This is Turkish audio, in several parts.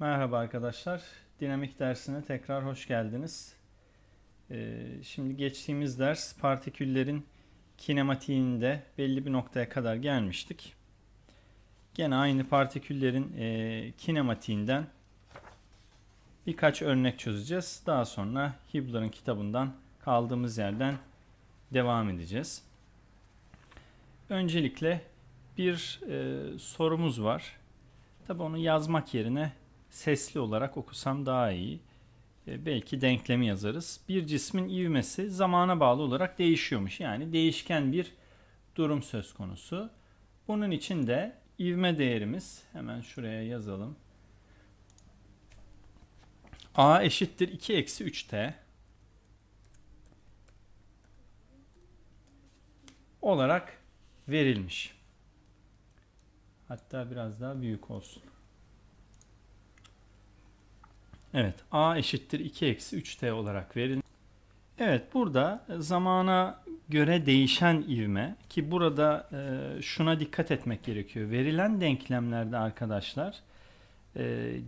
Merhaba arkadaşlar. Dinamik dersine tekrar hoş geldiniz. Ee, şimdi geçtiğimiz ders partiküllerin kinematiğinde belli bir noktaya kadar gelmiştik. Gene aynı partiküllerin e, kinematiğinden birkaç örnek çözeceğiz. Daha sonra Hibbler'ın kitabından kaldığımız yerden devam edeceğiz. Öncelikle bir e, sorumuz var. Tabi onu yazmak yerine sesli olarak okusam daha iyi. E, belki denklemi yazarız. Bir cismin ivmesi zamana bağlı olarak değişiyormuş. Yani değişken bir durum söz konusu. Bunun için de ivme değerimiz hemen şuraya yazalım. A eşittir 2 eksi 3t olarak verilmiş. Hatta biraz daha büyük olsun. Evet a eşittir 2 eksi 3t olarak verin. Evet burada e, zamana göre değişen ivme ki burada e, şuna dikkat etmek gerekiyor. Verilen denklemlerde arkadaşlar e,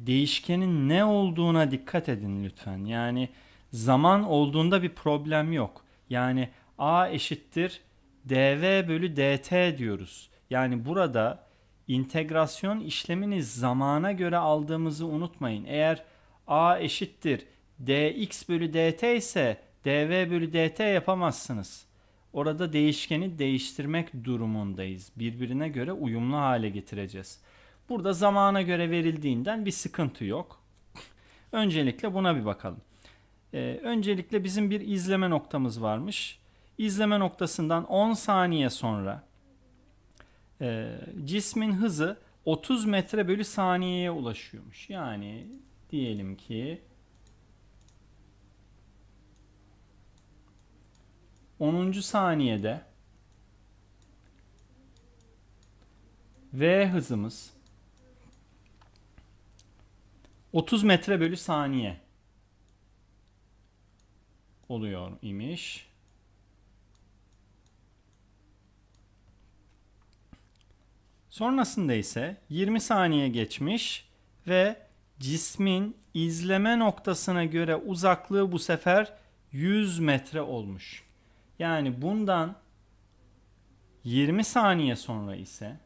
değişkenin ne olduğuna dikkat edin lütfen. Yani zaman olduğunda bir problem yok. Yani a eşittir dv bölü dt diyoruz. Yani burada integrasyon işleminiz zamana göre aldığımızı unutmayın. Eğer a eşittir dx bölü dt ise dv bölü dt yapamazsınız. Orada değişkeni değiştirmek durumundayız. Birbirine göre uyumlu hale getireceğiz. Burada zamana göre verildiğinden bir sıkıntı yok. Öncelikle buna bir bakalım. Ee, öncelikle bizim bir izleme noktamız varmış. İzleme noktasından 10 saniye sonra e, cismin hızı 30 metre bölü saniyeye ulaşıyormuş. Yani diyelim ki onuncu saniyede V hızımız 30 metre bölü saniye oluyor imiş. Sonrasında ise 20 saniye geçmiş ve cismin izleme noktasına göre uzaklığı bu sefer 100 metre olmuş. Yani bundan 20 saniye sonra ise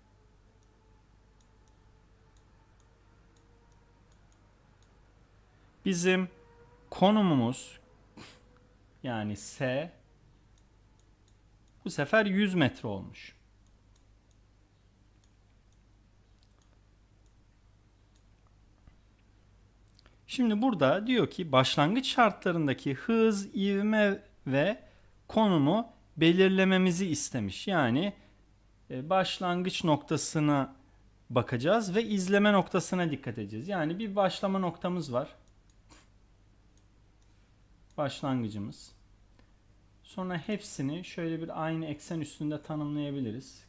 bizim konumumuz yani S bu sefer 100 metre olmuş. Şimdi burada diyor ki başlangıç şartlarındaki hız, ivme ve konumu belirlememizi istemiş. Yani e, başlangıç noktasına bakacağız ve izleme noktasına dikkat edeceğiz. Yani bir başlama noktamız var. Başlangıcımız. Sonra hepsini şöyle bir aynı eksen üstünde tanımlayabiliriz.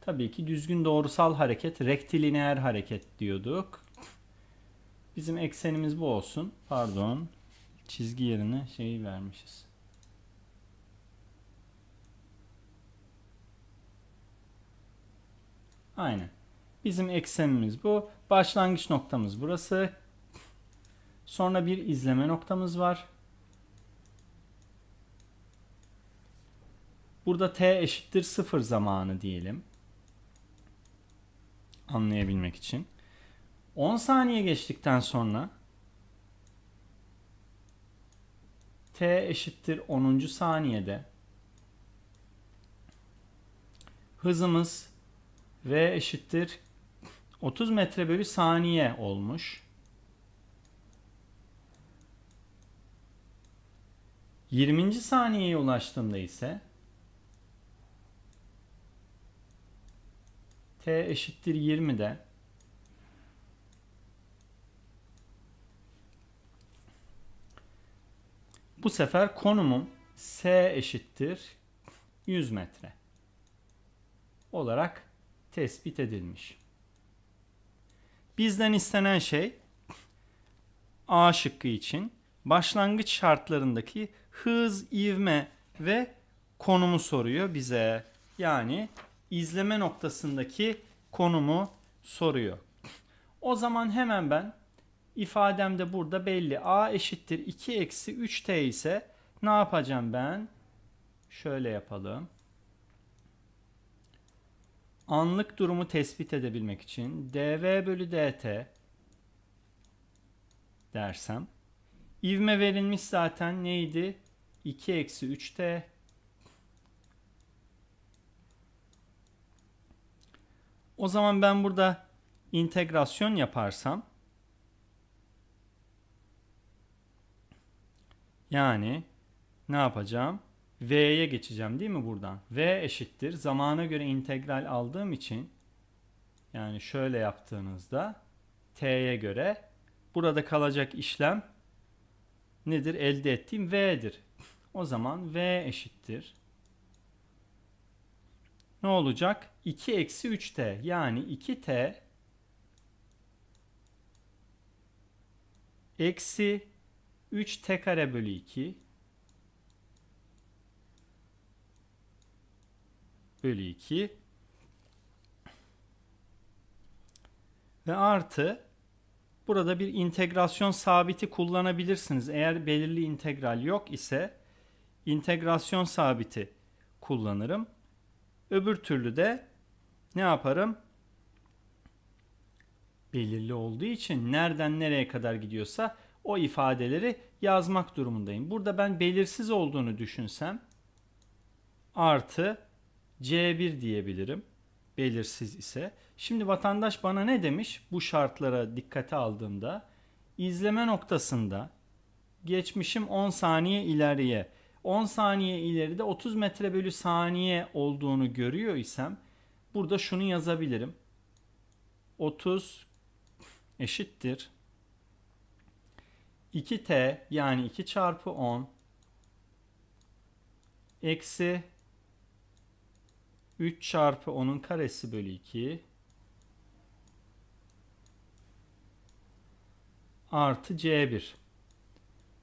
Tabii ki düzgün doğrusal hareket, rektilineer hareket diyorduk. Bizim eksenimiz bu olsun. Pardon. Çizgi yerine şeyi vermişiz. Aynen. Bizim eksenimiz bu. Başlangıç noktamız burası. Sonra bir izleme noktamız var. Burada t eşittir 0 zamanı diyelim. Anlayabilmek için. 10 saniye geçtikten sonra t eşittir 10. saniyede hızımız v eşittir 30 metre bölü saniye olmuş. Yirminci saniyeye ulaştığımda ise t eşittir 20'de Bu sefer konumum S eşittir 100 metre olarak tespit edilmiş. Bizden istenen şey A şıkkı için başlangıç şartlarındaki hız, ivme ve konumu soruyor bize. Yani izleme noktasındaki konumu soruyor. O zaman hemen ben İfadem de burada belli. A eşittir 2 eksi 3t ise ne yapacağım ben? Şöyle yapalım. Anlık durumu tespit edebilmek için dv bölü dt dersem. İvme verilmiş zaten neydi? 2 eksi 3t O zaman ben burada integrasyon yaparsam Yani ne yapacağım? V'ye geçeceğim değil mi buradan? V eşittir. Zamana göre integral aldığım için yani şöyle yaptığınızda T'ye göre burada kalacak işlem nedir? Elde ettiğim V'dir. O zaman V eşittir. Ne olacak? 2 eksi 3T yani 2T eksi 3 t kare bölü 2 bölü 2 ve artı burada bir integrasyon sabiti kullanabilirsiniz. Eğer belirli integral yok ise integrasyon sabiti kullanırım. Öbür türlü de ne yaparım? Belirli olduğu için nereden nereye kadar gidiyorsa o ifadeleri yazmak durumundayım. Burada ben belirsiz olduğunu düşünsem artı C1 diyebilirim belirsiz ise. Şimdi vatandaş bana ne demiş bu şartlara dikkate aldığımda? izleme noktasında geçmişim 10 saniye ileriye 10 saniye ileride 30 metre bölü saniye olduğunu görüyor isem burada şunu yazabilirim. 30 eşittir 2t yani 2 çarpı 10 eksi 3 çarpı 10'un karesi bölü 2 artı c1.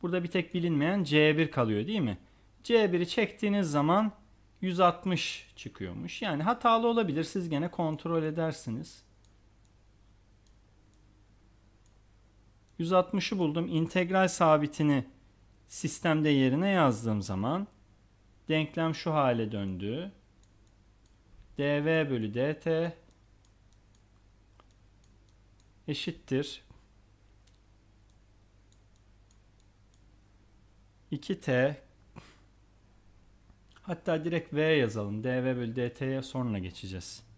Burada bir tek bilinmeyen c1 kalıyor değil mi? c1'i çektiğiniz zaman 160 çıkıyormuş. Yani hatalı olabilir. Siz gene kontrol edersiniz. 160'ı buldum. İntegral sabitini sistemde yerine yazdığım zaman denklem şu hale döndü. dv bölü dt eşittir 2t hatta direkt v yazalım. dv bölü dt'ye sonra geçeceğiz.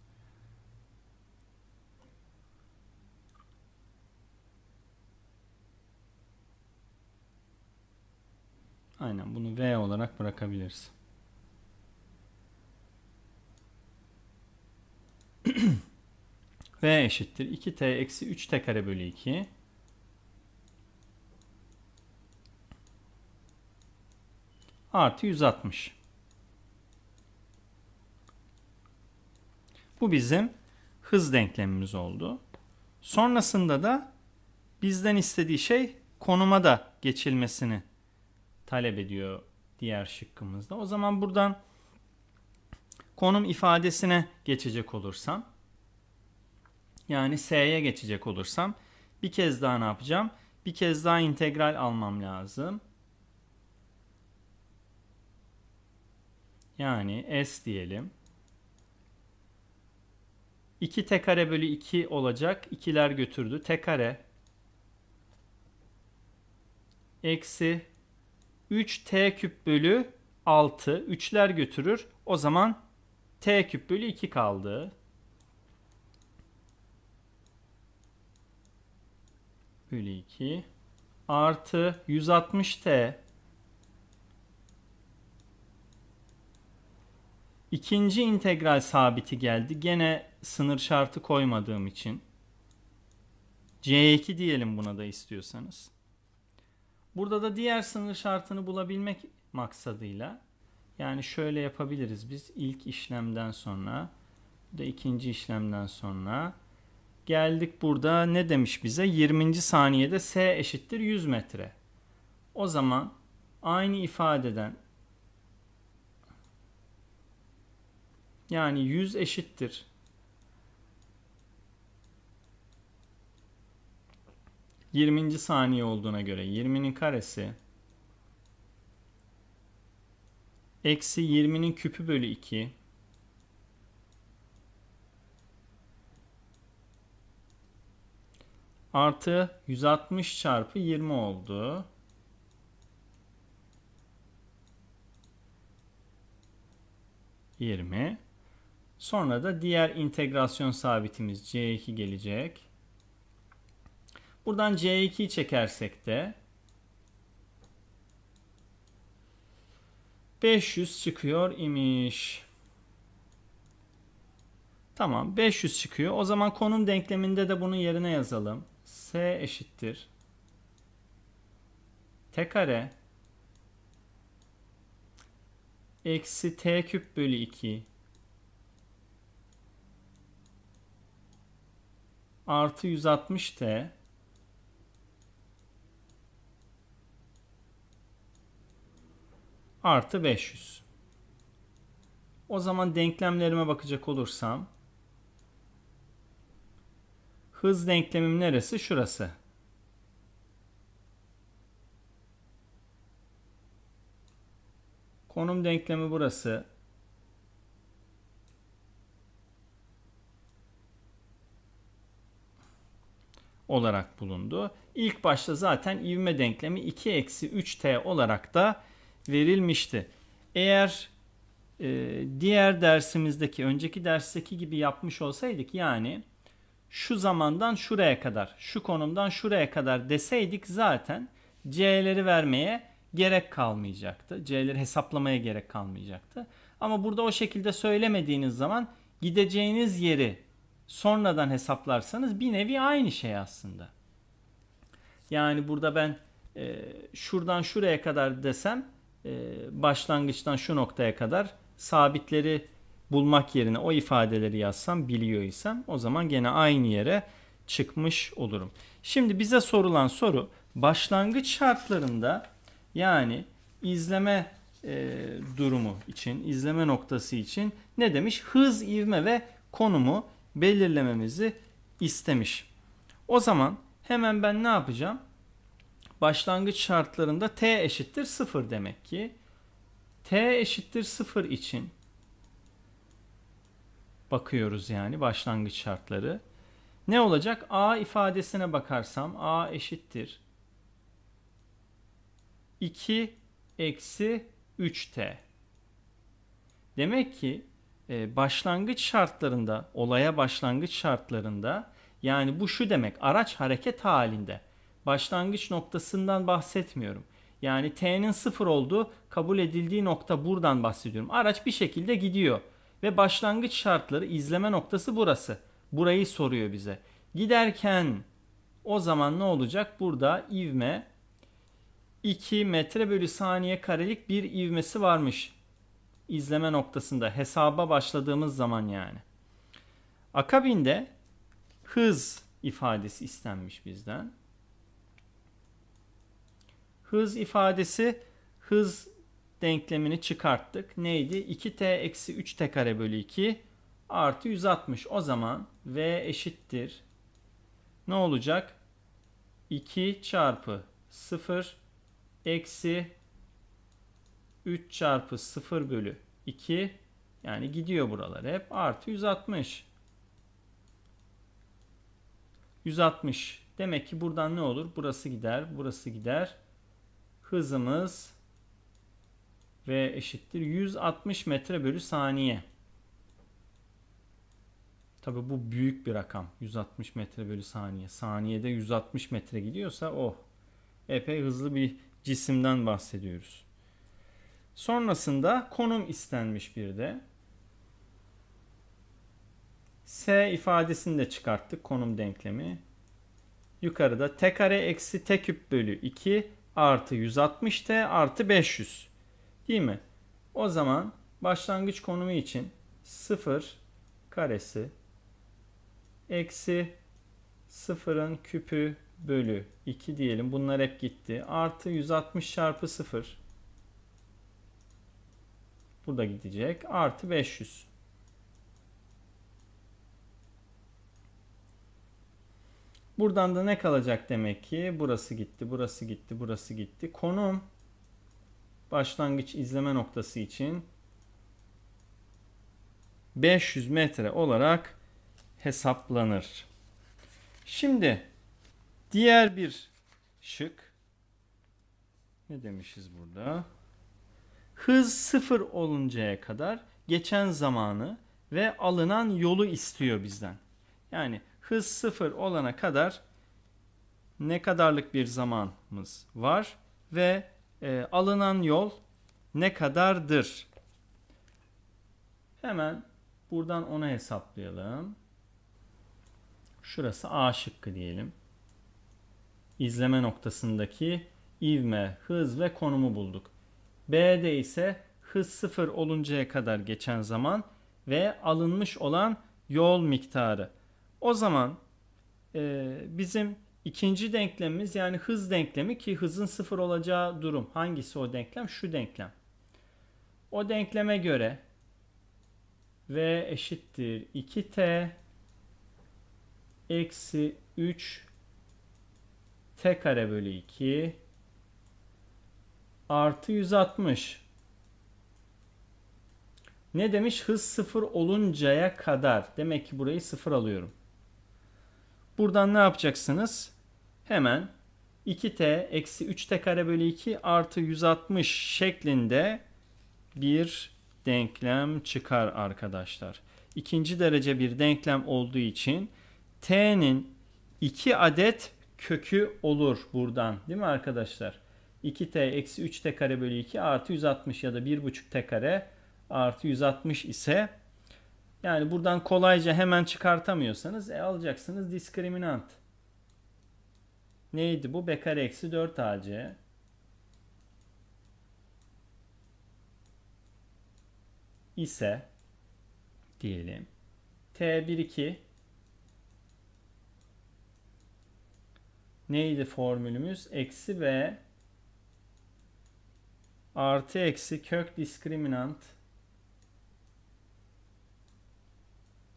Aynen bunu V olarak bırakabiliriz. V eşittir 2t eksi 3t kare bölü 2. Artı 160. Bu bizim hız denklemimiz oldu. Sonrasında da bizden istediği şey konuma da geçilmesini talep ediyor diğer şıkkımızda. O zaman buradan konum ifadesine geçecek olursam yani s'ye geçecek olursam bir kez daha ne yapacağım? Bir kez daha integral almam lazım. Yani s diyelim. 2 t kare bölü 2 olacak. İkiler götürdü. t kare eksi 3t küp bölü 6 3'ler götürür. O zaman t küp bölü 2 kaldı. bölü 2 artı 160t ikinci integral sabiti geldi. Gene sınır şartı koymadığım için. C2 diyelim buna da istiyorsanız. Burada da diğer sınır şartını bulabilmek maksadıyla yani şöyle yapabiliriz. Biz ilk işlemden sonra da ikinci işlemden sonra geldik burada ne demiş bize? 20. saniyede S eşittir 100 metre. O zaman aynı ifadeden yani 100 eşittir 20. saniye olduğuna göre 20'nin karesi eksi 20'nin küpü bölü 2 artı 160 çarpı 20 oldu. Yirmi. Sonra da diğer integrasyon sabitimiz C2 gelecek. Buradan C2 çekersek de 500 çıkıyor imiş. Tamam 500 çıkıyor. O zaman konum denkleminde de bunun yerine yazalım. S eşittir. T kare eksi T küp bölü 2 artı 160 T artı 500. O zaman denklemlerime bakacak olursam hız denklemim neresi? Şurası. Konum denklemi burası. olarak bulundu. İlk başta zaten ivme denklemi 2 eksi 3t olarak da verilmişti. Eğer e, diğer dersimizdeki, önceki dersteki gibi yapmış olsaydık yani şu zamandan şuraya kadar, şu konumdan şuraya kadar deseydik zaten C'leri vermeye gerek kalmayacaktı. C'leri hesaplamaya gerek kalmayacaktı. Ama burada o şekilde söylemediğiniz zaman gideceğiniz yeri sonradan hesaplarsanız bir nevi aynı şey aslında. Yani burada ben e, şuradan şuraya kadar desem e, başlangıçtan şu noktaya kadar sabitleri bulmak yerine o ifadeleri yazsam biliyorsam, o zaman gene aynı yere çıkmış olurum. Şimdi bize sorulan soru başlangıç şartlarında yani izleme e, durumu için, izleme noktası için ne demiş? Hız, ivme ve konumu belirlememizi istemiş. O zaman hemen ben ne yapacağım? başlangıç şartlarında t eşittir 0 demek ki t eşittir 0 için bakıyoruz yani başlangıç şartları. Ne olacak? a ifadesine bakarsam a eşittir 2 eksi 3t. Demek ki e, başlangıç şartlarında, olaya başlangıç şartlarında yani bu şu demek araç hareket halinde başlangıç noktasından bahsetmiyorum. Yani T'nin sıfır olduğu kabul edildiği nokta buradan bahsediyorum. Araç bir şekilde gidiyor ve başlangıç şartları izleme noktası burası. Burayı soruyor bize. Giderken o zaman ne olacak? Burada ivme 2 metre bölü saniye karelik bir ivmesi varmış. İzleme noktasında hesaba başladığımız zaman yani. Akabinde hız ifadesi istenmiş bizden hız ifadesi hız denklemini çıkarttık. Neydi? 2t eksi 3t kare bölü 2 artı 160. O zaman v eşittir. Ne olacak? 2 çarpı 0 eksi 3 çarpı 0 bölü 2 yani gidiyor buralar hep artı 160. 160. Demek ki buradan ne olur? Burası gider, burası gider hızımız V eşittir 160 metre bölü saniye. Tabi bu büyük bir rakam. 160 metre bölü saniye. Saniyede 160 metre gidiyorsa o. Oh, epey hızlı bir cisimden bahsediyoruz. Sonrasında konum istenmiş bir de. S ifadesini de çıkarttık konum denklemi. Yukarıda t kare eksi t küp bölü 2 artı 160T artı 500. Değil mi? O zaman başlangıç konumu için 0 karesi eksi 0'ın küpü bölü 2 diyelim. Bunlar hep gitti. Artı 160 çarpı 0. Bu gidecek. Artı 500. Buradan da ne kalacak demek ki? Burası gitti, burası gitti, burası gitti. Konum başlangıç izleme noktası için 500 metre olarak hesaplanır. Şimdi diğer bir şık ne demişiz burada? Hız sıfır oluncaya kadar geçen zamanı ve alınan yolu istiyor bizden. Yani hız sıfır olana kadar ne kadarlık bir zamanımız var ve e, alınan yol ne kadardır? Hemen buradan onu hesaplayalım. Şurası A şıkkı diyelim. İzleme noktasındaki ivme, hız ve konumu bulduk. B'de ise hız sıfır oluncaya kadar geçen zaman ve alınmış olan yol miktarı. O zaman e, bizim ikinci denklemimiz yani hız denklemi ki hızın sıfır olacağı durum. Hangisi o denklem? Şu denklem. O denkleme göre V eşittir 2T eksi 3 T kare bölü 2 artı 160. Ne demiş? Hız sıfır oluncaya kadar. Demek ki burayı sıfır alıyorum. Buradan ne yapacaksınız? Hemen 2t eksi 3t kare bölü 2 artı 160 şeklinde bir denklem çıkar arkadaşlar. İkinci derece bir denklem olduğu için t'nin 2 adet kökü olur buradan değil mi arkadaşlar? 2t eksi 3t kare bölü 2 artı 160 ya da 1,5t kare artı 160 ise yani buradan kolayca hemen çıkartamıyorsanız e, alacaksınız diskriminant. Neydi bu? Bekar eksi 4 AC. ise diyelim T12 neydi formülümüz? Eksi B artı eksi kök diskriminant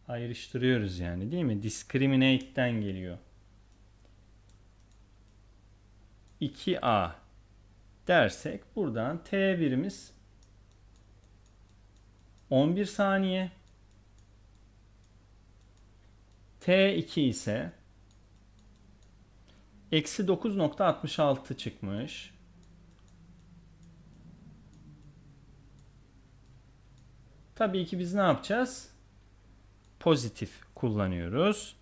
ayrıştırıyoruz yani değil mi? Discriminate'den geliyor. 2A dersek buradan t birimiz 11 saniye. T2 ise eksi 9.66 çıkmış. Tabii ki biz ne yapacağız? pozitif kullanıyoruz.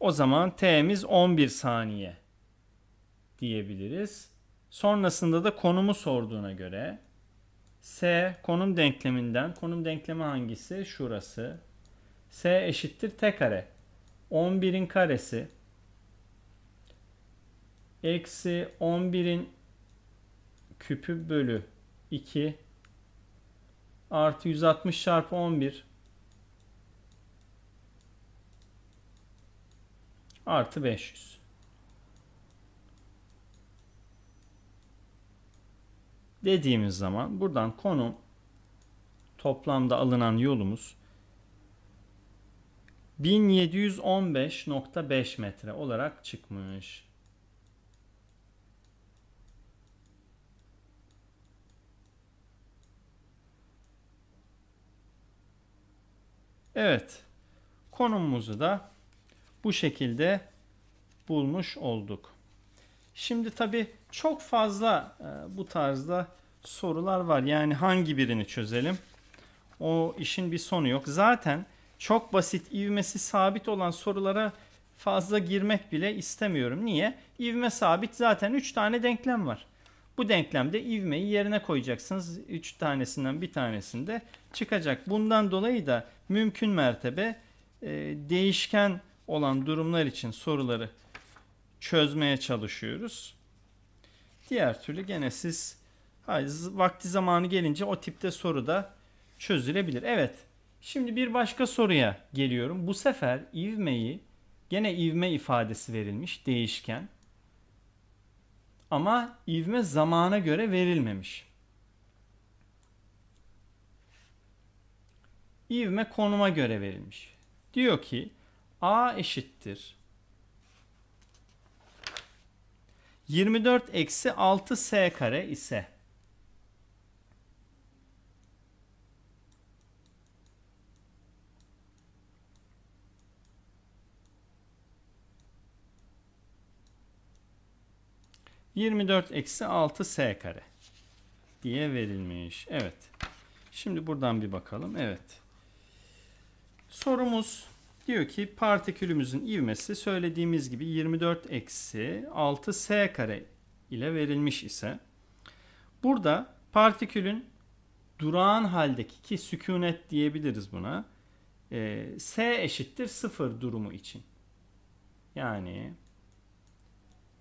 O zaman t'miz 11 saniye diyebiliriz. Sonrasında da konumu sorduğuna göre S konum denkleminden konum denklemi hangisi? Şurası. S eşittir t kare. 11'in karesi eksi 11'in küpü bölü 2 artı 160 çarpı 11 artı 500. Dediğimiz zaman buradan konum toplamda alınan yolumuz 1715.5 metre olarak çıkmış. Evet. Konumumuzu da bu şekilde bulmuş olduk. Şimdi tabi çok fazla e, bu tarzda sorular var. Yani hangi birini çözelim? O işin bir sonu yok. Zaten çok basit ivmesi sabit olan sorulara fazla girmek bile istemiyorum. Niye? İvme sabit zaten 3 tane denklem var. Bu denklemde ivmeyi yerine koyacaksınız. 3 tanesinden bir tanesinde çıkacak. Bundan dolayı da mümkün mertebe e, değişken olan durumlar için soruları çözmeye çalışıyoruz. Diğer türlü gene siz hayır, vakti zamanı gelince o tipte soru da çözülebilir. Evet. Şimdi bir başka soruya geliyorum. Bu sefer ivmeyi gene ivme ifadesi verilmiş değişken. Ama ivme zamana göre verilmemiş. İvme konuma göre verilmiş. Diyor ki A eşittir. 24 eksi 6S kare ise 24 eksi 6 S kare diye verilmiş. Evet. Şimdi buradan bir bakalım. Evet. Sorumuz Diyor ki partikülümüzün ivmesi söylediğimiz gibi 24 eksi 6 s kare ile verilmiş ise burada partikülün durağan haldeki ki sükunet diyebiliriz buna e, s eşittir 0 durumu için. Yani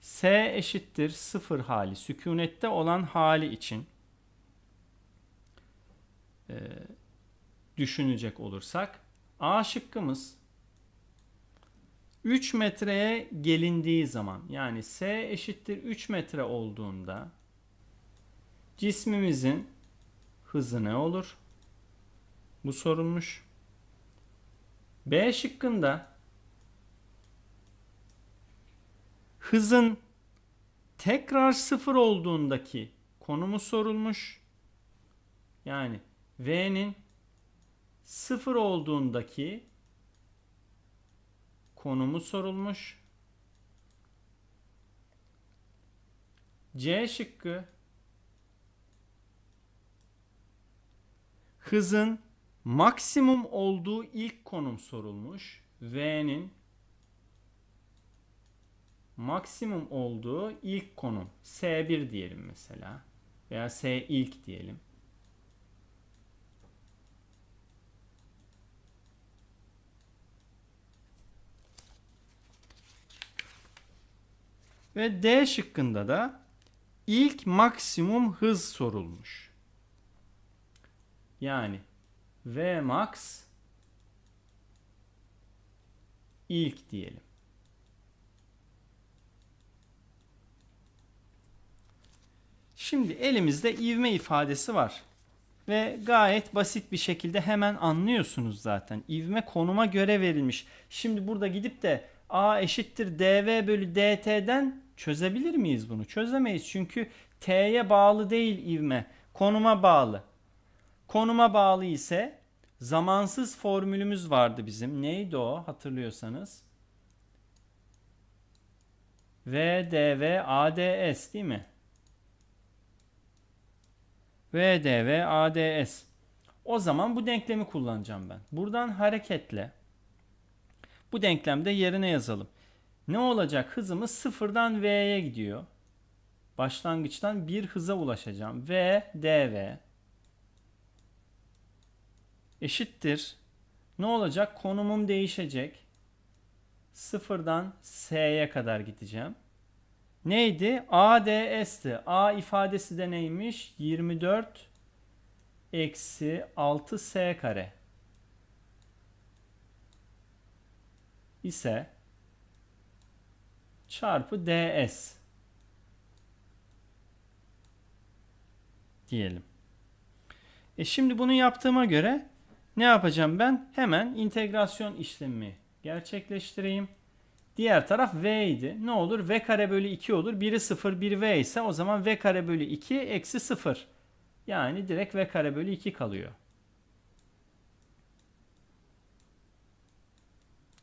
s eşittir 0 hali sükunette olan hali için e, düşünecek olursak A şıkkımız 3 metreye gelindiği zaman yani S eşittir 3 metre olduğunda cismimizin hızı ne olur? Bu sorulmuş. B şıkkında hızın tekrar sıfır olduğundaki konumu sorulmuş. Yani V'nin sıfır olduğundaki konumu sorulmuş. C şıkkı hızın maksimum olduğu ilk konum sorulmuş. V'nin maksimum olduğu ilk konum S1 diyelim mesela veya S ilk diyelim. Ve D şıkkında da ilk maksimum hız sorulmuş. Yani v max ilk diyelim. Şimdi elimizde ivme ifadesi var. Ve gayet basit bir şekilde hemen anlıyorsunuz zaten. İvme konuma göre verilmiş. Şimdi burada gidip de A eşittir dv bölü dt'den Çözebilir miyiz bunu? Çözemeyiz çünkü T'ye bağlı değil ivme. Konuma bağlı. Konuma bağlı ise zamansız formülümüz vardı bizim. Neydi o hatırlıyorsanız? VDV ADS değil mi? VDV ADS. O zaman bu denklemi kullanacağım ben. Buradan hareketle bu denklemde yerine yazalım. Ne olacak? Hızımız sıfırdan V'ye gidiyor. Başlangıçtan bir hıza ulaşacağım. V, DV eşittir. Ne olacak? Konumum değişecek. Sıfırdan S'ye kadar gideceğim. Neydi? ADS'ti. A ifadesi de neymiş? 24 eksi 6S kare ise çarpı ds diyelim. E şimdi bunu yaptığıma göre ne yapacağım ben? Hemen integrasyon işlemi gerçekleştireyim. Diğer taraf v idi. Ne olur? v kare bölü 2 olur. 1'i 0, 1 v ise o zaman v kare bölü 2 eksi 0. Yani direkt v kare bölü 2 kalıyor.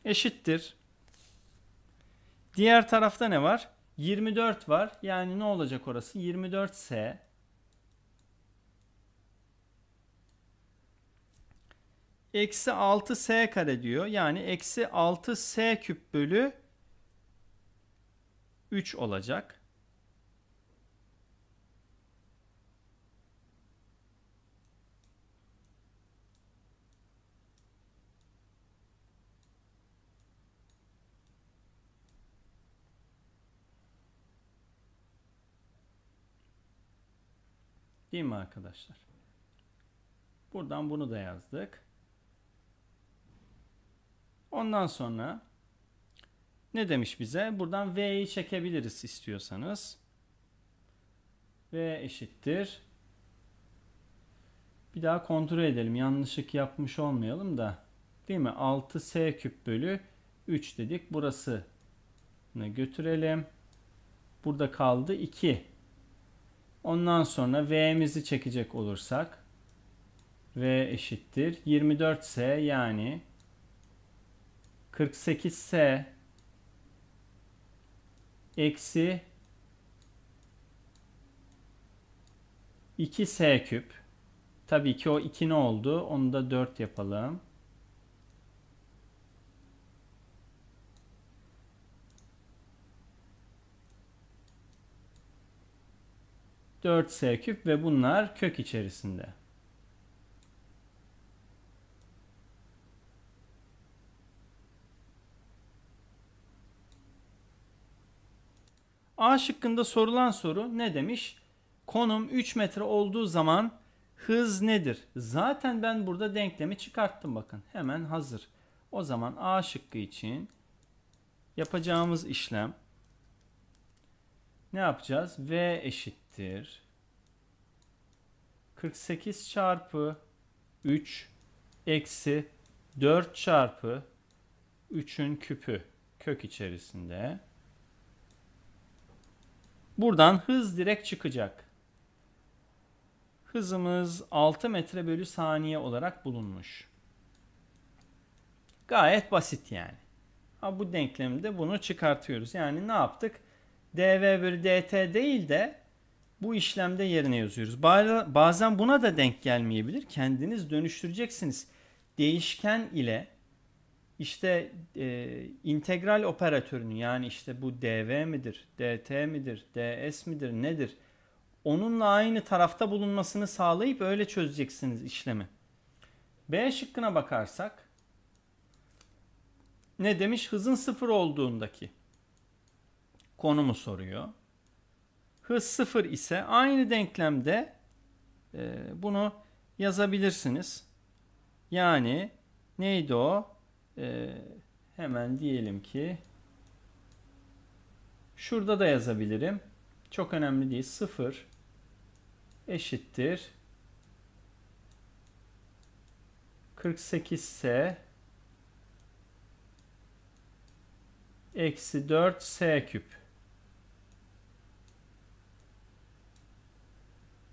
Eşittir. Diğer tarafta ne var? 24 var. Yani ne olacak orası? 24 S. Eksi 6 S kare diyor. Yani eksi 6 S küp bölü 3 olacak. Değil mi arkadaşlar? Buradan bunu da yazdık. Ondan sonra ne demiş bize? Buradan V'yi çekebiliriz istiyorsanız. V eşittir. Bir daha kontrol edelim. Yanlışlık yapmış olmayalım da. Değil mi? 6S küp bölü 3 dedik. Burası ne götürelim. Burada kaldı 2. Ondan sonra V'mizi çekecek olursak V eşittir 24S yani 48S eksi 2S küp. Tabii ki o 2 ne oldu? Onu da 4 yapalım. 4s küp ve bunlar kök içerisinde. A şıkkında sorulan soru ne demiş? Konum 3 metre olduğu zaman hız nedir? Zaten ben burada denklemi çıkarttım bakın. Hemen hazır. O zaman A şıkkı için yapacağımız işlem ne yapacağız? V eşittir. 48 çarpı 3 eksi 4 çarpı 3'ün küpü kök içerisinde. Buradan hız direkt çıkacak. Hızımız 6 metre bölü saniye olarak bulunmuş. Gayet basit yani. Ha, bu denklemde bunu çıkartıyoruz. Yani ne yaptık? dv bölü dt değil de bu işlemde yerine yazıyoruz. Bazen buna da denk gelmeyebilir. Kendiniz dönüştüreceksiniz. Değişken ile işte e, integral operatörünü yani işte bu dv midir, dt midir, ds midir, nedir? Onunla aynı tarafta bulunmasını sağlayıp öyle çözeceksiniz işlemi. B şıkkına bakarsak ne demiş? Hızın sıfır olduğundaki konumu soruyor. Hız sıfır ise aynı denklemde e, bunu yazabilirsiniz. Yani neydi o? E, hemen diyelim ki şurada da yazabilirim. Çok önemli değil. Sıfır eşittir 48 ise eksi 4 s küp.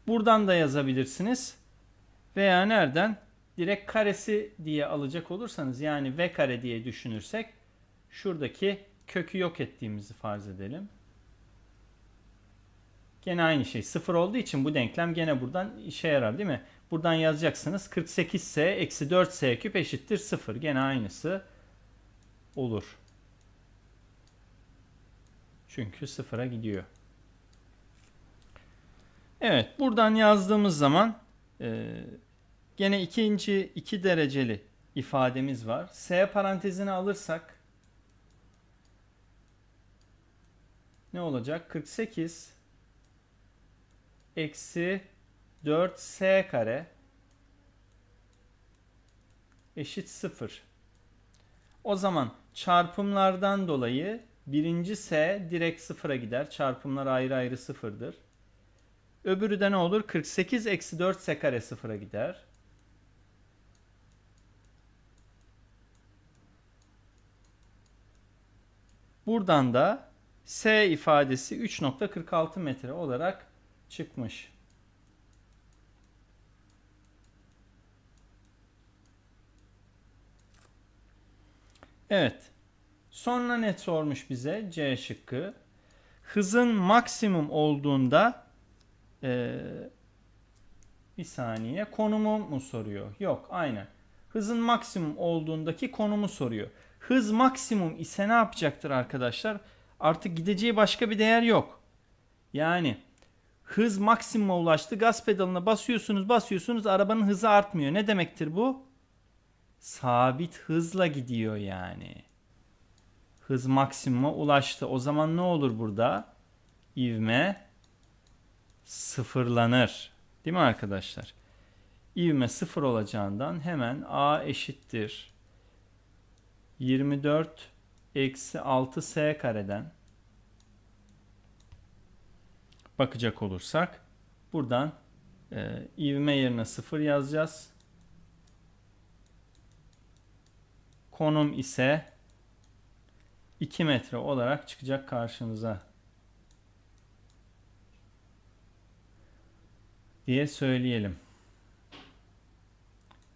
Buradan da yazabilirsiniz. Veya nereden? Direkt karesi diye alacak olursanız yani v kare diye düşünürsek şuradaki kökü yok ettiğimizi farz edelim. Gene aynı şey. Sıfır olduğu için bu denklem gene buradan işe yarar değil mi? Buradan yazacaksınız. 48s eksi 4s küp eşittir sıfır. Gene aynısı olur. Çünkü sıfıra gidiyor. Evet buradan yazdığımız zaman e, gene ikinci iki dereceli ifademiz var. S parantezini alırsak ne olacak? 48 eksi 4s kare eşit 0. O zaman çarpımlardan dolayı birinci s direkt sıfıra gider. Çarpımlar ayrı ayrı sıfırdır. Öbürü de ne olur? 48 eksi 4 s kare sıfıra gider. Buradan da S ifadesi 3.46 metre olarak çıkmış. Evet. Sonra net sormuş bize C şıkkı. Hızın maksimum olduğunda ee, bir saniye. Konumu mu soruyor? Yok aynen. Hızın maksimum olduğundaki konumu soruyor. Hız maksimum ise ne yapacaktır arkadaşlar? Artık gideceği başka bir değer yok. Yani hız maksimuma ulaştı. Gaz pedalına basıyorsunuz basıyorsunuz arabanın hızı artmıyor. Ne demektir bu? Sabit hızla gidiyor yani. Hız maksimuma ulaştı. O zaman ne olur burada? İvme sıfırlanır. Değil mi arkadaşlar? İvme sıfır olacağından hemen a eşittir. 24 eksi 6s kareden bakacak olursak buradan e, ivme yerine sıfır yazacağız. Konum ise 2 metre olarak çıkacak karşınıza diye söyleyelim.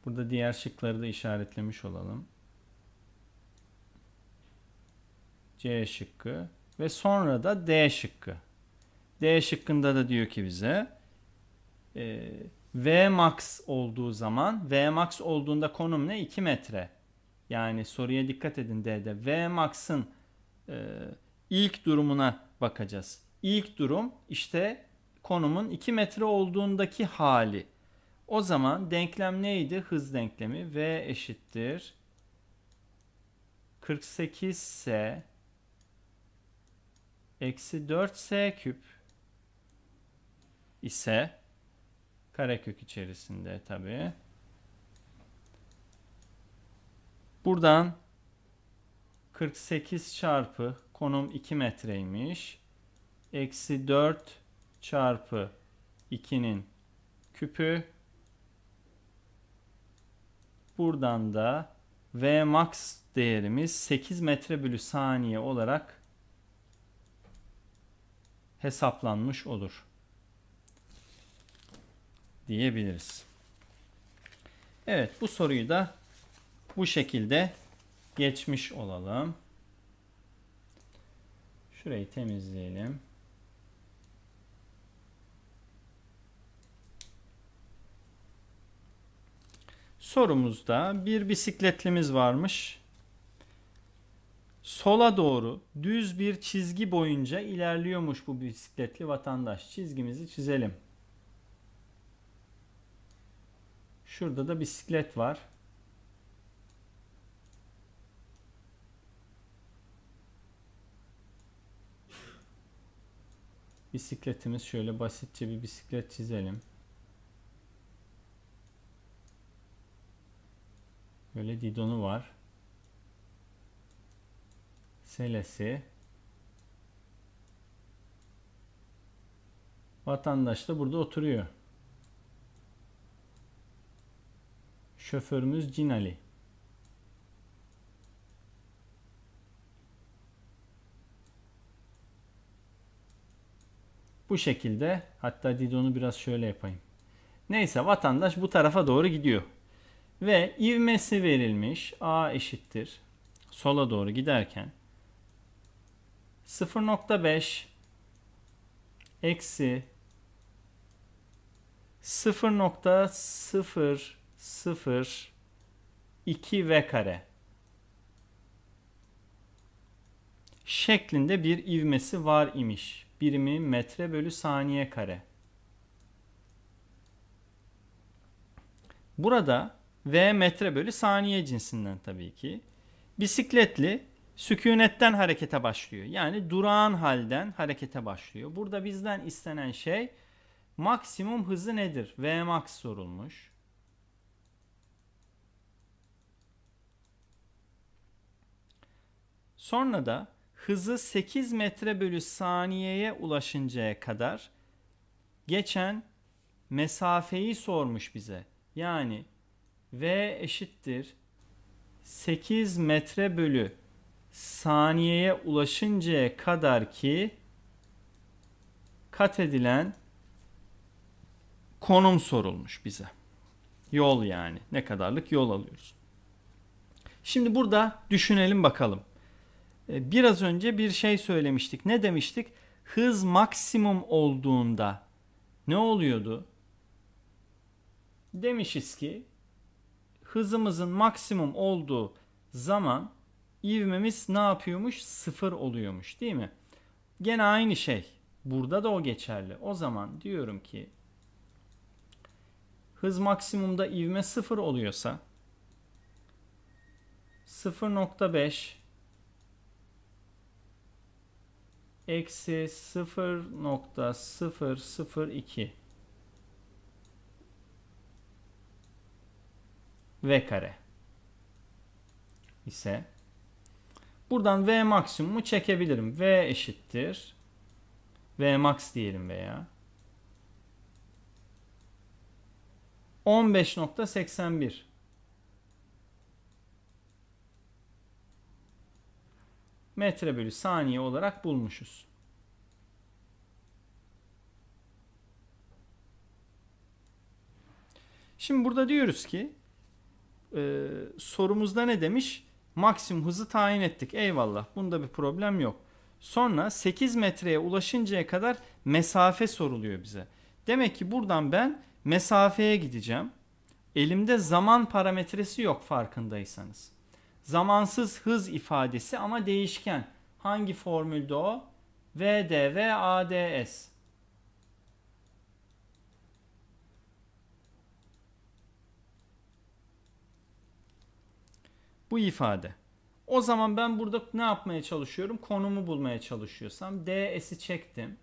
Burada diğer şıkları da işaretlemiş olalım. C şıkkı ve sonra da D şıkkı. D şıkkında da diyor ki bize e, v max olduğu zaman v max olduğunda konum ne? 2 metre. Yani soruya dikkat edin D'de. v maxın e, ilk durumuna bakacağız. İlk durum işte konumun 2 metre olduğundaki hali. O zaman denklem neydi? Hız denklemi v eşittir 48 s eksi 4 s küp ise karekök içerisinde tabi. Buradan 48 çarpı konum 2 metreymiş. Eksi 4 çarpı 2'nin küpü. Buradan da V max değerimiz 8 metre bölü saniye olarak hesaplanmış olur diyebiliriz. Evet bu soruyu da bu şekilde geçmiş olalım. Şurayı temizleyelim. Sorumuzda bir bisikletlimiz varmış. Sola doğru düz bir çizgi boyunca ilerliyormuş bu bisikletli vatandaş. Çizgimizi çizelim. Şurada da bisiklet var. Bisikletimiz şöyle basitçe bir bisiklet çizelim. Böyle Didon'u var. Selesi. Vatandaş da burada oturuyor. Şoförümüz Cinali. Bu şekilde hatta Didon'u biraz şöyle yapayım. Neyse vatandaş bu tarafa doğru gidiyor. Ve ivmesi verilmiş a eşittir sola doğru giderken 0.5 eksi 0.002 v kare şeklinde bir ivmesi var imiş. Birimi metre bölü saniye kare. Burada V metre bölü saniye cinsinden tabii ki. Bisikletli sükunetten harekete başlıyor. Yani durağan halden harekete başlıyor. Burada bizden istenen şey maksimum hızı nedir? V max sorulmuş. Sonra da hızı 8 metre bölü saniyeye ulaşıncaya kadar geçen mesafeyi sormuş bize. Yani V eşittir 8 metre bölü saniyeye ulaşıncaya kadar ki kat edilen konum sorulmuş bize. Yol yani. Ne kadarlık yol alıyoruz. Şimdi burada düşünelim bakalım. E, biraz önce bir şey söylemiştik. Ne demiştik? Hız maksimum olduğunda ne oluyordu? Demişiz ki hızımızın maksimum olduğu zaman ivmemiz ne yapıyormuş? Sıfır oluyormuş değil mi? Gene aynı şey. Burada da o geçerli. O zaman diyorum ki hız maksimumda ivme sıfır oluyorsa 0.5 eksi 0.002 v kare ise buradan v maksimumu çekebilirim. v eşittir v max diyelim veya 15.81 metre bölü saniye olarak bulmuşuz. Şimdi burada diyoruz ki ee, sorumuzda ne demiş? Maksimum hızı tayin ettik. Eyvallah. Bunda bir problem yok. Sonra 8 metreye ulaşıncaya kadar mesafe soruluyor bize. Demek ki buradan ben mesafeye gideceğim. Elimde zaman parametresi yok farkındaysanız. Zamansız hız ifadesi ama değişken. Hangi formülde o? VDV ADS. bu ifade. O zaman ben burada ne yapmaya çalışıyorum? Konumu bulmaya çalışıyorsam ds'i çektim.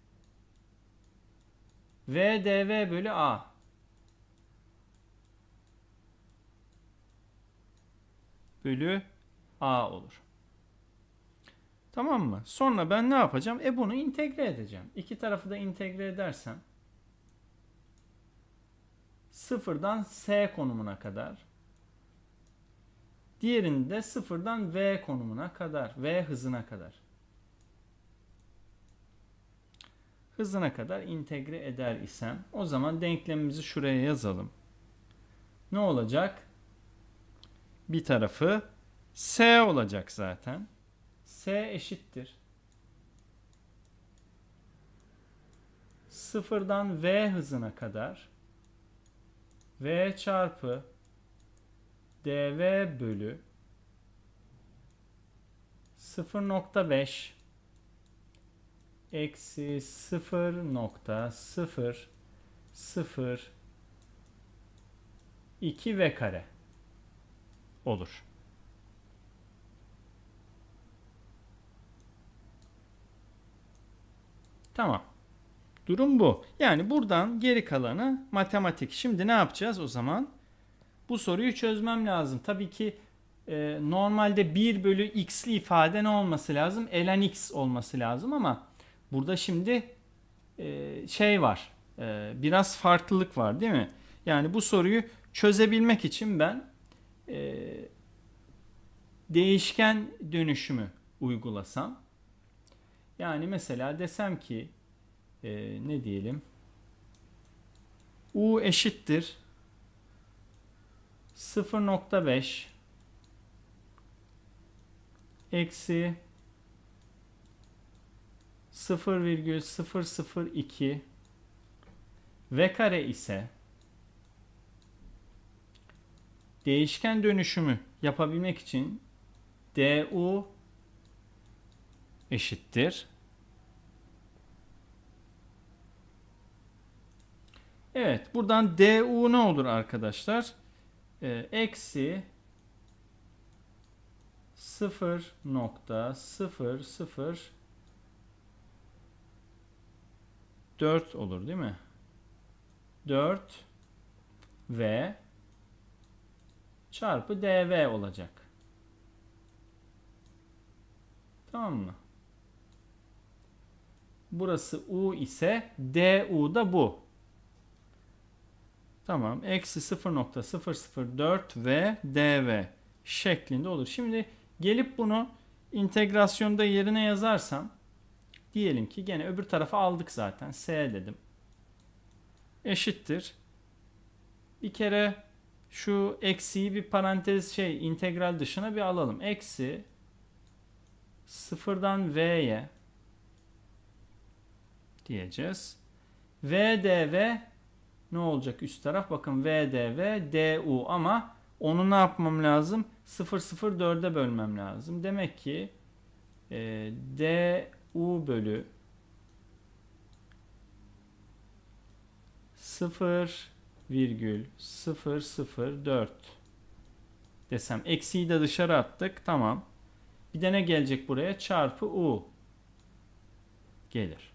V dv bölü a. Bölü a olur. Tamam mı? Sonra ben ne yapacağım? E bunu integre edeceğim. İki tarafı da integre edersem sıfırdan s konumuna kadar Diğerini de sıfırdan V konumuna kadar, V hızına kadar. Hızına kadar integre eder isem o zaman denklemimizi şuraya yazalım. Ne olacak? Bir tarafı S olacak zaten. S eşittir. Sıfırdan V hızına kadar V çarpı dv bölü 0.5 eksi 0002 2 v kare olur. Tamam. Durum bu. Yani buradan geri kalanı matematik. Şimdi ne yapacağız o zaman? Bu soruyu çözmem lazım. Tabii ki e, normalde 1 bölü x'li ifade ne olması lazım? ln x olması lazım ama burada şimdi e, şey var. E, biraz farklılık var değil mi? Yani bu soruyu çözebilmek için ben e, değişken dönüşümü uygulasam. Yani mesela desem ki e, ne diyelim? u eşittir 0.5 eksi 0,002 v kare ise değişken dönüşümü yapabilmek için du eşittir. Evet buradan du ne olur arkadaşlar? e, eksi 0.004 olur değil mi? 4 v çarpı dv olacak. Tamam mı? Burası u ise du da bu. Tamam. Eksi 0.004 ve dv şeklinde olur. Şimdi gelip bunu integrasyonda yerine yazarsam diyelim ki gene öbür tarafa aldık zaten. S dedim. Eşittir. Bir kere şu eksiyi bir parantez şey integral dışına bir alalım. Eksi sıfırdan V'ye diyeceğiz. V dv ne olacak üst taraf? Bakın VDV DU ama onu ne yapmam lazım? 004'e bölmem lazım. Demek ki e, DU bölü 0,004 desem. Eksiyi de dışarı attık. Tamam. Bir de ne gelecek buraya? Çarpı U gelir.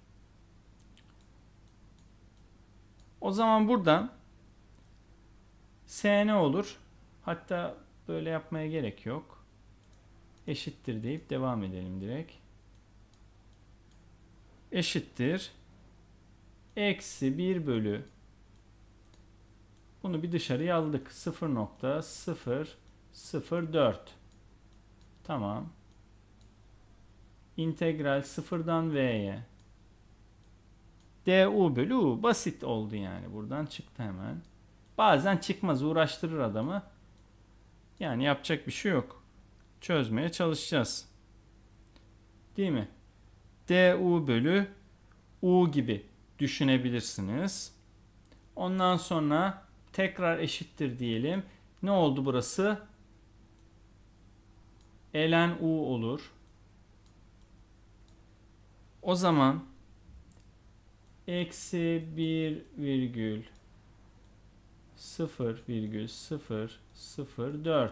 O zaman buradan S ne olur? Hatta böyle yapmaya gerek yok. Eşittir deyip devam edelim direkt. Eşittir. Eksi 1 bölü. Bunu bir dışarıya aldık. 0.004. Tamam. İntegral sıfırdan V'ye DU bölü U basit oldu yani. Buradan çıktı hemen. Bazen çıkmaz uğraştırır adamı. Yani yapacak bir şey yok. Çözmeye çalışacağız. Değil mi? DU bölü U gibi düşünebilirsiniz. Ondan sonra tekrar eşittir diyelim. Ne oldu burası? ln u olur. O zaman eksi 1 virgül 0 virgül 0 0 4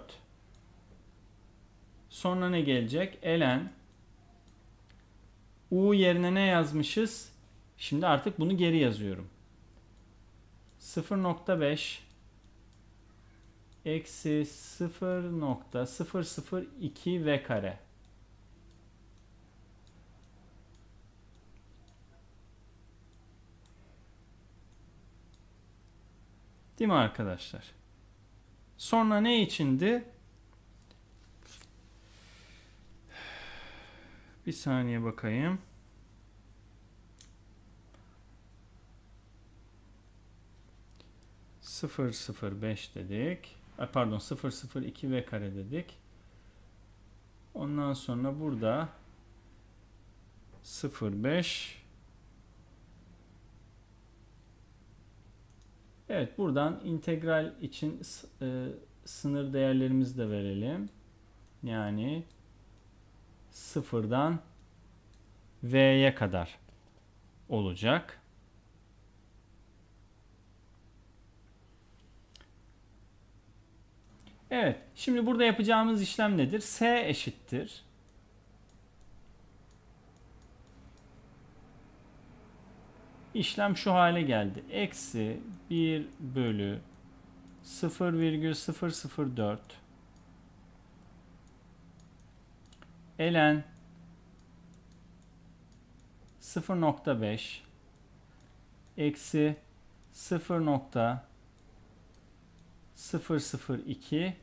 sonra ne gelecek Elen u yerine ne yazmışız şimdi artık bunu geri yazıyorum 0.5 eksi 0.002 v kare Değil mi arkadaşlar? Sonra ne içindi? Bir saniye bakayım. Sıfır sıfır beş dedik. Pardon sıfır sıfır iki ve kare dedik. Ondan sonra burada 05 Evet buradan integral için e, sınır değerlerimizi de verelim. Yani sıfırdan v'ye kadar olacak. Evet şimdi burada yapacağımız işlem nedir? s eşittir İşlem şu hale geldi. Eksi 1 bölü 0,004 elen 0.5 eksi 0.002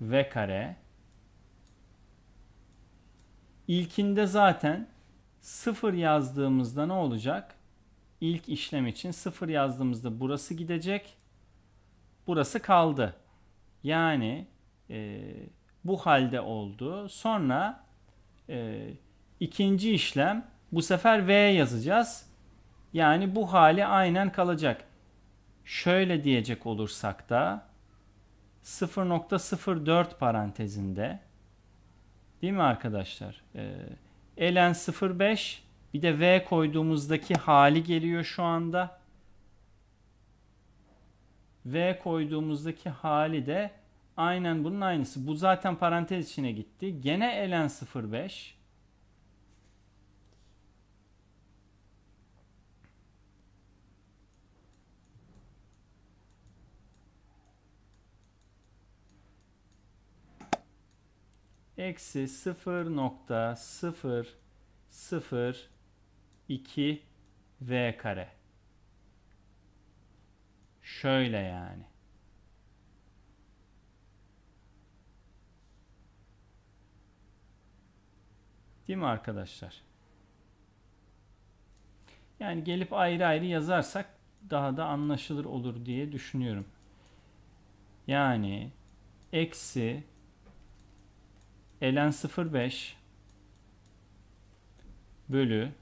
v kare ilkinde zaten 0 yazdığımızda ne olacak? İlk işlem için 0 yazdığımızda burası gidecek. Burası kaldı. Yani e, bu halde oldu. Sonra e, ikinci işlem bu sefer V yazacağız. Yani bu hali aynen kalacak. Şöyle diyecek olursak da 0.04 parantezinde değil mi arkadaşlar? Evet ln 05 bir de v koyduğumuzdaki hali geliyor şu anda. v koyduğumuzdaki hali de aynen bunun aynısı. Bu zaten parantez içine gitti. Gene ln 05 eksi 0.002 v kare. Şöyle yani. Değil mi arkadaşlar? Yani gelip ayrı ayrı yazarsak daha da anlaşılır olur diye düşünüyorum. Yani eksi ln 0.5 bölü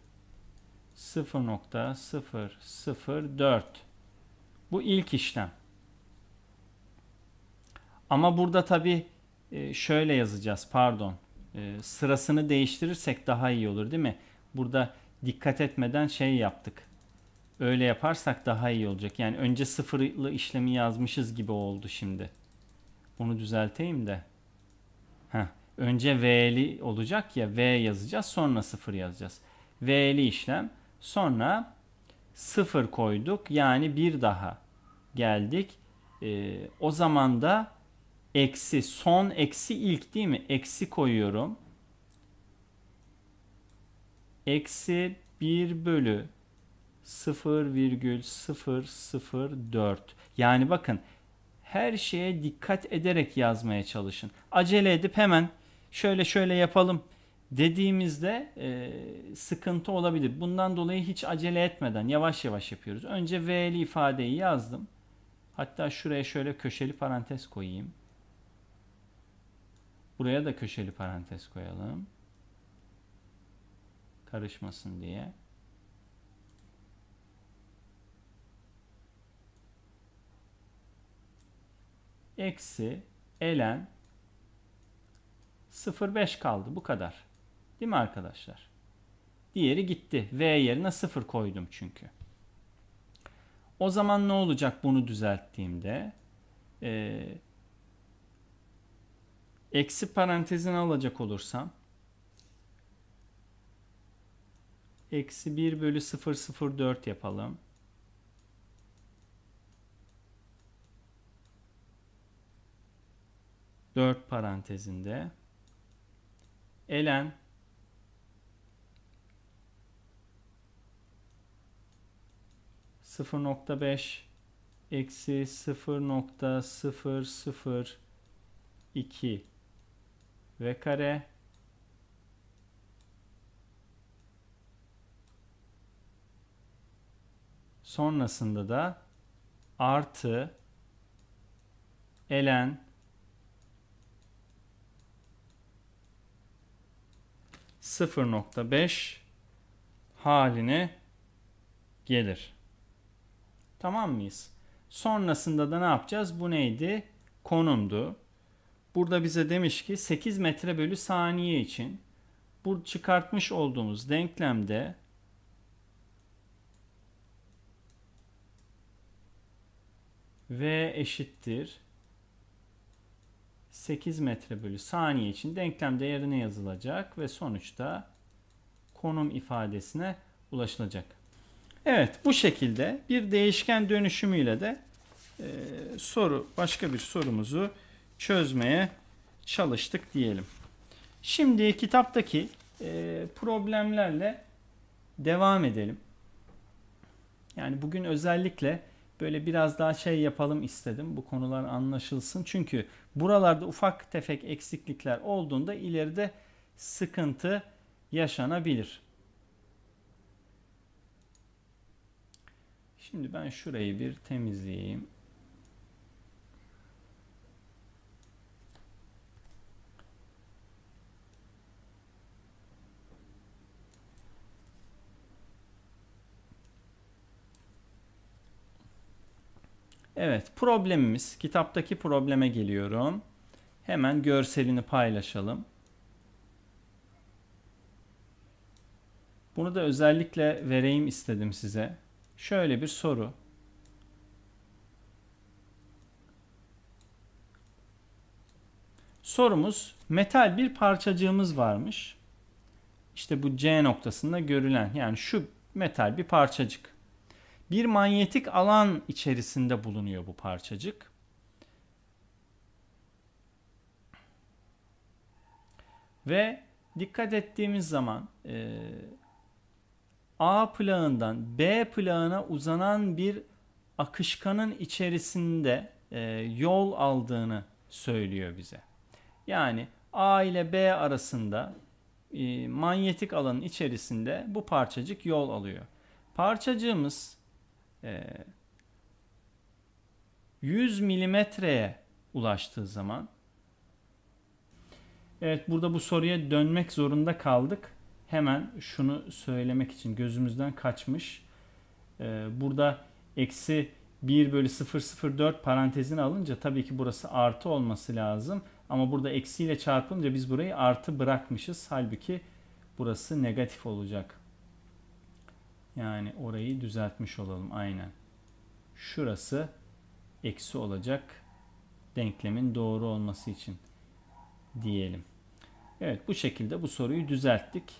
0.004 bu ilk işlem. Ama burada tabi e, şöyle yazacağız pardon e, sırasını değiştirirsek daha iyi olur değil mi? Burada dikkat etmeden şey yaptık. Öyle yaparsak daha iyi olacak. Yani önce sıfırlı işlemi yazmışız gibi oldu şimdi. Bunu düzelteyim de. Heh önce V'li olacak ya V yazacağız sonra 0 yazacağız. V'li işlem sonra 0 koyduk yani bir daha geldik. Ee, o zaman da eksi son eksi ilk değil mi? Eksi koyuyorum. Eksi 1 bölü 0,004 yani bakın her şeye dikkat ederek yazmaya çalışın. Acele edip hemen şöyle şöyle yapalım dediğimizde e, sıkıntı olabilir. Bundan dolayı hiç acele etmeden yavaş yavaş yapıyoruz. Önce V'li ifadeyi yazdım. Hatta şuraya şöyle köşeli parantez koyayım. Buraya da köşeli parantez koyalım. Karışmasın diye. Eksi elen 0,5 kaldı. Bu kadar. Değil mi arkadaşlar? Diğeri gitti. V yerine 0 koydum çünkü. O zaman ne olacak bunu düzelttiğimde? Ee, eksi parantezini alacak olursam eksi 1 bölü 004 yapalım. Dört parantezinde elen sıfır nokta beş eksi sıfır nokta sıfır sıfır iki ve kare sonrasında da artı elen 0.5 haline gelir. Tamam mıyız? Sonrasında da ne yapacağız? Bu neydi? Konumdu. Burada bize demiş ki 8 metre bölü saniye için bu çıkartmış olduğumuz denklemde V eşittir 8 metre bölü saniye için denklem değerine yazılacak ve sonuçta konum ifadesine ulaşılacak. Evet bu şekilde bir değişken dönüşümüyle de e, soru başka bir sorumuzu çözmeye çalıştık diyelim. Şimdi kitaptaki e, problemlerle devam edelim. Yani bugün özellikle böyle biraz daha şey yapalım istedim. Bu konular anlaşılsın. Çünkü buralarda ufak tefek eksiklikler olduğunda ileride sıkıntı yaşanabilir. Şimdi ben şurayı bir temizleyeyim. Evet problemimiz kitaptaki probleme geliyorum. Hemen görselini paylaşalım. Bunu da özellikle vereyim istedim size. Şöyle bir soru. Sorumuz metal bir parçacığımız varmış. İşte bu C noktasında görülen yani şu metal bir parçacık bir manyetik alan içerisinde bulunuyor bu parçacık. Ve dikkat ettiğimiz zaman e, A plağından B plağına uzanan bir akışkanın içerisinde e, yol aldığını söylüyor bize. Yani A ile B arasında e, manyetik alanın içerisinde bu parçacık yol alıyor. Parçacığımız 100 ee, milimetreye ulaştığı zaman Evet burada bu soruya dönmek zorunda kaldık. Hemen şunu söylemek için gözümüzden kaçmış. Ee, burada eksi 1 bölü 004 parantezini alınca tabii ki burası artı olması lazım. Ama burada eksiyle çarpınca biz burayı artı bırakmışız. Halbuki burası negatif olacak. Yani orayı düzeltmiş olalım aynen. Şurası eksi olacak denklemin doğru olması için diyelim. Evet bu şekilde bu soruyu düzelttik.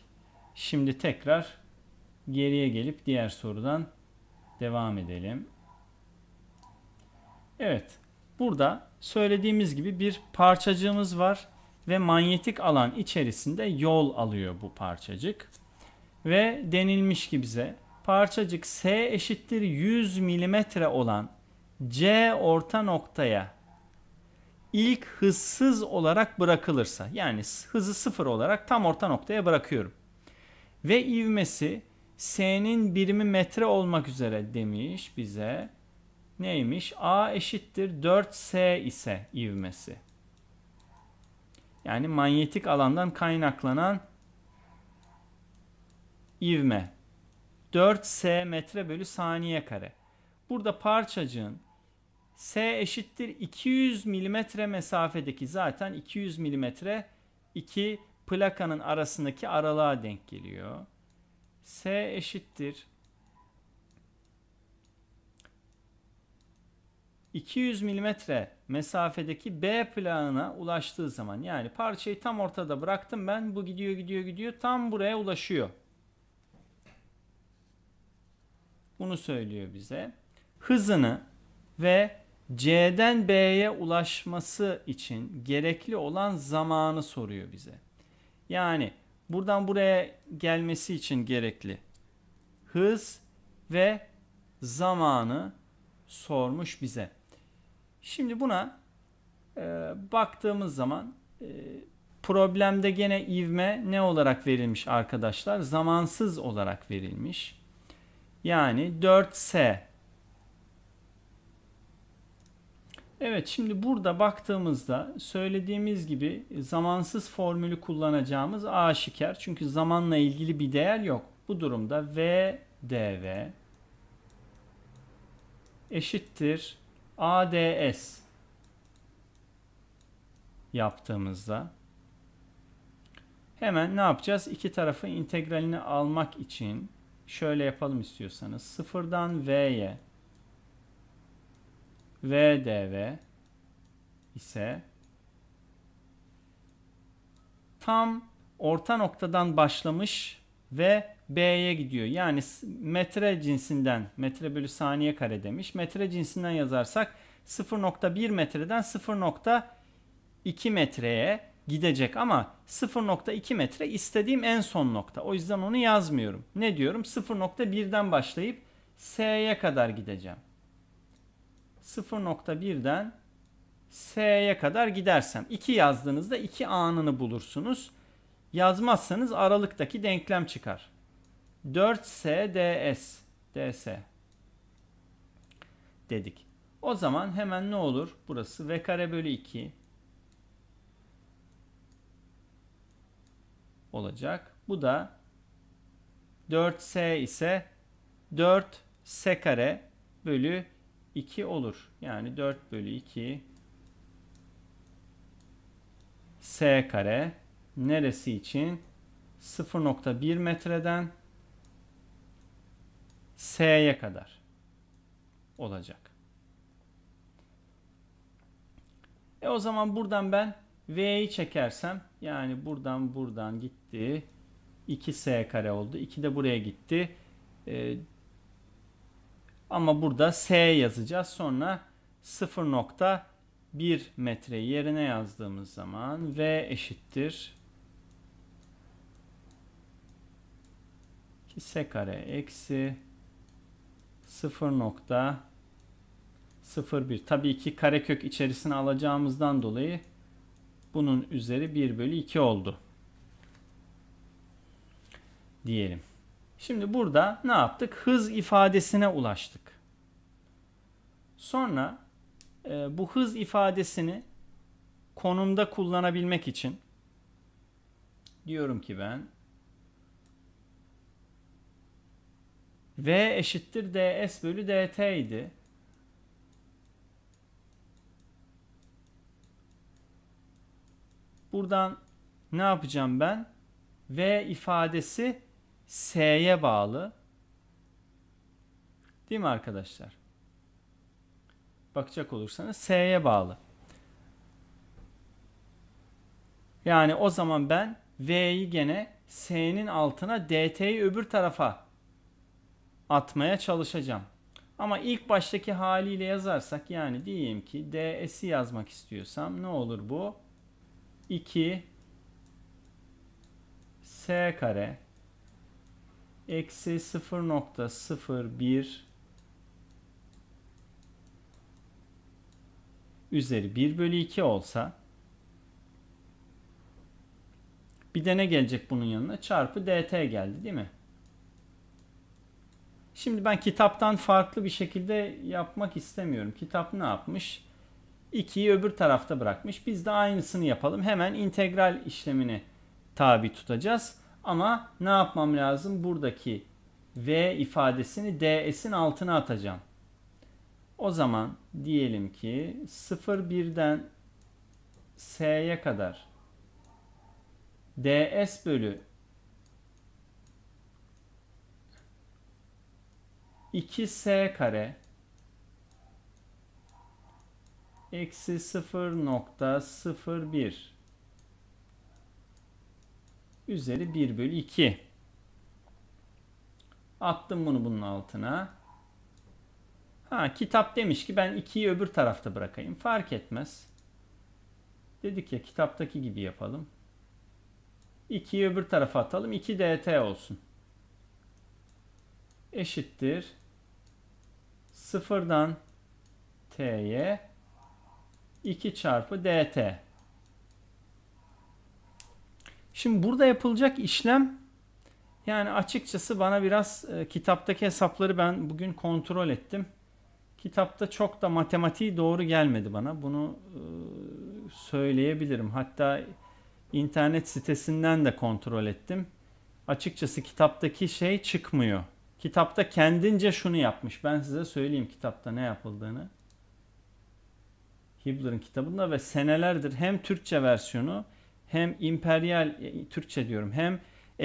Şimdi tekrar geriye gelip diğer sorudan devam edelim. Evet burada söylediğimiz gibi bir parçacığımız var ve manyetik alan içerisinde yol alıyor bu parçacık. Ve denilmiş ki bize parçacık S eşittir 100 mm olan C orta noktaya ilk hızsız olarak bırakılırsa yani hızı sıfır olarak tam orta noktaya bırakıyorum. Ve ivmesi S'nin birimi metre olmak üzere demiş bize. Neymiş? A eşittir 4S ise ivmesi. Yani manyetik alandan kaynaklanan ivme. 4s metre bölü saniye kare. Burada parçacığın s eşittir 200 milimetre mesafedeki zaten 200 milimetre iki plakanın arasındaki aralığa denk geliyor. S eşittir 200 milimetre mesafedeki B plağına ulaştığı zaman yani parçayı tam ortada bıraktım ben bu gidiyor gidiyor gidiyor tam buraya ulaşıyor. Bunu söylüyor bize. Hızını ve C'den B'ye ulaşması için gerekli olan zamanı soruyor bize. Yani buradan buraya gelmesi için gerekli hız ve zamanı sormuş bize. Şimdi buna e, baktığımız zaman e, problemde gene ivme ne olarak verilmiş arkadaşlar? Zamansız olarak verilmiş. Yani 4S. Evet şimdi burada baktığımızda söylediğimiz gibi zamansız formülü kullanacağımız aşikar. Çünkü zamanla ilgili bir değer yok. Bu durumda V dv eşittir ADS yaptığımızda hemen ne yapacağız? İki tarafı integralini almak için şöyle yapalım istiyorsanız. Sıfırdan V'ye VDV ise tam orta noktadan başlamış ve B'ye gidiyor. Yani metre cinsinden, metre bölü saniye kare demiş. Metre cinsinden yazarsak 0.1 metreden 0.2 metreye gidecek ama 0.2 metre istediğim en son nokta. O yüzden onu yazmıyorum. Ne diyorum? 0.1'den başlayıp S'ye kadar gideceğim. 0.1'den S'ye kadar gidersem 2 yazdığınızda 2 anını bulursunuz. Yazmazsanız aralıktaki denklem çıkar. 4S DS DS dedik. O zaman hemen ne olur? Burası v kare bölü 2 olacak. Bu da 4S ise 4S kare bölü 2 olur. Yani 4 bölü 2 S kare neresi için? 0.1 metreden S'ye kadar olacak. E o zaman buradan ben V'yi çekersem yani buradan buradan git gitti. 2s kare oldu. 2 de buraya gitti. Ee, ama burada s yazacağız. Sonra 0.1 metre yerine yazdığımız zaman v eşittir. 2s kare eksi 0.01 tabii ki karekök içerisine alacağımızdan dolayı bunun üzeri 1 bölü 2 oldu diyelim. Şimdi burada ne yaptık? Hız ifadesine ulaştık. Sonra e, bu hız ifadesini konumda kullanabilmek için diyorum ki ben v eşittir ds bölü dt idi. Buradan ne yapacağım ben? v ifadesi S'ye bağlı. Değil mi arkadaşlar? Bakacak olursanız S'ye bağlı. Yani o zaman ben V'yi gene S'nin altına DT'yi öbür tarafa atmaya çalışacağım. Ama ilk baştaki haliyle yazarsak yani diyeyim ki DS'i yazmak istiyorsam ne olur bu? 2 S kare eksi 0.01 üzeri 1 bölü 2 olsa bir de ne gelecek bunun yanına? Çarpı dt geldi değil mi? Şimdi ben kitaptan farklı bir şekilde yapmak istemiyorum. Kitap ne yapmış? 2'yi öbür tarafta bırakmış. Biz de aynısını yapalım. Hemen integral işlemini tabi tutacağız. Ama ne yapmam lazım? Buradaki V ifadesini DS'in altına atacağım. O zaman diyelim ki 0-1'den S'ye kadar ds bölü 2s kare eksi 0.01 üzeri 1 bölü 2. Attım bunu bunun altına. Ha kitap demiş ki ben 2'yi öbür tarafta bırakayım. Fark etmez. Dedik ya kitaptaki gibi yapalım. 2'yi öbür tarafa atalım. 2 dt olsun. Eşittir. Sıfırdan t'ye 2 çarpı dt. Şimdi burada yapılacak işlem yani açıkçası bana biraz e, kitaptaki hesapları ben bugün kontrol ettim. Kitapta çok da matematiği doğru gelmedi bana. Bunu e, söyleyebilirim. Hatta internet sitesinden de kontrol ettim. Açıkçası kitaptaki şey çıkmıyor. Kitapta kendince şunu yapmış. Ben size söyleyeyim kitapta ne yapıldığını. Hibler'ın kitabında ve senelerdir hem Türkçe versiyonu hem imperial e, Türkçe diyorum hem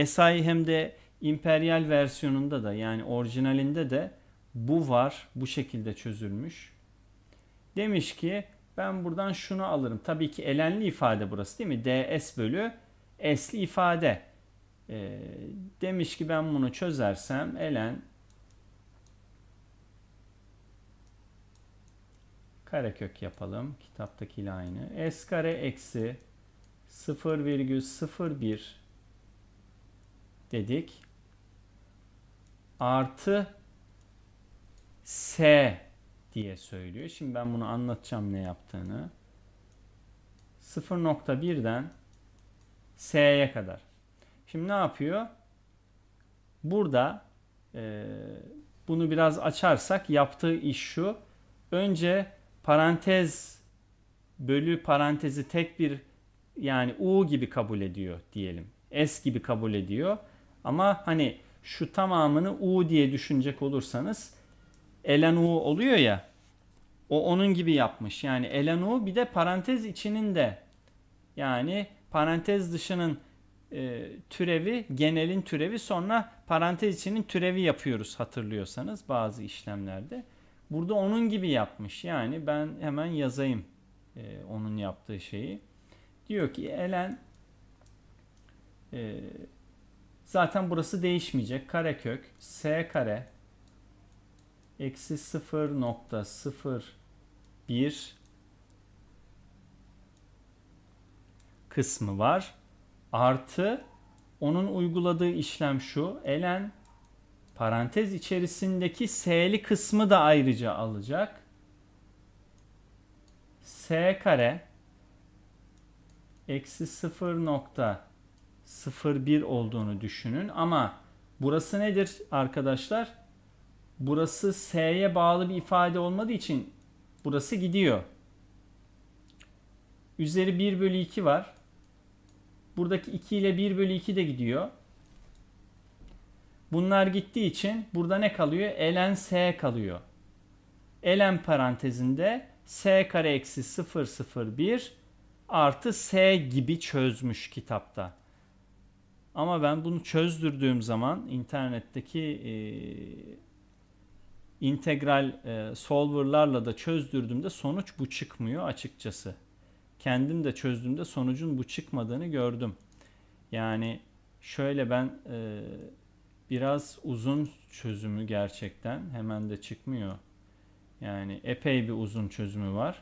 SI hem de imperial versiyonunda da yani orijinalinde de bu var bu şekilde çözülmüş. Demiş ki ben buradan şunu alırım. Tabii ki elenli ifade burası değil mi? ds bölü s'li ifade. E, demiş ki ben bunu çözersem elen karekök yapalım. Kitaptakiyle aynı. S kare eksi 0,01 dedik. Artı S diye söylüyor. Şimdi ben bunu anlatacağım ne yaptığını. 0.1'den S'ye kadar. Şimdi ne yapıyor? Burada e, bunu biraz açarsak yaptığı iş şu. Önce parantez bölü parantezi tek bir yani U gibi kabul ediyor diyelim. S gibi kabul ediyor. Ama hani şu tamamını U diye düşünecek olursanız elen U oluyor ya. O onun gibi yapmış. Yani elen U bir de parantez içinin de yani parantez dışının e, türevi, genelin türevi sonra parantez içinin türevi yapıyoruz hatırlıyorsanız bazı işlemlerde. Burada onun gibi yapmış. Yani ben hemen yazayım e, onun yaptığı şeyi. Diyor ki elen e, zaten burası değişmeyecek. Karekök s kare eksi 0.01 kısmı var. Artı onun uyguladığı işlem şu. Elen parantez içerisindeki s'li kısmı da ayrıca alacak. s kare eksi 0.01 olduğunu düşünün. Ama burası nedir arkadaşlar? Burası s'ye bağlı bir ifade olmadığı için burası gidiyor. Üzeri 1 bölü 2 var. Buradaki 2 ile 1 bölü 2 de gidiyor. Bunlar gittiği için burada ne kalıyor? ln s kalıyor. ln parantezinde s kare eksi 0.01 0 artı S gibi çözmüş kitapta. Ama ben bunu çözdürdüğüm zaman internetteki e, integral e, solverlarla da çözdürdüğümde sonuç bu çıkmıyor açıkçası. Kendim de çözdüğümde sonucun bu çıkmadığını gördüm. Yani şöyle ben e, biraz uzun çözümü gerçekten hemen de çıkmıyor. Yani epey bir uzun çözümü var.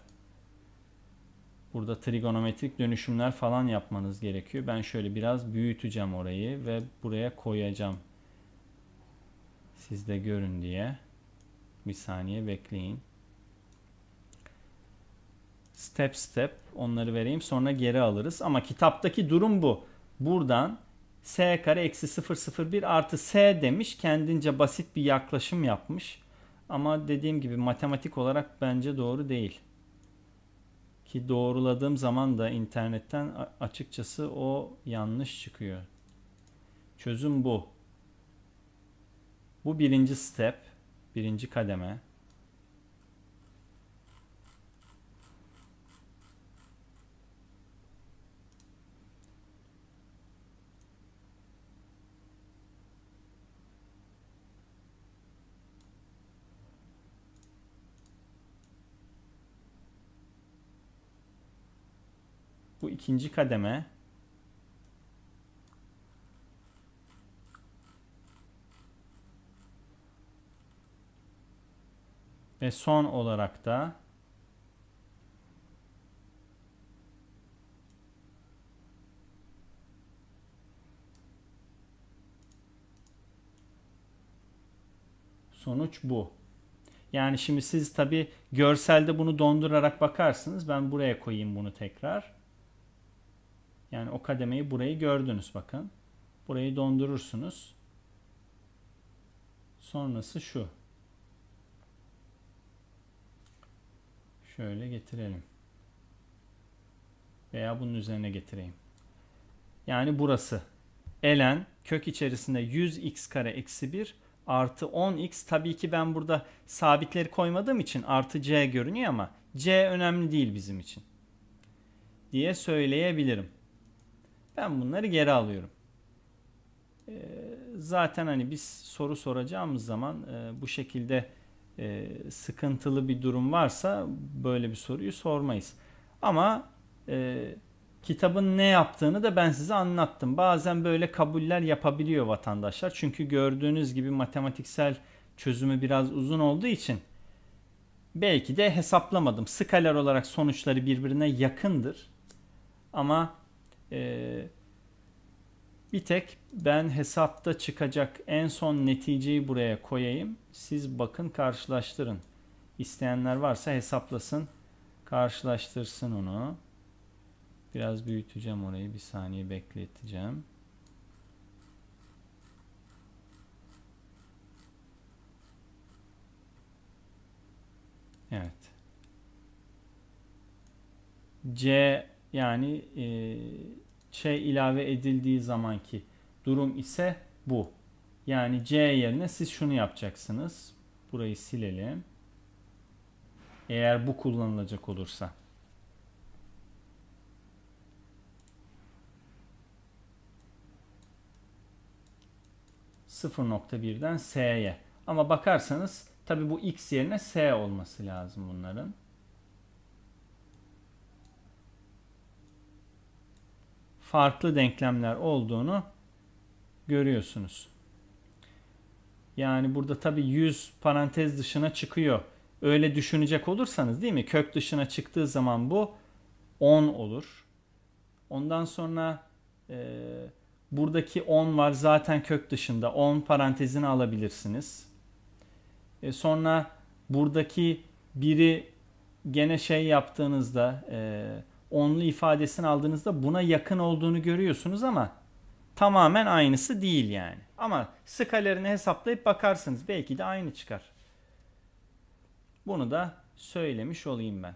Burada trigonometrik dönüşümler falan yapmanız gerekiyor. Ben şöyle biraz büyüteceğim orayı ve buraya koyacağım. Siz de görün diye. Bir saniye bekleyin. Step step onları vereyim sonra geri alırız. Ama kitaptaki durum bu. Buradan s kare eksi 001 artı s demiş. Kendince basit bir yaklaşım yapmış. Ama dediğim gibi matematik olarak bence doğru değil ki doğruladığım zaman da internetten açıkçası o yanlış çıkıyor. Çözüm bu. Bu birinci step, birinci kademe. ikinci kademe ve son olarak da sonuç bu. Yani şimdi siz tabi görselde bunu dondurarak bakarsınız. Ben buraya koyayım bunu tekrar. Yani o kademeyi burayı gördünüz bakın. Burayı dondurursunuz. Sonrası şu. Şöyle getirelim. Veya bunun üzerine getireyim. Yani burası. Elen kök içerisinde 100x kare eksi 1 artı 10x. Tabii ki ben burada sabitleri koymadığım için artı c görünüyor ama c önemli değil bizim için diye söyleyebilirim. Ben bunları geri alıyorum. Ee, zaten hani biz soru soracağımız zaman e, bu şekilde e, sıkıntılı bir durum varsa böyle bir soruyu sormayız. Ama e, kitabın ne yaptığını da ben size anlattım. Bazen böyle kabuller yapabiliyor vatandaşlar. Çünkü gördüğünüz gibi matematiksel çözümü biraz uzun olduğu için belki de hesaplamadım. Skaler olarak sonuçları birbirine yakındır. Ama ee, bir tek ben hesapta çıkacak en son neticeyi buraya koyayım. Siz bakın karşılaştırın. İsteyenler varsa hesaplasın. Karşılaştırsın onu. Biraz büyüteceğim orayı. Bir saniye bekleteceğim. Evet. C yani e, C şey ilave edildiği zamanki durum ise bu. Yani C yerine siz şunu yapacaksınız. Burayı silelim. Eğer bu kullanılacak olursa. .1'den S'ye. Ama bakarsanız tabi bu X yerine S olması lazım bunların. farklı denklemler olduğunu görüyorsunuz. Yani burada tabi 100 parantez dışına çıkıyor. Öyle düşünecek olursanız değil mi? Kök dışına çıktığı zaman bu 10 olur. Ondan sonra e, buradaki 10 var zaten kök dışında. 10 parantezini alabilirsiniz. E, sonra buradaki biri gene şey yaptığınızda... E, onlu ifadesini aldığınızda buna yakın olduğunu görüyorsunuz ama tamamen aynısı değil yani. Ama skalerini hesaplayıp bakarsınız. Belki de aynı çıkar. Bunu da söylemiş olayım ben.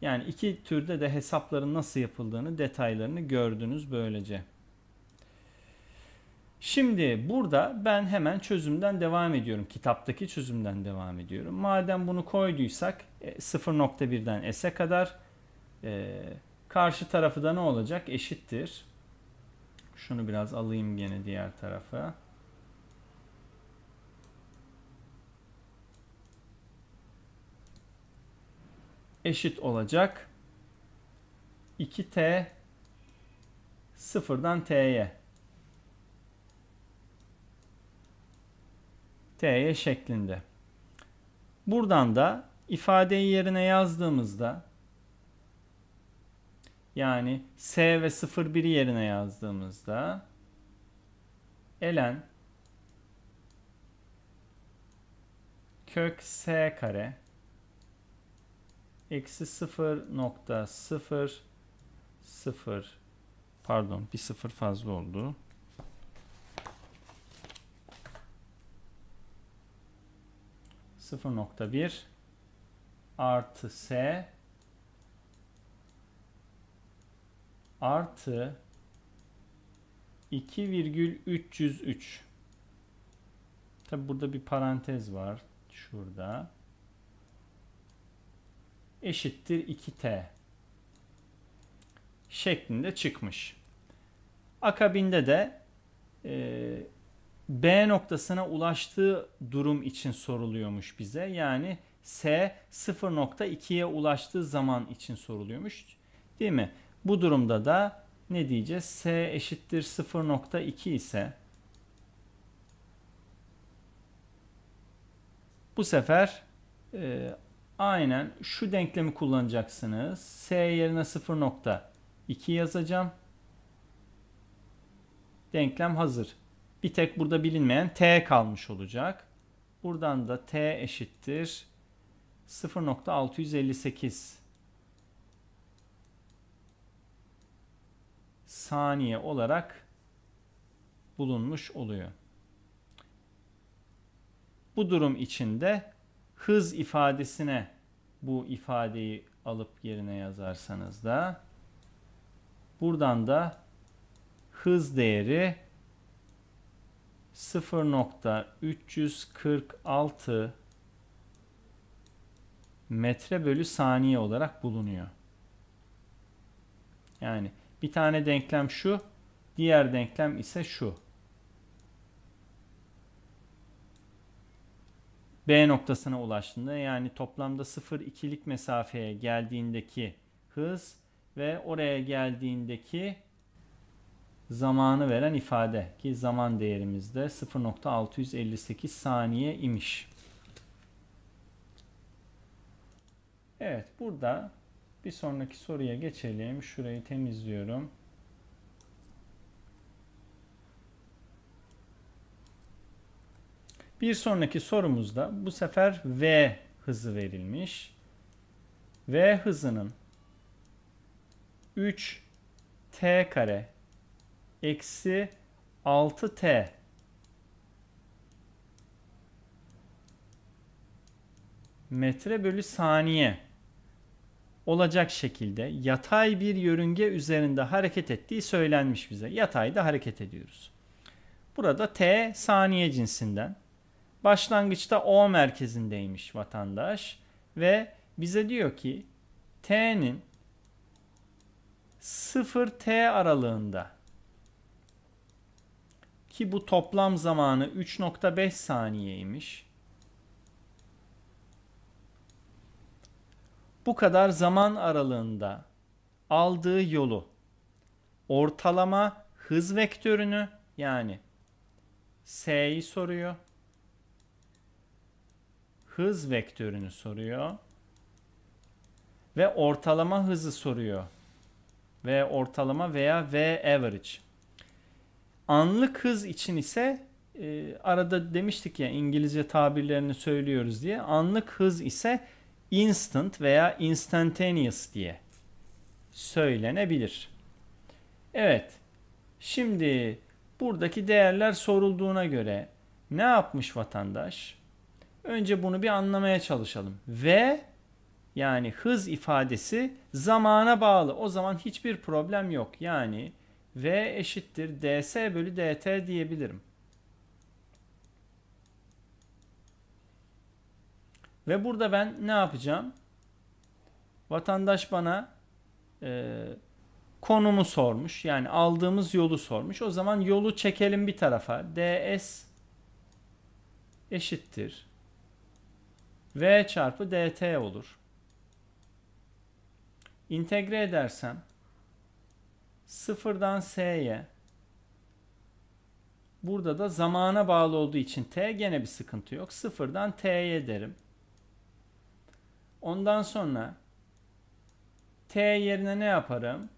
Yani iki türde de hesapların nasıl yapıldığını, detaylarını gördünüz böylece. Şimdi burada ben hemen çözümden devam ediyorum. Kitaptaki çözümden devam ediyorum. Madem bunu koyduysak 0.1'den e, s'e kadar e, karşı tarafı da ne olacak? Eşittir. Şunu biraz alayım gene diğer tarafa. Eşit olacak. 2t sıfırdan t'ye. t'ye şeklinde. Buradan da ifadeyi yerine yazdığımızda yani S ve 01 yerine yazdığımızda elen kök S kare eksi 0.0 0 pardon bir sıfır fazla oldu. Sıfır nokta bir artı S artı 2,303 tabi burada bir parantez var şurada eşittir 2t şeklinde çıkmış. Akabinde de e, B noktasına ulaştığı durum için soruluyormuş bize. Yani S 0.2'ye ulaştığı zaman için soruluyormuş. Değil mi? Bu durumda da ne diyeceğiz? S eşittir 0.2 ise bu sefer e, aynen şu denklemi kullanacaksınız. S yerine 0.2 yazacağım. Denklem hazır. Bir tek burada bilinmeyen t kalmış olacak. Buradan da t eşittir 0.658 saniye olarak bulunmuş oluyor. Bu durum içinde hız ifadesine bu ifadeyi alıp yerine yazarsanız da buradan da hız değeri 0.346 metre bölü saniye olarak bulunuyor. Yani bir tane denklem şu. Diğer denklem ise şu. B noktasına ulaştığında yani toplamda 0-2'lik mesafeye geldiğindeki hız ve oraya geldiğindeki zamanı veren ifade ki zaman değerimiz de 0.658 saniye imiş. Evet burada bir sonraki soruya geçelim. Şurayı temizliyorum. Bir sonraki sorumuzda bu sefer V hızı verilmiş. V hızının 3 t kare eksi 6 t metre bölü saniye olacak şekilde yatay bir yörünge üzerinde hareket ettiği söylenmiş bize. Yatayda hareket ediyoruz. Burada T saniye cinsinden. Başlangıçta O merkezindeymiş vatandaş ve bize diyor ki T'nin 0T aralığında ki bu toplam zamanı 3.5 saniyeymiş. bu kadar zaman aralığında aldığı yolu ortalama hız vektörünü yani s'yi soruyor. Hız vektörünü soruyor. Ve ortalama hızı soruyor. Ve ortalama veya V average. Anlık hız için ise e, arada demiştik ya İngilizce tabirlerini söylüyoruz diye. Anlık hız ise instant veya instantaneous diye söylenebilir. Evet. Şimdi buradaki değerler sorulduğuna göre ne yapmış vatandaş? Önce bunu bir anlamaya çalışalım. Ve yani hız ifadesi zamana bağlı. O zaman hiçbir problem yok. Yani V eşittir ds bölü dt diyebilirim. Ve burada ben ne yapacağım? Vatandaş bana e, konumu sormuş. Yani aldığımız yolu sormuş. O zaman yolu çekelim bir tarafa. ds eşittir. v çarpı dt olur. İntegre edersem sıfırdan s'ye burada da zamana bağlı olduğu için t gene bir sıkıntı yok. Sıfırdan t'ye derim. Ondan sonra T yerine ne yaparım?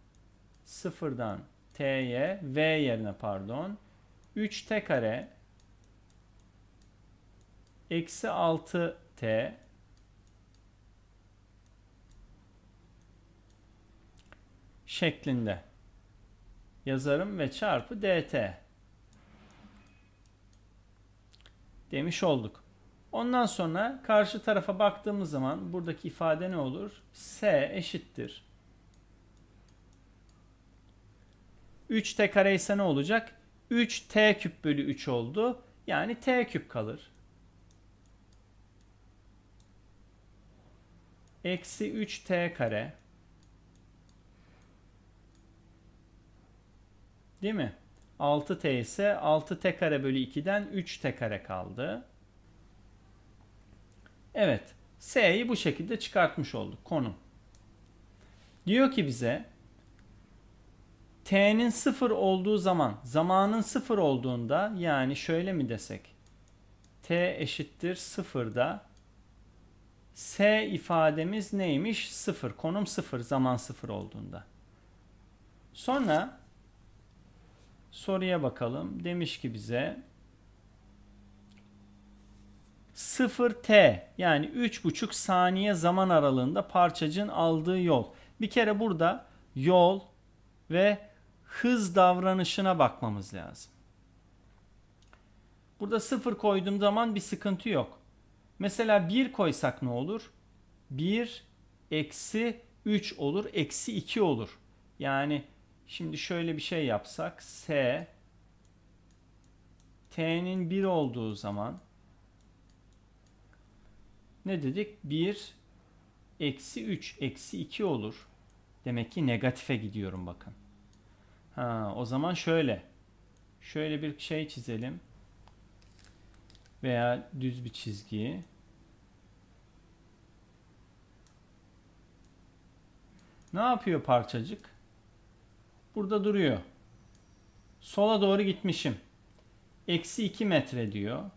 Sıfırdan T'ye V yerine pardon 3T kare eksi 6T şeklinde yazarım ve çarpı dt demiş olduk. Ondan sonra karşı tarafa baktığımız zaman buradaki ifade ne olur? S eşittir. 3t kare ise ne olacak? 3t küp bölü 3 oldu. Yani t küp kalır. Eksi 3t kare. Değil mi? 6t ise 6t kare bölü 2'den 3t kare kaldı. Evet. S'yi bu şekilde çıkartmış olduk. Konum. Diyor ki bize T'nin sıfır olduğu zaman zamanın sıfır olduğunda yani şöyle mi desek T eşittir sıfırda S ifademiz neymiş? Sıfır. Konum sıfır. Zaman sıfır olduğunda. Sonra soruya bakalım. Demiş ki bize 0t yani 3,5 saniye zaman aralığında parçacığın aldığı yol. Bir kere burada yol ve hız davranışına bakmamız lazım. Burada 0 koyduğum zaman bir sıkıntı yok. Mesela 1 koysak ne olur? 1 eksi 3 olur. Eksi 2 olur. Yani şimdi şöyle bir şey yapsak. S T'nin 1 olduğu zaman ne dedik? 1 eksi 3 eksi 2 olur. Demek ki negatife gidiyorum bakın. Ha, o zaman şöyle. Şöyle bir şey çizelim. Veya düz bir çizgi. Ne yapıyor parçacık? Burada duruyor. Sola doğru gitmişim. Eksi 2 metre diyor.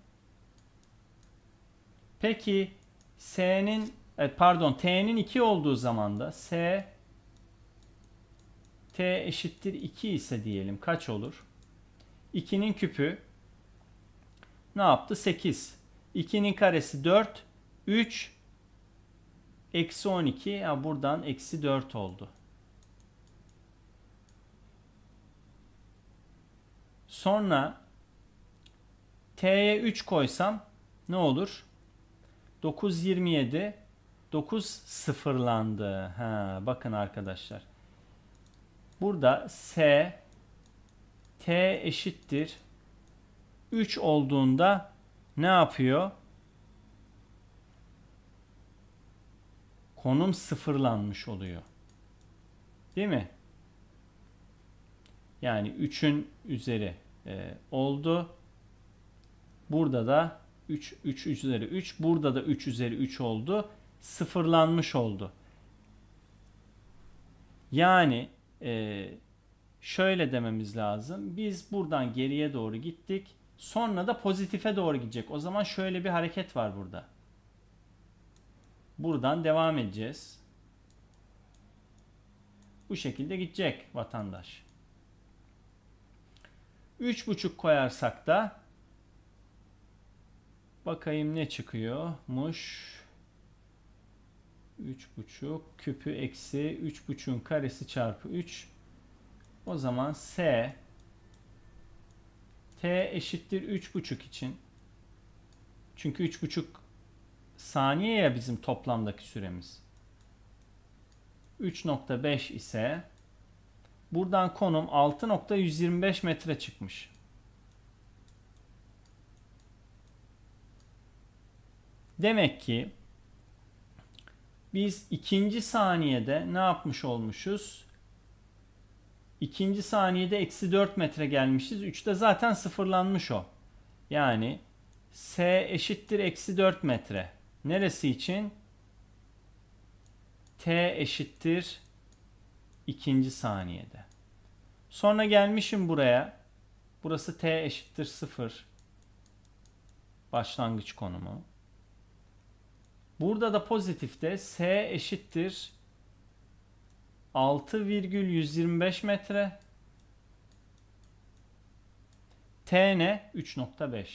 Peki S'nin e, pardon T'nin 2 olduğu zaman da S T eşittir 2 ise diyelim kaç olur? 2'nin küpü ne yaptı? 8. 2'nin karesi 4. 3 eksi 12. Ya buradan eksi 4 oldu. Sonra T'ye 3 koysam ne olur? 9.27 9 sıfırlandı. Ha, bakın arkadaşlar. Burada S T eşittir 3 olduğunda ne yapıyor? Konum sıfırlanmış oluyor. Değil mi? Yani 3'ün üzeri e, oldu. Burada da 3, 3 üzeri 3. Burada da 3 üzeri 3 oldu. Sıfırlanmış oldu. Yani e, şöyle dememiz lazım. Biz buradan geriye doğru gittik. Sonra da pozitife doğru gidecek. O zaman şöyle bir hareket var burada. Buradan devam edeceğiz. Bu şekilde gidecek vatandaş. 3,5 koyarsak da Bakayım ne çıkıyormuş. 3,5 küpü eksi 3,5'un karesi çarpı 3. O zaman S T eşittir 3,5 için. Çünkü 3,5 saniye ya bizim toplamdaki süremiz. 3.5 ise buradan konum 6.125 metre çıkmış. Demek ki biz ikinci saniyede ne yapmış olmuşuz? İkinci saniyede eksi 4 metre gelmişiz. 3'te zaten sıfırlanmış o. Yani S eşittir eksi 4 metre. Neresi için? T eşittir ikinci saniyede. Sonra gelmişim buraya. Burası T eşittir 0. Başlangıç konumu. Burada da pozitifte S eşittir 6,125 metre. T ne? 3.5.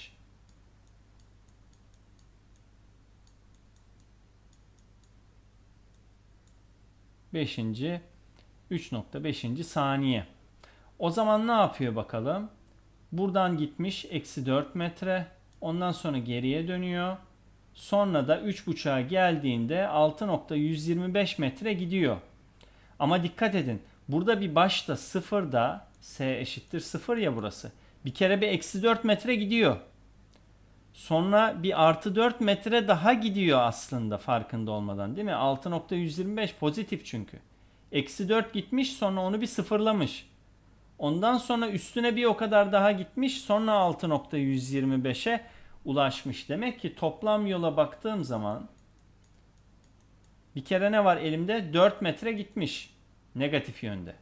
Beşinci 3.5. saniye. O zaman ne yapıyor bakalım? Buradan gitmiş eksi 4 metre. Ondan sonra geriye dönüyor. Sonra da 3.5'a geldiğinde 6.125 metre gidiyor. Ama dikkat edin. Burada bir başta sıfırda S eşittir sıfır ya burası. Bir kere bir eksi 4 metre gidiyor. Sonra bir artı 4 metre daha gidiyor aslında farkında olmadan değil mi? 6.125 pozitif çünkü. Eksi 4 gitmiş sonra onu bir sıfırlamış. Ondan sonra üstüne bir o kadar daha gitmiş sonra 6.125'e ulaşmış. Demek ki toplam yola baktığım zaman bir kere ne var elimde? 4 metre gitmiş negatif yönde.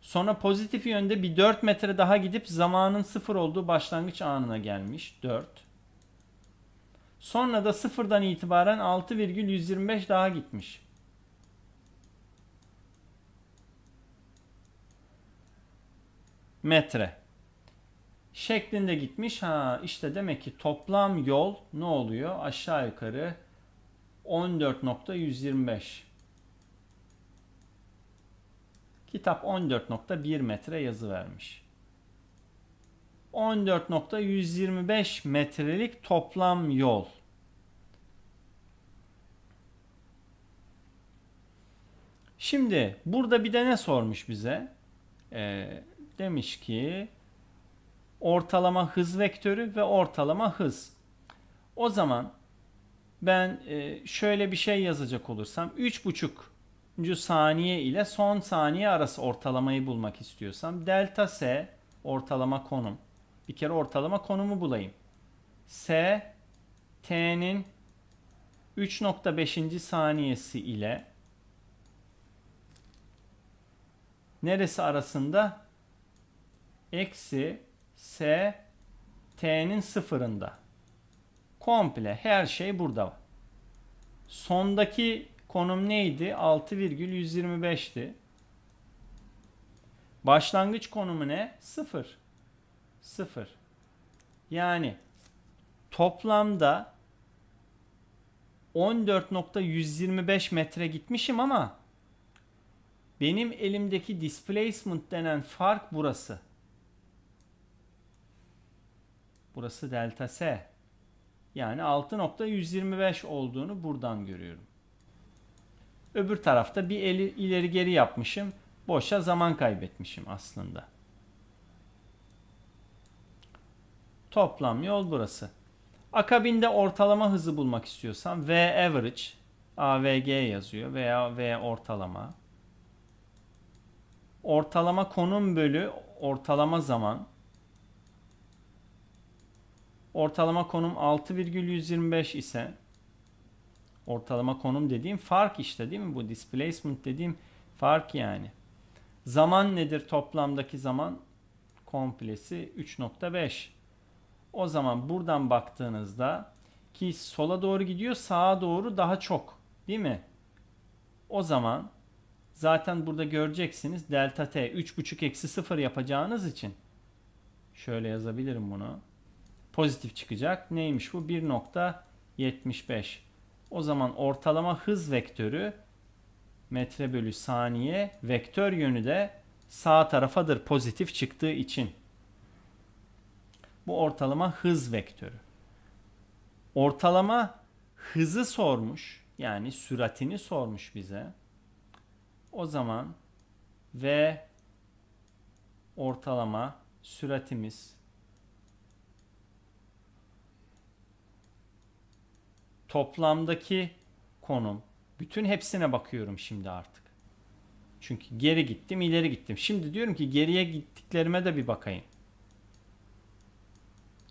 Sonra pozitif yönde bir 4 metre daha gidip zamanın sıfır olduğu başlangıç anına gelmiş. 4. Sonra da sıfırdan itibaren 6,125 daha gitmiş. Metre şeklinde gitmiş. Ha işte demek ki toplam yol ne oluyor? Aşağı yukarı 14.125. Kitap 14.1 metre yazı vermiş. 14.125 metrelik toplam yol. Şimdi burada bir de ne sormuş bize? Ee, demiş ki ortalama hız vektörü ve ortalama hız. O zaman ben e, şöyle bir şey yazacak olursam 3,5 saniye ile son saniye arası ortalamayı bulmak istiyorsam delta s ortalama konum. Bir kere ortalama konumu bulayım. S t'nin 3.5. saniyesi ile neresi arasında? Eksi S T'nin sıfırında. Komple her şey burada. Sondaki konum neydi? 6,125'ti. Başlangıç konumu ne? 0. 0. Yani toplamda 14.125 metre gitmişim ama benim elimdeki displacement denen fark burası. Burası delta S. Yani 6.125 olduğunu buradan görüyorum. Öbür tarafta bir eli, ileri geri yapmışım. Boşa zaman kaybetmişim aslında. Toplam yol burası. Akabinde ortalama hızı bulmak istiyorsam V average AVG yazıyor veya V ortalama. Ortalama konum bölü ortalama zaman Ortalama konum 6,125 ise ortalama konum dediğim fark işte değil mi? Bu displacement dediğim fark yani. Zaman nedir toplamdaki zaman? Komplesi 3.5. O zaman buradan baktığınızda ki sola doğru gidiyor sağa doğru daha çok değil mi? O zaman zaten burada göreceksiniz delta t 3.5 eksi 0 yapacağınız için şöyle yazabilirim bunu pozitif çıkacak. Neymiş bu? 1.75. O zaman ortalama hız vektörü metre bölü saniye vektör yönü de sağ tarafadır pozitif çıktığı için. Bu ortalama hız vektörü. Ortalama hızı sormuş. Yani süratini sormuş bize. O zaman ve ortalama süratimiz toplamdaki konum. Bütün hepsine bakıyorum şimdi artık. Çünkü geri gittim, ileri gittim. Şimdi diyorum ki geriye gittiklerime de bir bakayım.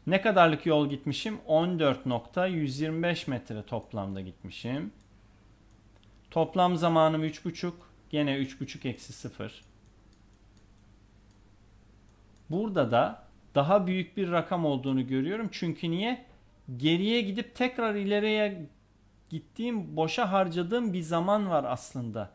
Ne kadarlık yol gitmişim? 14.125 metre toplamda gitmişim. Toplam zamanım 3.5. Gene 3.5 eksi 0. Burada da daha büyük bir rakam olduğunu görüyorum. Çünkü niye? geriye gidip tekrar ileriye gittiğim, boşa harcadığım bir zaman var aslında.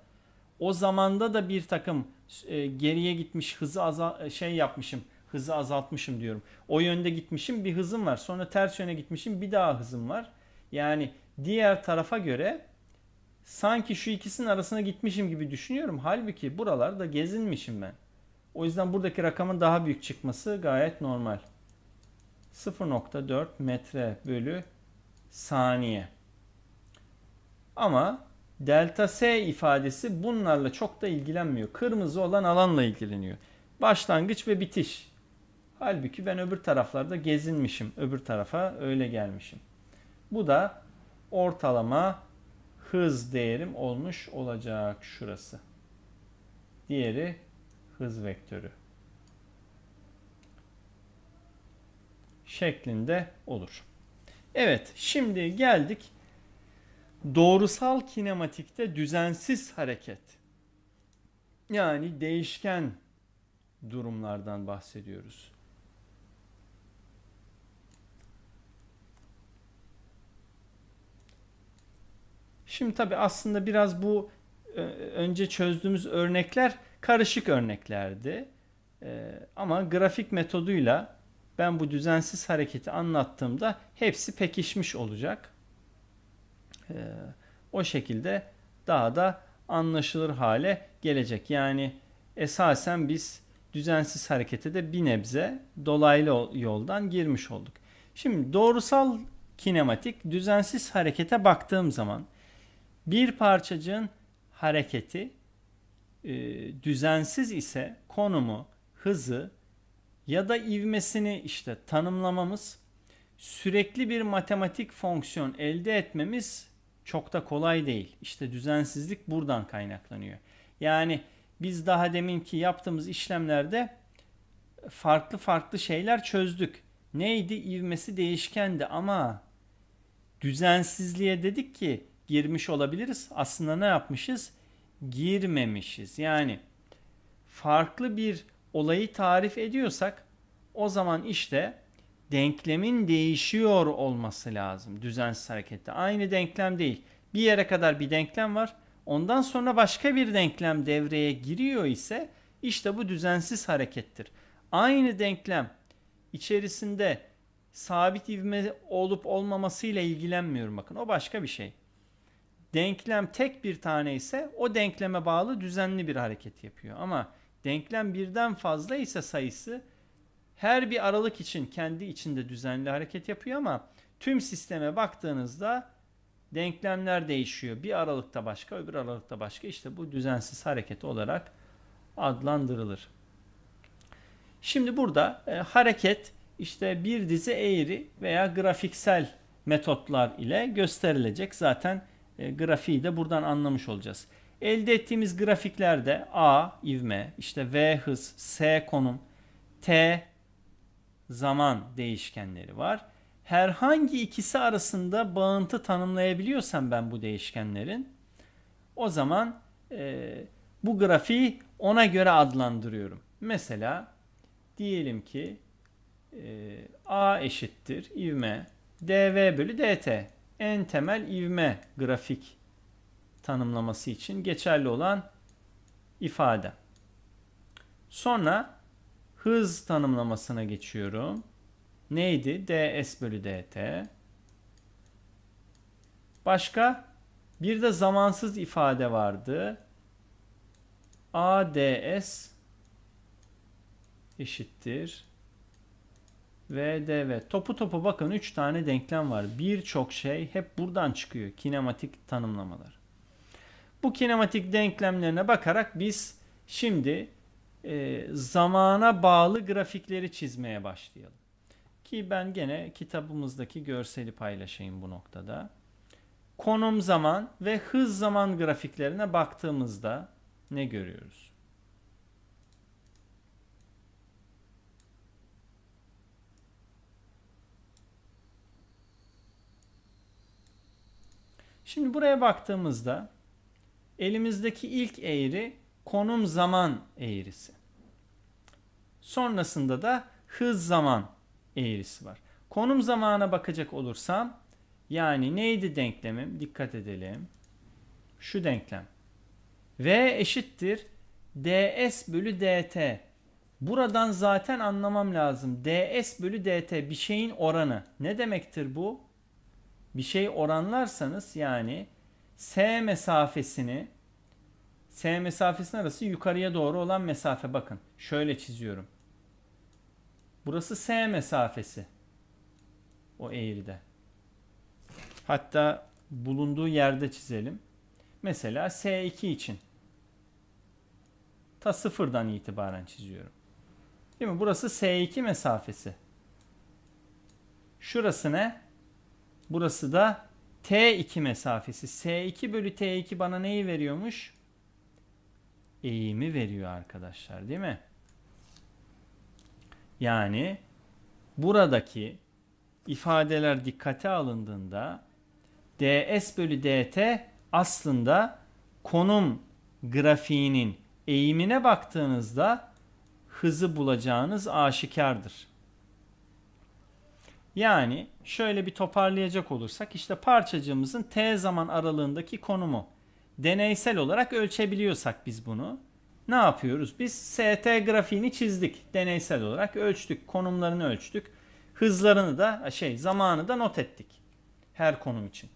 O zamanda da bir takım e, geriye gitmiş, hızı azal e, şey yapmışım, hızı azaltmışım diyorum. O yönde gitmişim, bir hızım var. Sonra ters yöne gitmişim, bir daha hızım var. Yani diğer tarafa göre sanki şu ikisinin arasına gitmişim gibi düşünüyorum. Halbuki buralarda gezinmişim ben. O yüzden buradaki rakamın daha büyük çıkması gayet normal. 0.4 metre bölü saniye. Ama delta S ifadesi bunlarla çok da ilgilenmiyor. Kırmızı olan alanla ilgileniyor. Başlangıç ve bitiş. Halbuki ben öbür taraflarda gezinmişim. Öbür tarafa öyle gelmişim. Bu da ortalama hız değerim olmuş olacak şurası. Diğeri hız vektörü. şeklinde olur. Evet şimdi geldik doğrusal kinematikte düzensiz hareket yani değişken durumlardan bahsediyoruz. Şimdi tabi aslında biraz bu e, önce çözdüğümüz örnekler karışık örneklerdi. E, ama grafik metoduyla ben bu düzensiz hareketi anlattığımda hepsi pekişmiş olacak. Ee, o şekilde daha da anlaşılır hale gelecek. Yani esasen biz düzensiz harekete de bir nebze dolaylı yoldan girmiş olduk. Şimdi doğrusal kinematik düzensiz harekete baktığım zaman bir parçacığın hareketi e, düzensiz ise konumu, hızı ya da ivmesini işte tanımlamamız sürekli bir matematik fonksiyon elde etmemiz çok da kolay değil. İşte düzensizlik buradan kaynaklanıyor. Yani biz daha deminki yaptığımız işlemlerde farklı farklı şeyler çözdük. Neydi? İvmesi değişkendi ama düzensizliğe dedik ki girmiş olabiliriz. Aslında ne yapmışız? Girmemişiz. Yani farklı bir olayı tarif ediyorsak o zaman işte denklemin değişiyor olması lazım düzensiz harekette. Aynı denklem değil. Bir yere kadar bir denklem var. Ondan sonra başka bir denklem devreye giriyor ise işte bu düzensiz harekettir. Aynı denklem içerisinde sabit ivme olup olmaması ile ilgilenmiyorum bakın. O başka bir şey. Denklem tek bir tane ise o denkleme bağlı düzenli bir hareket yapıyor. Ama Denklem birden fazla ise sayısı her bir aralık için kendi içinde düzenli hareket yapıyor ama tüm sisteme baktığınızda denklemler değişiyor. Bir aralıkta başka, öbür aralıkta başka. İşte bu düzensiz hareket olarak adlandırılır. Şimdi burada e, hareket işte bir dizi eğri veya grafiksel metotlar ile gösterilecek. Zaten e, grafiği de buradan anlamış olacağız. Elde ettiğimiz grafiklerde A ivme, işte V hız, S konum, T zaman değişkenleri var. Herhangi ikisi arasında bağıntı tanımlayabiliyorsam ben bu değişkenlerin o zaman e, bu grafiği ona göre adlandırıyorum. Mesela diyelim ki e, A eşittir ivme dv bölü dt en temel ivme grafik tanımlaması için geçerli olan ifade. Sonra hız tanımlamasına geçiyorum. Neydi? ds bölü dt. Başka bir de zamansız ifade vardı. ads eşittir VDV. Topu topu bakın 3 tane denklem var. Birçok şey hep buradan çıkıyor. Kinematik tanımlamalar. Bu kinematik denklemlerine bakarak biz şimdi e, zamana bağlı grafikleri çizmeye başlayalım. Ki ben gene kitabımızdaki görseli paylaşayım bu noktada. Konum zaman ve hız zaman grafiklerine baktığımızda ne görüyoruz? Şimdi buraya baktığımızda Elimizdeki ilk eğri konum zaman eğrisi. Sonrasında da hız zaman eğrisi var. Konum zamana bakacak olursam yani neydi denklemim? Dikkat edelim. Şu denklem. V eşittir ds bölü dt. Buradan zaten anlamam lazım. ds bölü dt bir şeyin oranı. Ne demektir bu? Bir şey oranlarsanız yani S mesafesini S mesafesinin arası yukarıya doğru olan mesafe bakın. Şöyle çiziyorum. Burası S mesafesi. O eğride. Hatta bulunduğu yerde çizelim. Mesela S2 için. Ta sıfırdan itibaren çiziyorum. Değil mi? Burası S2 mesafesi. Şurası ne? Burası da T2 mesafesi. S2 bölü T2 bana neyi veriyormuş? Eğimi veriyor arkadaşlar değil mi? Yani buradaki ifadeler dikkate alındığında ds bölü dt aslında konum grafiğinin eğimine baktığınızda hızı bulacağınız aşikardır. Yani şöyle bir toparlayacak olursak işte parçacığımızın t zaman aralığındaki konumu deneysel olarak ölçebiliyorsak biz bunu ne yapıyoruz? Biz ST grafiğini çizdik. Deneysel olarak ölçtük, konumlarını ölçtük. Hızlarını da şey zamanı da not ettik her konum için.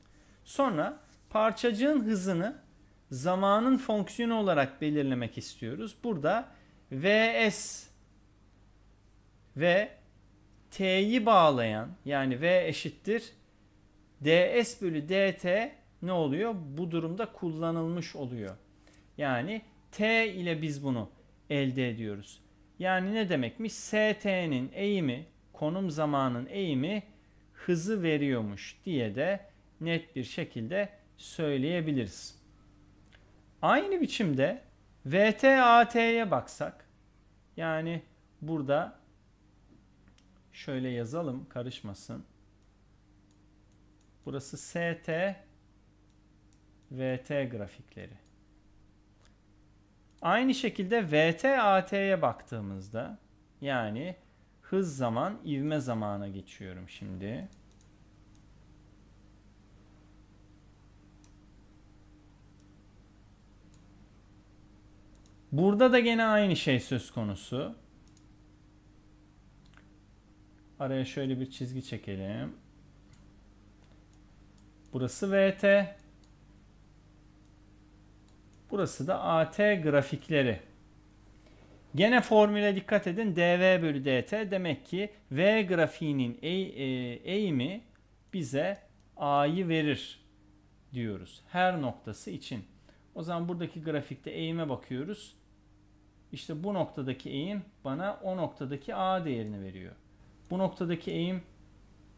Sonra parçacığın hızını zamanın fonksiyonu olarak belirlemek istiyoruz. Burada Vs ve t'yi bağlayan yani v eşittir ds bölü dt ne oluyor? Bu durumda kullanılmış oluyor. Yani t ile biz bunu elde ediyoruz. Yani ne demekmiş? ST'nin eğimi, konum zamanın eğimi hızı veriyormuş diye de net bir şekilde söyleyebiliriz. Aynı biçimde VT AT'ye baksak yani burada Şöyle yazalım karışmasın. Burası ST VT grafikleri. Aynı şekilde VT AT'ye baktığımızda yani hız zaman ivme zamana geçiyorum şimdi. Burada da gene aynı şey söz konusu. Araya şöyle bir çizgi çekelim. Burası VT. Burası da AT grafikleri. Gene formüle dikkat edin. dv bölü dt demek ki v grafiğinin e, e, eğimi bize a'yı verir diyoruz. Her noktası için. O zaman buradaki grafikte eğime bakıyoruz. İşte bu noktadaki eğim bana o noktadaki a değerini veriyor. Bu noktadaki eğim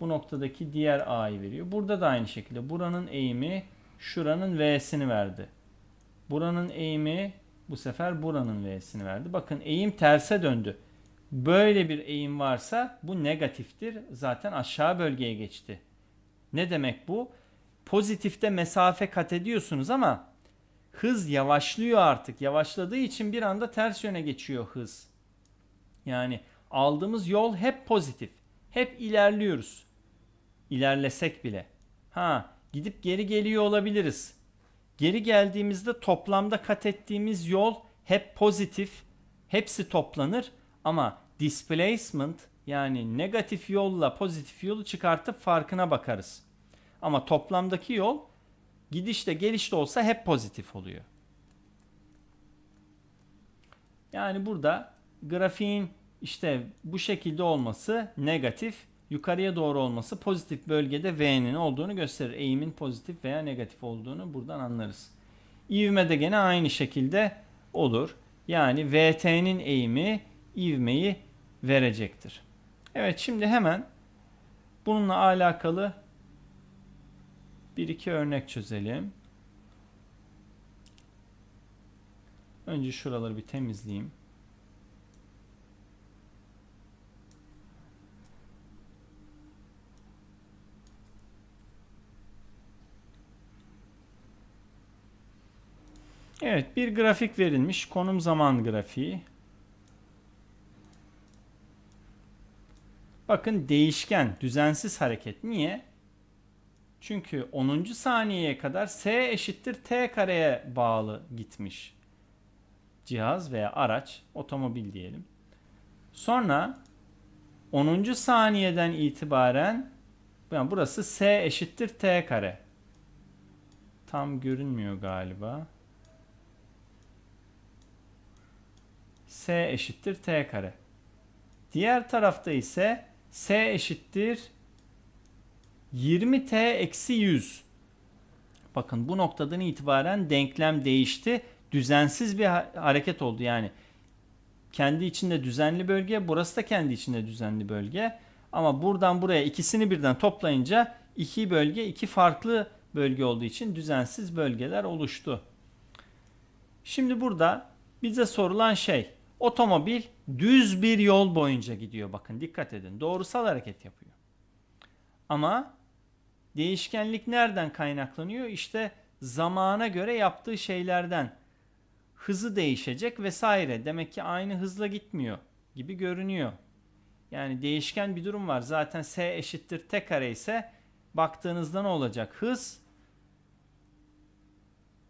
bu noktadaki diğer a'yı veriyor. Burada da aynı şekilde buranın eğimi şuranın v'sini verdi. Buranın eğimi bu sefer buranın v'sini verdi. Bakın eğim terse döndü. Böyle bir eğim varsa bu negatiftir. Zaten aşağı bölgeye geçti. Ne demek bu? Pozitifte mesafe kat ediyorsunuz ama hız yavaşlıyor artık. Yavaşladığı için bir anda ters yöne geçiyor hız. Yani aldığımız yol hep pozitif. Hep ilerliyoruz. İlerlesek bile. Ha, gidip geri geliyor olabiliriz. Geri geldiğimizde toplamda kat ettiğimiz yol hep pozitif. Hepsi toplanır ama displacement yani negatif yolla pozitif yolu çıkartıp farkına bakarız. Ama toplamdaki yol gidişte gelişte olsa hep pozitif oluyor. Yani burada grafiğin işte bu şekilde olması negatif, yukarıya doğru olması pozitif bölgede V'nin olduğunu gösterir. Eğimin pozitif veya negatif olduğunu buradan anlarız. İvme de gene aynı şekilde olur. Yani VT'nin eğimi ivmeyi verecektir. Evet şimdi hemen bununla alakalı bir iki örnek çözelim. Önce şuraları bir temizleyeyim. Evet bir grafik verilmiş. Konum zaman grafiği. Bakın değişken, düzensiz hareket. Niye? Çünkü 10. saniyeye kadar S eşittir T kareye bağlı gitmiş cihaz veya araç, otomobil diyelim. Sonra 10. saniyeden itibaren yani burası S eşittir T kare. Tam görünmüyor galiba. s eşittir t kare. Diğer tarafta ise s eşittir 20t eksi 100. Bakın bu noktadan itibaren denklem değişti. Düzensiz bir hareket oldu yani. Kendi içinde düzenli bölge, burası da kendi içinde düzenli bölge. Ama buradan buraya ikisini birden toplayınca iki bölge, iki farklı bölge olduğu için düzensiz bölgeler oluştu. Şimdi burada bize sorulan şey Otomobil düz bir yol boyunca gidiyor bakın dikkat edin. Doğrusal hareket yapıyor. Ama değişkenlik nereden kaynaklanıyor? İşte zamana göre yaptığı şeylerden. Hızı değişecek vesaire. Demek ki aynı hızla gitmiyor gibi görünüyor. Yani değişken bir durum var. Zaten S eşittir T kare ise baktığınızda ne olacak? Hız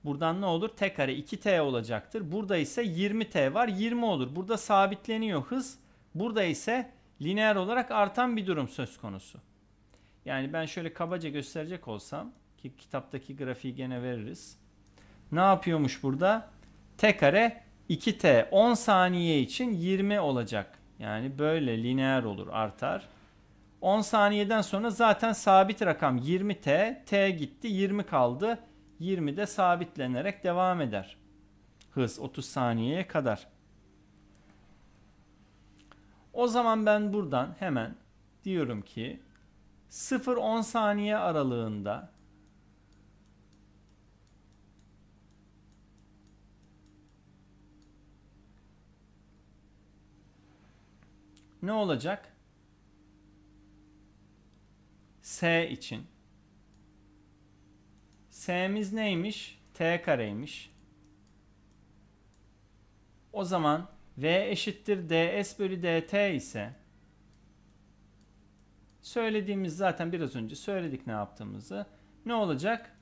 Buradan ne olur? T kare 2T olacaktır. Burada ise 20T var. 20 olur. Burada sabitleniyor hız. Burada ise lineer olarak artan bir durum söz konusu. Yani ben şöyle kabaca gösterecek olsam ki kitaptaki grafiği gene veririz. Ne yapıyormuş burada? T kare 2T 10 saniye için 20 olacak. Yani böyle lineer olur artar. 10 saniyeden sonra zaten sabit rakam 20T. T gitti 20 kaldı. 20'de sabitlenerek devam eder. Hız 30 saniyeye kadar. O zaman ben buradan hemen diyorum ki 0-10 saniye aralığında ne olacak? S için S'miz neymiş? T kareymiş. O zaman V eşittir ds bölü dt ise söylediğimiz zaten biraz önce söyledik ne yaptığımızı. Ne olacak?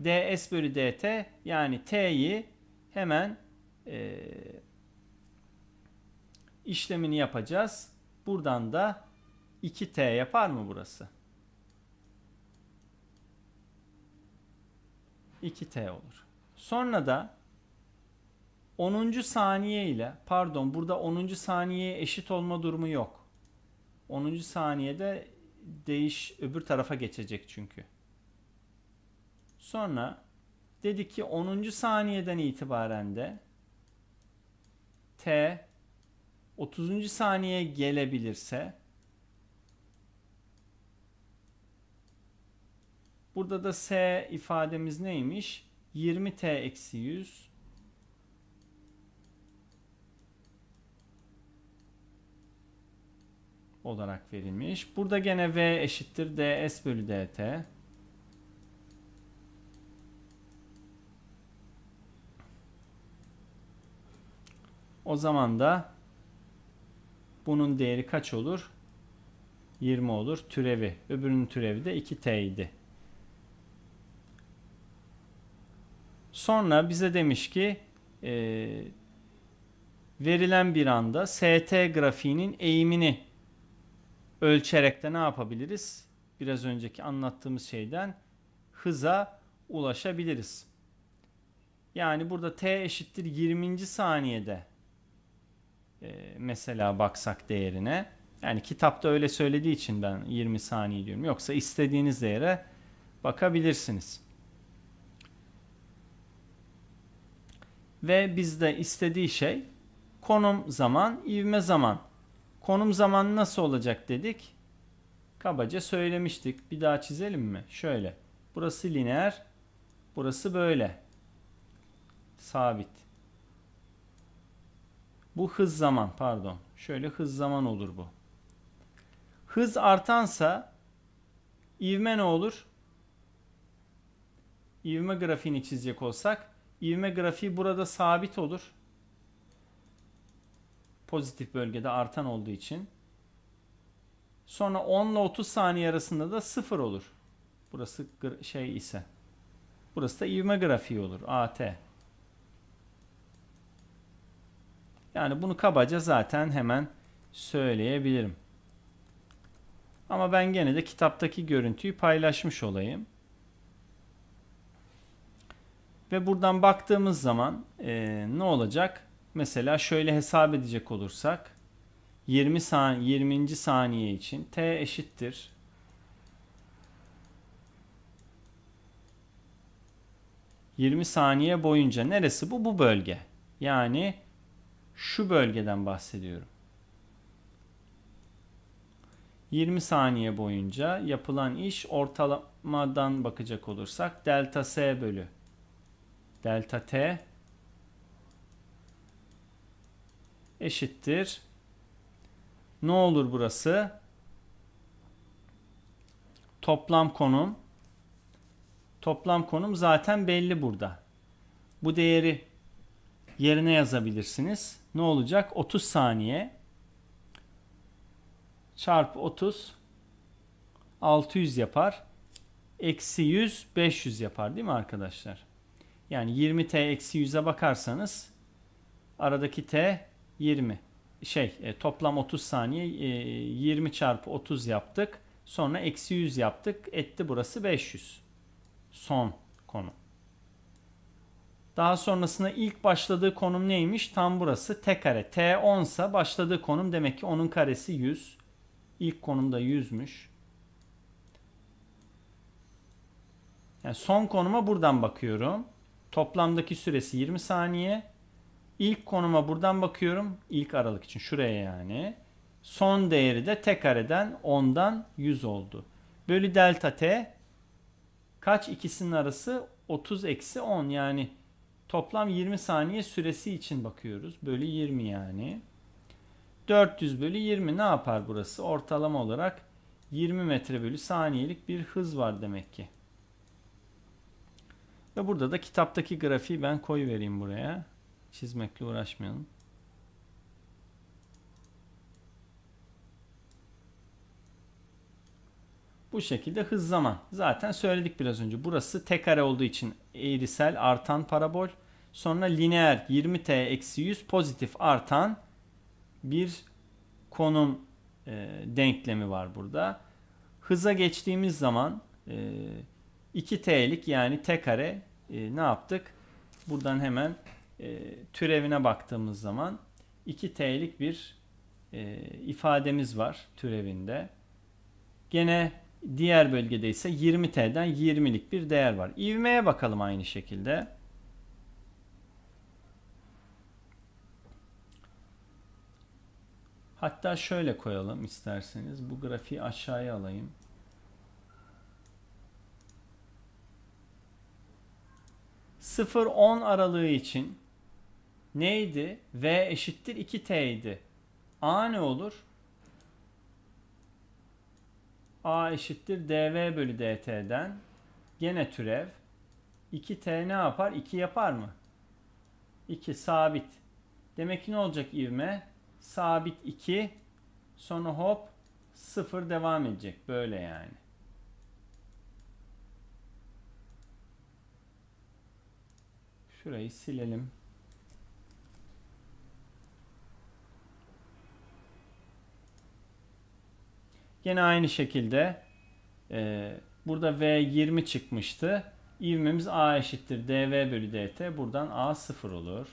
ds bölü dt yani t'yi hemen e, işlemini yapacağız. Buradan da 2t yapar mı burası? 2t olur. Sonra da 10. saniye ile pardon burada 10. saniyeye eşit olma durumu yok. 10. saniyede değiş öbür tarafa geçecek çünkü. Sonra dedi ki 10. saniyeden itibaren de t 30. saniyeye gelebilirse Burada da S ifademiz neymiş? 20T eksi 100. olarak verilmiş. Burada gene V eşittir DS bölü DT. O zaman da bunun değeri kaç olur? 20 olur. Türevi. Öbürünün türevi de 2T idi. Sonra bize demiş ki e, verilen bir anda ST grafiğinin eğimini ölçerek de ne yapabiliriz? Biraz önceki anlattığımız şeyden hıza ulaşabiliriz. Yani burada t eşittir 20. saniyede e, mesela baksak değerine. Yani kitapta öyle söylediği için ben 20 saniye diyorum. Yoksa istediğiniz değere bakabilirsiniz. ve bizde istediği şey konum zaman, ivme zaman. Konum zaman nasıl olacak dedik? Kabaca söylemiştik. Bir daha çizelim mi? Şöyle. Burası lineer, burası böyle. Sabit. Bu hız zaman, pardon. Şöyle hız zaman olur bu. Hız artansa ivme ne olur? İvme grafiğini çizecek olsak İvme grafiği burada sabit olur. Pozitif bölgede artan olduğu için. Sonra 10 ile 30 saniye arasında da 0 olur. Burası şey ise. Burası da ivme grafiği olur. AT. Yani bunu kabaca zaten hemen söyleyebilirim. Ama ben gene de kitaptaki görüntüyü paylaşmış olayım. Ve buradan baktığımız zaman e, ne olacak? Mesela şöyle hesap edecek olursak 20 saniye 20. saniye için t eşittir ...20 saniye boyunca neresi bu? Bu bölge. Yani şu bölgeden bahsediyorum. 20 saniye boyunca yapılan iş ortalamadan bakacak olursak delta S bölü delta t eşittir. Ne olur burası? Toplam konum. Toplam konum zaten belli burada. Bu değeri yerine yazabilirsiniz. Ne olacak? 30 saniye çarpı 30 600 yapar. Eksi 100 500 yapar değil mi arkadaşlar? Yani 20t eksi 100'e bakarsanız aradaki t 20. Şey e, toplam 30 saniye 20 e, çarpı 30 yaptık. Sonra eksi 100 yaptık. Etti burası 500. Son konu. Daha sonrasında ilk başladığı konum neymiş? Tam burası t kare. T 10 sa başladığı konum demek ki onun karesi 100. İlk konumda 100'müş. Yani son konuma buradan bakıyorum. Toplamdaki süresi 20 saniye. İlk konuma buradan bakıyorum. İlk aralık için şuraya yani. Son değeri de tek kareden 10'dan 100 oldu. Bölü delta t kaç ikisinin arası? 30 eksi 10 yani toplam 20 saniye süresi için bakıyoruz. Bölü 20 yani. 400 bölü 20 ne yapar burası? Ortalama olarak 20 metre bölü saniyelik bir hız var demek ki. Ve burada da kitaptaki grafiği ben koy vereyim buraya. Çizmekle uğraşmayalım. Bu şekilde hız zaman. Zaten söyledik biraz önce. Burası tek ara olduğu için eğrisel artan parabol. Sonra lineer 20t eksi 100 pozitif artan bir konum e, denklemi var burada. Hıza geçtiğimiz zaman e, 2t'lik yani t kare e, ne yaptık? Buradan hemen e, türevine baktığımız zaman 2t'lik bir e, ifademiz var türevinde. Gene diğer bölgede ise 20t'den 20'lik bir değer var. İvmeye bakalım aynı şekilde. Hatta şöyle koyalım isterseniz. Bu grafiği aşağıya alayım. 0-10 aralığı için neydi? V eşittir 2T idi. A ne olur? A eşittir dv bölü dt'den gene türev 2t ne yapar? 2 yapar mı? 2 sabit. Demek ki ne olacak ivme? Sabit 2 sonra hop 0 devam edecek. Böyle yani. Şurayı silelim. Yine aynı şekilde e, burada V20 çıkmıştı. İvmemiz A eşittir dv bölü dt. Buradan A sıfır olur.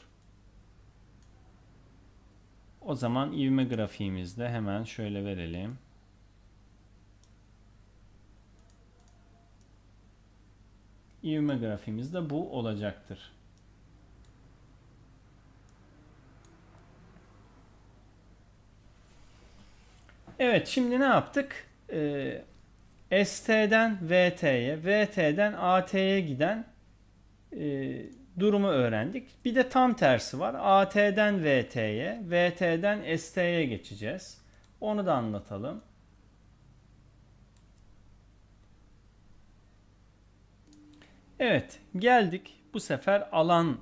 O zaman ivme grafiğimizde hemen şöyle verelim. İvme grafiğimizde bu olacaktır. Evet şimdi ne yaptık? Ee, ST'den VT'ye, VT'den AT'ye giden e, durumu öğrendik. Bir de tam tersi var. AT'den VT'ye, VT'den ST'ye geçeceğiz. Onu da anlatalım. Evet, geldik bu sefer alan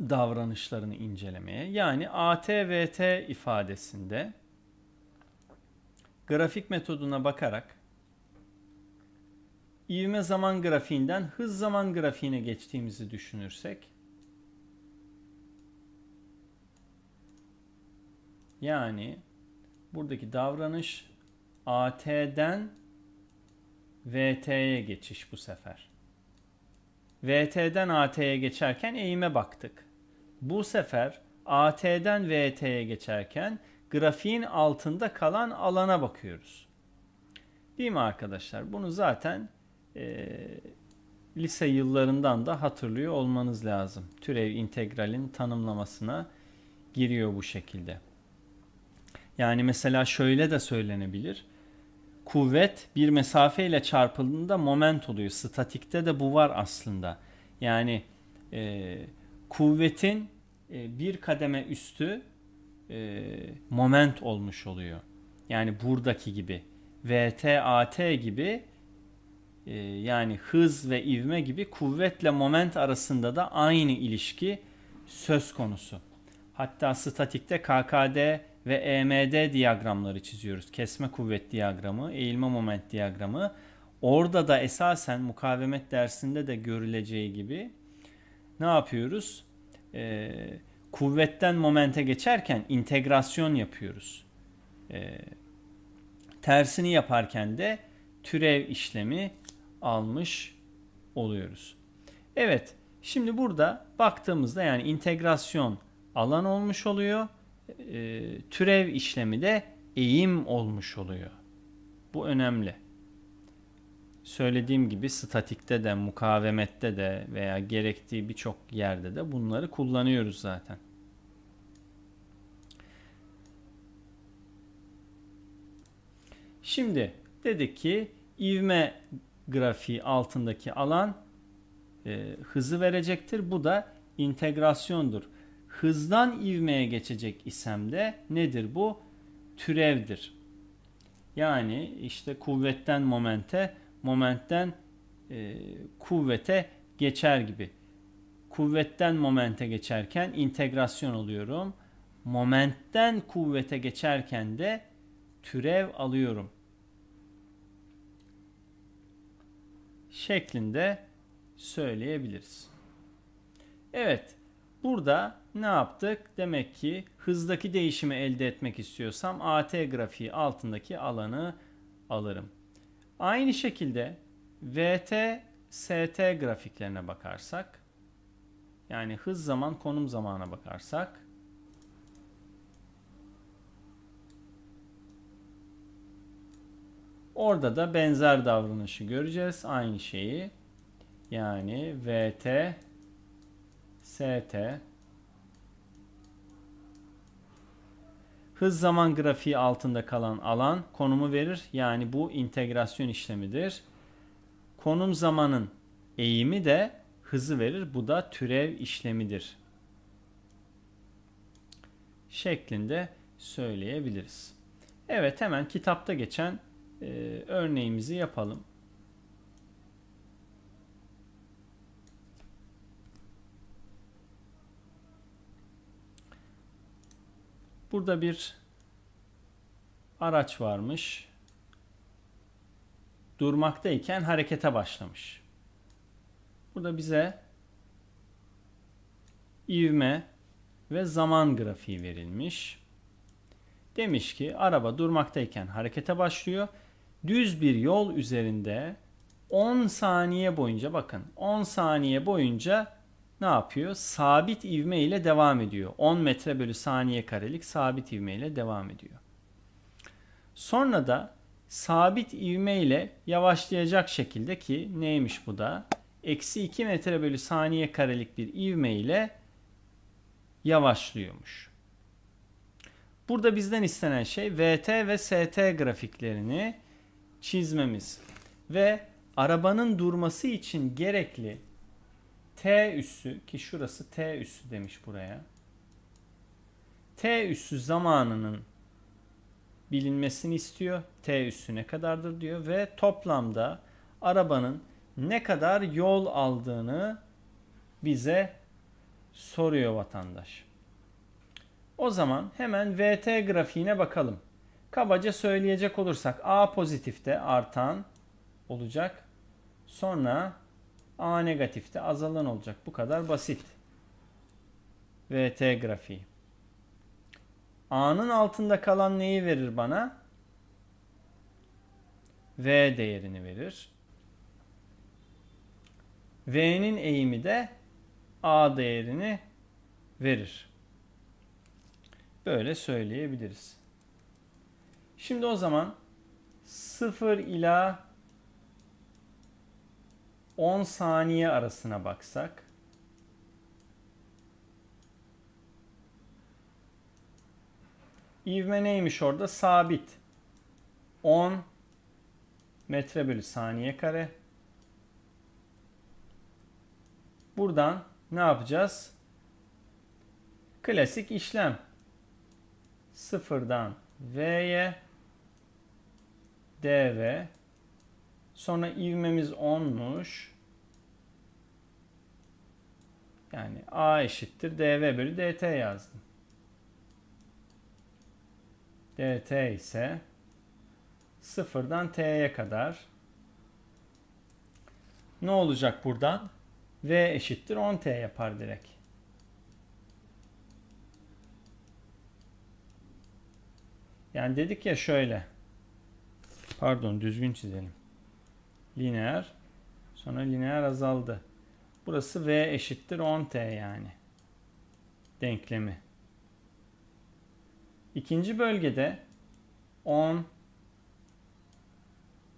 davranışlarını incelemeye. Yani AT, VT ifadesinde grafik metoduna bakarak ivme zaman grafiğinden hız zaman grafiğine geçtiğimizi düşünürsek yani buradaki davranış AT'den VT'ye geçiş bu sefer. VT'den AT'ye geçerken eğime baktık. Bu sefer AT'den VT'ye geçerken grafiğin altında kalan alana bakıyoruz. Değil mi arkadaşlar? Bunu zaten e, lise yıllarından da hatırlıyor olmanız lazım. Türev integralin tanımlamasına giriyor bu şekilde. Yani mesela şöyle de söylenebilir. Kuvvet bir mesafe ile çarpıldığında moment oluyor. Statikte de bu var aslında. Yani e, kuvvetin e, bir kademe üstü e, moment olmuş oluyor. Yani buradaki gibi. VTAT gibi e, yani hız ve ivme gibi kuvvetle moment arasında da aynı ilişki söz konusu. Hatta statikte KKD ve EMD diyagramları çiziyoruz. Kesme kuvvet diyagramı, eğilme moment diyagramı. Orada da esasen mukavemet dersinde de görüleceği gibi ne yapıyoruz? Ee, kuvvetten momente geçerken integrasyon yapıyoruz. E, tersini yaparken de türev işlemi almış oluyoruz. Evet şimdi burada baktığımızda yani integrasyon alan olmuş oluyor. E, türev işlemi de eğim olmuş oluyor. Bu önemli söylediğim gibi statikte de, mukavemette de veya gerektiği birçok yerde de bunları kullanıyoruz zaten. Şimdi dedik ki ivme grafiği altındaki alan e, hızı verecektir. Bu da integrasyondur. Hızdan ivmeye geçecek isem de nedir bu? Türevdir. Yani işte kuvvetten momente momentten e, kuvvete geçer gibi. Kuvvetten momente geçerken integrasyon alıyorum. Momentten kuvvete geçerken de türev alıyorum. Şeklinde söyleyebiliriz. Evet, burada ne yaptık? Demek ki hızdaki değişimi elde etmek istiyorsam AT grafiği altındaki alanı alırım. Aynı şekilde VT, ST grafiklerine bakarsak yani hız zaman konum zamana bakarsak Orada da benzer davranışı göreceğiz. Aynı şeyi. Yani VT, ST Hız zaman grafiği altında kalan alan konumu verir. Yani bu integrasyon işlemidir. Konum zamanın eğimi de hızı verir. Bu da türev işlemidir. Şeklinde söyleyebiliriz. Evet hemen kitapta geçen e, örneğimizi yapalım. Burada bir araç varmış. Durmaktayken harekete başlamış. Burada bize ivme ve zaman grafiği verilmiş. Demiş ki araba durmaktayken harekete başlıyor. Düz bir yol üzerinde 10 saniye boyunca bakın 10 saniye boyunca ne yapıyor? Sabit ivme ile devam ediyor. 10 metre bölü saniye karelik sabit ivme ile devam ediyor. Sonra da sabit ivme ile yavaşlayacak şekilde ki neymiş bu da? Eksi 2 metre bölü saniye karelik bir ivme ile yavaşlıyormuş. Burada bizden istenen şey VT ve ST grafiklerini çizmemiz ve arabanın durması için gerekli T üssü ki şurası T üssü demiş buraya. T üssü zamanının bilinmesini istiyor. T üssü ne kadardır diyor ve toplamda arabanın ne kadar yol aldığını bize soruyor vatandaş. O zaman hemen VT grafiğine bakalım. Kabaca söyleyecek olursak A pozitifte artan olacak. Sonra A negatifte azalan olacak. Bu kadar basit. VT grafiği. A'nın altında kalan neyi verir bana? V değerini verir. V'nin eğimi de A değerini verir. Böyle söyleyebiliriz. Şimdi o zaman 0 ila 10 saniye arasına baksak. İvme neymiş orada? Sabit. 10 metre bölü saniye kare. Buradan ne yapacağız? Klasik işlem. Sıfırdan V'ye DV sonra ivmemiz 10'muş. Yani A eşittir dv bölü dt yazdım. dt ise sıfırdan t'ye kadar ne olacak buradan? v eşittir 10t yapar direkt. Yani dedik ya şöyle. Pardon düzgün çizelim. Lineer. Sonra lineer azaldı. Burası V eşittir 10T yani. Denklemi. İkinci bölgede 10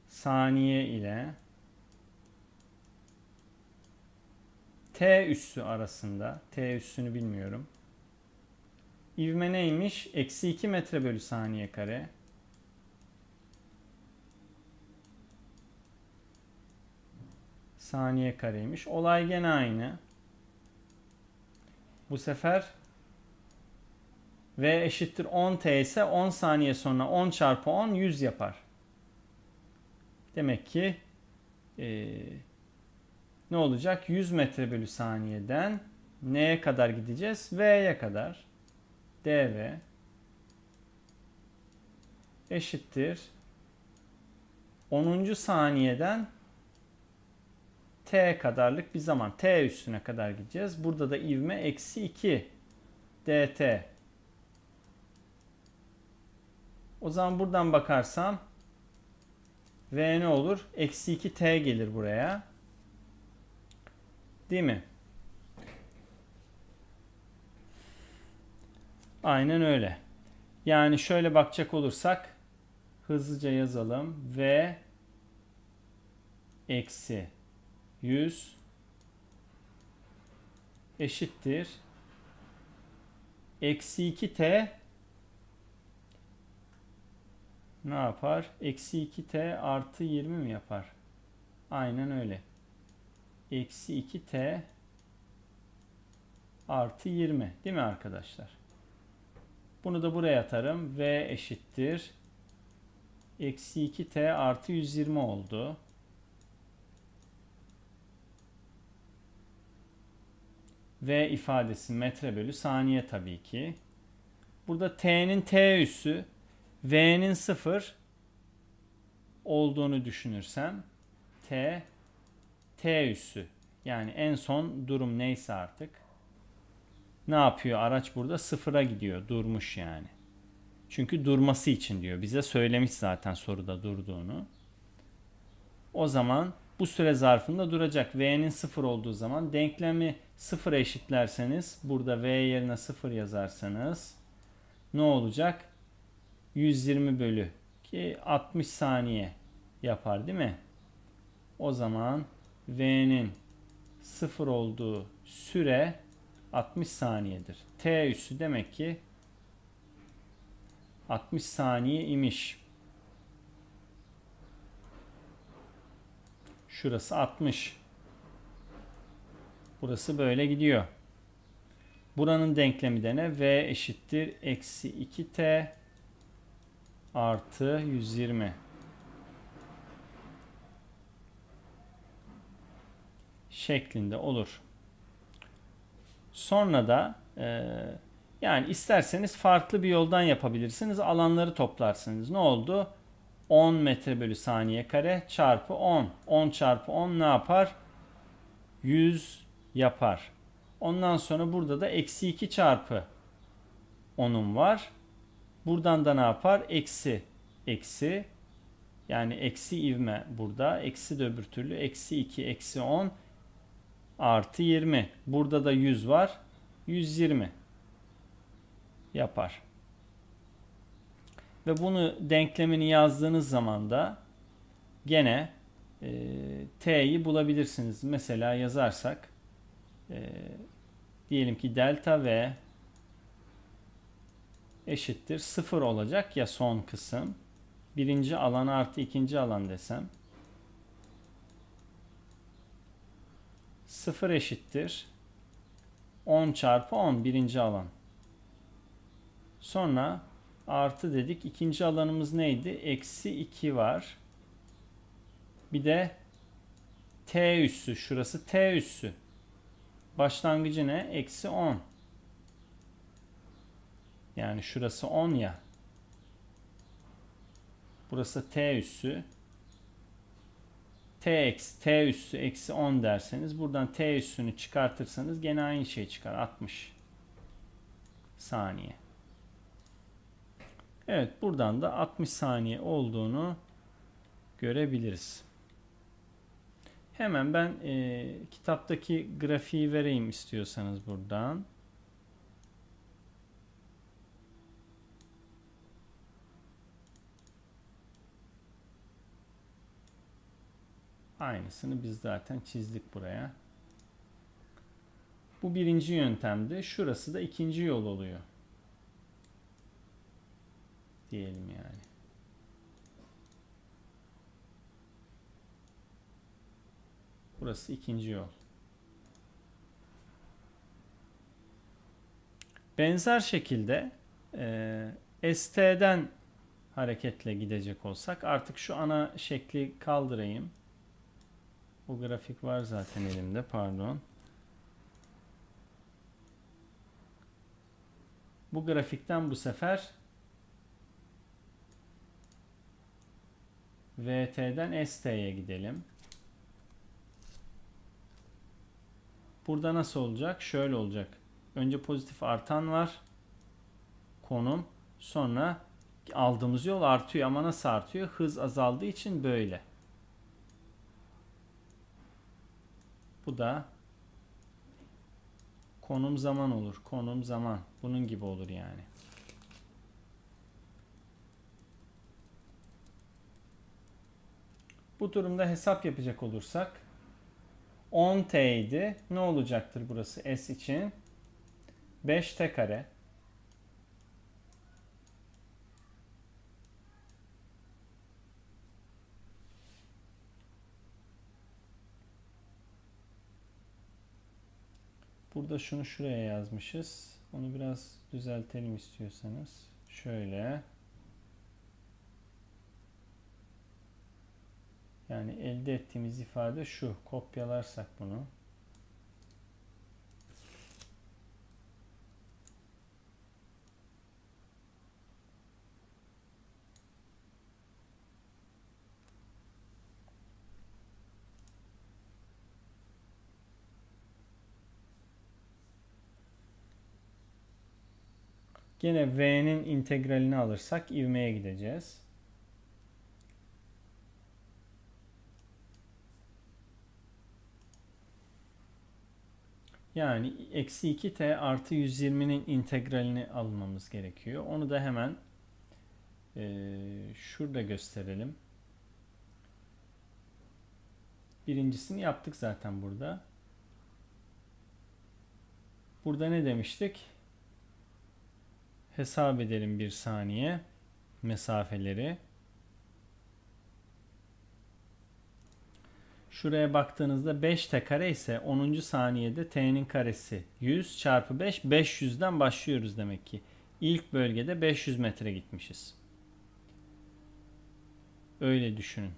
saniye ile T üssü arasında, T üssünü bilmiyorum. İvme neymiş? Eksi 2 metre bölü saniye kare. saniye kareymiş. Olay gene aynı. Bu sefer V eşittir 10T ise 10 saniye sonra 10 çarpı 10 100 yapar. Demek ki e, ne olacak? 100 metre bölü saniyeden neye kadar gideceğiz? V'ye kadar. DV eşittir 10. saniyeden t kadarlık bir zaman t üstüne kadar gideceğiz. Burada da ivme eksi 2 dt. O zaman buradan bakarsam v ne olur? Eksi 2 t gelir buraya. Değil mi? Aynen öyle. Yani şöyle bakacak olursak hızlıca yazalım. V eksi 100 eşittir. Eksi 2t ne yapar? Eksi 2t artı 20 mi yapar? Aynen öyle. Eksi 2t artı 20 değil mi arkadaşlar? Bunu da buraya atarım. V eşittir. Eksi 2t artı 120 oldu. V ifadesi metre bölü saniye tabii ki. Burada T'nin T üssü, V'nin sıfır olduğunu düşünürsem T, T üssü. Yani en son durum neyse artık. Ne yapıyor araç burada? Sıfıra gidiyor. Durmuş yani. Çünkü durması için diyor. Bize söylemiş zaten soruda durduğunu. O zaman bu süre zarfında duracak. V'nin 0 olduğu zaman denklemi 0 eşitlerseniz burada V yerine 0 yazarsanız ne olacak? 120 bölü ki 60 saniye yapar değil mi? O zaman V'nin 0 olduğu süre 60 saniyedir. T üssü demek ki 60 saniye imiş. Şurası 60. Burası böyle gidiyor. Buranın denklemi de ne? V eşittir eksi 2t artı 120. şeklinde olur. Sonra da e, yani isterseniz farklı bir yoldan yapabilirsiniz. Alanları toplarsınız. Ne oldu? 10 metre bölü saniye kare çarpı 10. 10 çarpı 10 ne yapar? 100 yapar. Ondan sonra burada da eksi 2 çarpı 10'un var. Buradan da ne yapar? Eksi. Eksi. Yani eksi ivme burada. Eksi de öbür türlü. Eksi 2, eksi 10 artı 20. Burada da 100 var. 120 yapar. Ve bunu denklemini yazdığınız zaman da gene e, t'yi bulabilirsiniz. Mesela yazarsak e, diyelim ki delta v eşittir 0 olacak ya son kısım. Birinci alan artı ikinci alan desem. 0 eşittir 10 çarpı 10 birinci alan. Sonra artı dedik. İkinci alanımız neydi? Eksi 2 var. Bir de T üssü. Şurası T üssü. Başlangıcı ne? Eksi 10. Yani şurası 10 ya. Burası T üssü. T eksi T üssü eksi 10 derseniz buradan T üssünü çıkartırsanız gene aynı şey çıkar. 60 saniye. Evet buradan da 60 saniye olduğunu görebiliriz. Hemen ben e, kitaptaki grafiği vereyim istiyorsanız buradan. Aynısını biz zaten çizdik buraya. Bu birinci yöntemde. Şurası da ikinci yol oluyor diyelim yani. Burası ikinci yol. Benzer şekilde e, ST'den hareketle gidecek olsak artık şu ana şekli kaldırayım. Bu grafik var zaten elimde pardon. Bu grafikten bu sefer VT'den ST'ye gidelim. Burada nasıl olacak? Şöyle olacak. Önce pozitif artan var. Konum. Sonra aldığımız yol artıyor ama nasıl artıyor? Hız azaldığı için böyle. Bu da konum zaman olur. Konum zaman. Bunun gibi olur yani. Bu durumda hesap yapacak olursak 10t idi. Ne olacaktır burası s için? 5t kare. Burada şunu şuraya yazmışız. Onu biraz düzeltelim istiyorsanız. Şöyle. Yani elde ettiğimiz ifade şu. Kopyalarsak bunu. Yine v'nin integralini alırsak ivmeye gideceğiz. Yani eksi 2t artı 120'nin integralini almamız gerekiyor. Onu da hemen e, şurada gösterelim. Birincisini yaptık zaten burada. Burada ne demiştik? Hesap edelim bir saniye mesafeleri. Şuraya baktığınızda 5 t kare ise 10. saniyede t'nin karesi 100 çarpı 5 500'den başlıyoruz demek ki. İlk bölgede 500 metre gitmişiz. Öyle düşünün.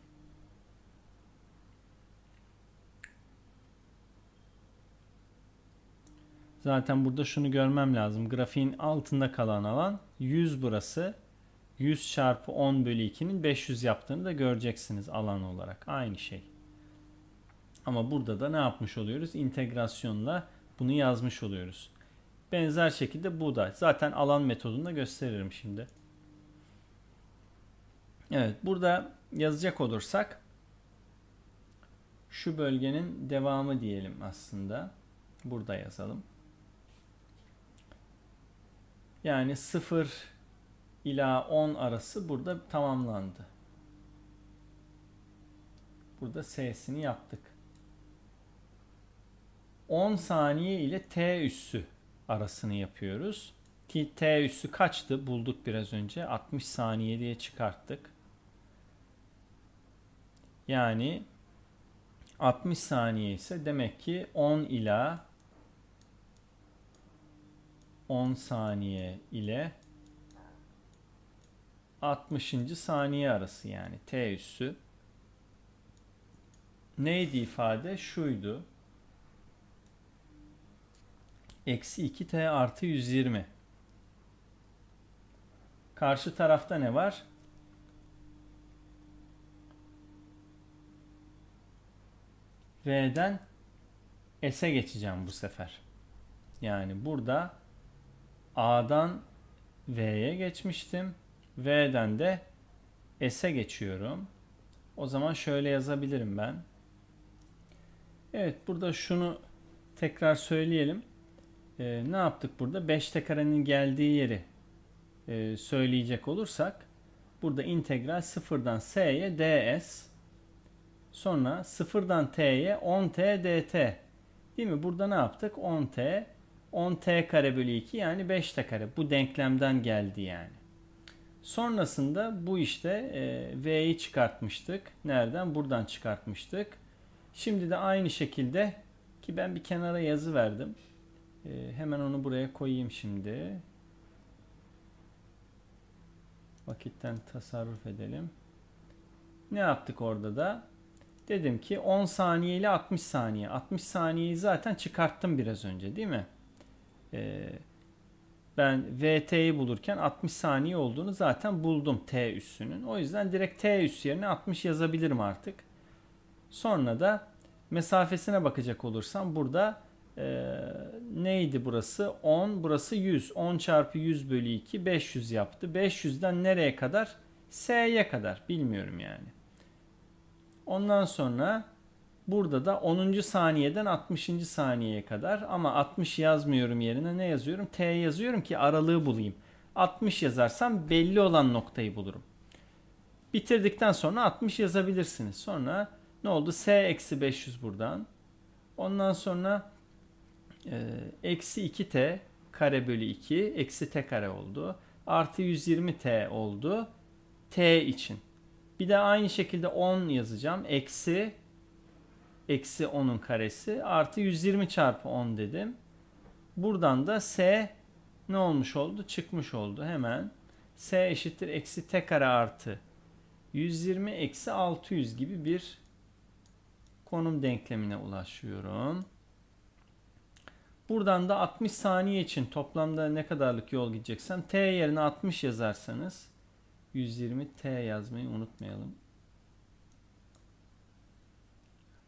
Zaten burada şunu görmem lazım. Grafiğin altında kalan alan 100 burası. 100 çarpı 10 bölü 2'nin 500 yaptığını da göreceksiniz alan olarak. Aynı şey. Ama burada da ne yapmış oluyoruz? İntegrasyonla bunu yazmış oluyoruz. Benzer şekilde bu da. Zaten alan metodunda gösteririm şimdi. Evet burada yazacak olursak şu bölgenin devamı diyelim aslında. Burada yazalım. Yani 0 ila 10 arası burada tamamlandı. Burada S'sini yaptık. 10 saniye ile t üssü arasını yapıyoruz. Ki t üssü kaçtı? Bulduk biraz önce. 60 saniye diye çıkarttık. Yani 60 saniye ise demek ki 10 ila 10 saniye ile 60. saniye arası yani t üssü. Neydi ifade? Şuydu. Eksi 2t artı 120. Karşı tarafta ne var? V'den S'e geçeceğim bu sefer. Yani burada A'dan V'ye geçmiştim. V'den de S'e geçiyorum. O zaman şöyle yazabilirim ben. Evet burada şunu tekrar söyleyelim e, ne yaptık burada? 5'te karenin geldiği yeri e, söyleyecek olursak burada integral 0'dan s'ye ds sonra 0'dan t'ye 10t dt değil mi? Burada ne yaptık? 10t 10t kare bölü 2 yani 5t kare. Bu denklemden geldi yani. Sonrasında bu işte e, V'yi çıkartmıştık. Nereden? Buradan çıkartmıştık. Şimdi de aynı şekilde ki ben bir kenara yazı verdim. Ee, hemen onu buraya koyayım şimdi. Vakitten tasarruf edelim. Ne yaptık orada da? Dedim ki 10 saniye ile 60 saniye. 60 saniyeyi zaten çıkarttım biraz önce değil mi? Ee, ben VT'yi bulurken 60 saniye olduğunu zaten buldum T üssünün. O yüzden direkt T üssü yerine 60 yazabilirim artık. Sonra da mesafesine bakacak olursam burada e, neydi burası? 10, burası 100. 10 çarpı 100 bölü 2, 500 yaptı. 500'den nereye kadar? S'ye kadar. Bilmiyorum yani. Ondan sonra burada da 10. saniyeden 60. saniyeye kadar ama 60 yazmıyorum yerine ne yazıyorum? T yazıyorum ki aralığı bulayım. 60 yazarsam belli olan noktayı bulurum. Bitirdikten sonra 60 yazabilirsiniz. Sonra ne oldu? S eksi 500 buradan. Ondan sonra ee, eksi 2t kare bölü 2 eksi t kare oldu. Artı 120t oldu. t için. Bir de aynı şekilde 10 yazacağım. Eksi eksi 10'un karesi artı 120 çarpı 10 dedim. Buradan da s ne olmuş oldu? Çıkmış oldu hemen. s eşittir eksi t kare artı 120 eksi 600 gibi bir konum denklemine ulaşıyorum. Buradan da 60 saniye için toplamda ne kadarlık yol gideceksem T yerine 60 yazarsanız 120 T yazmayı unutmayalım.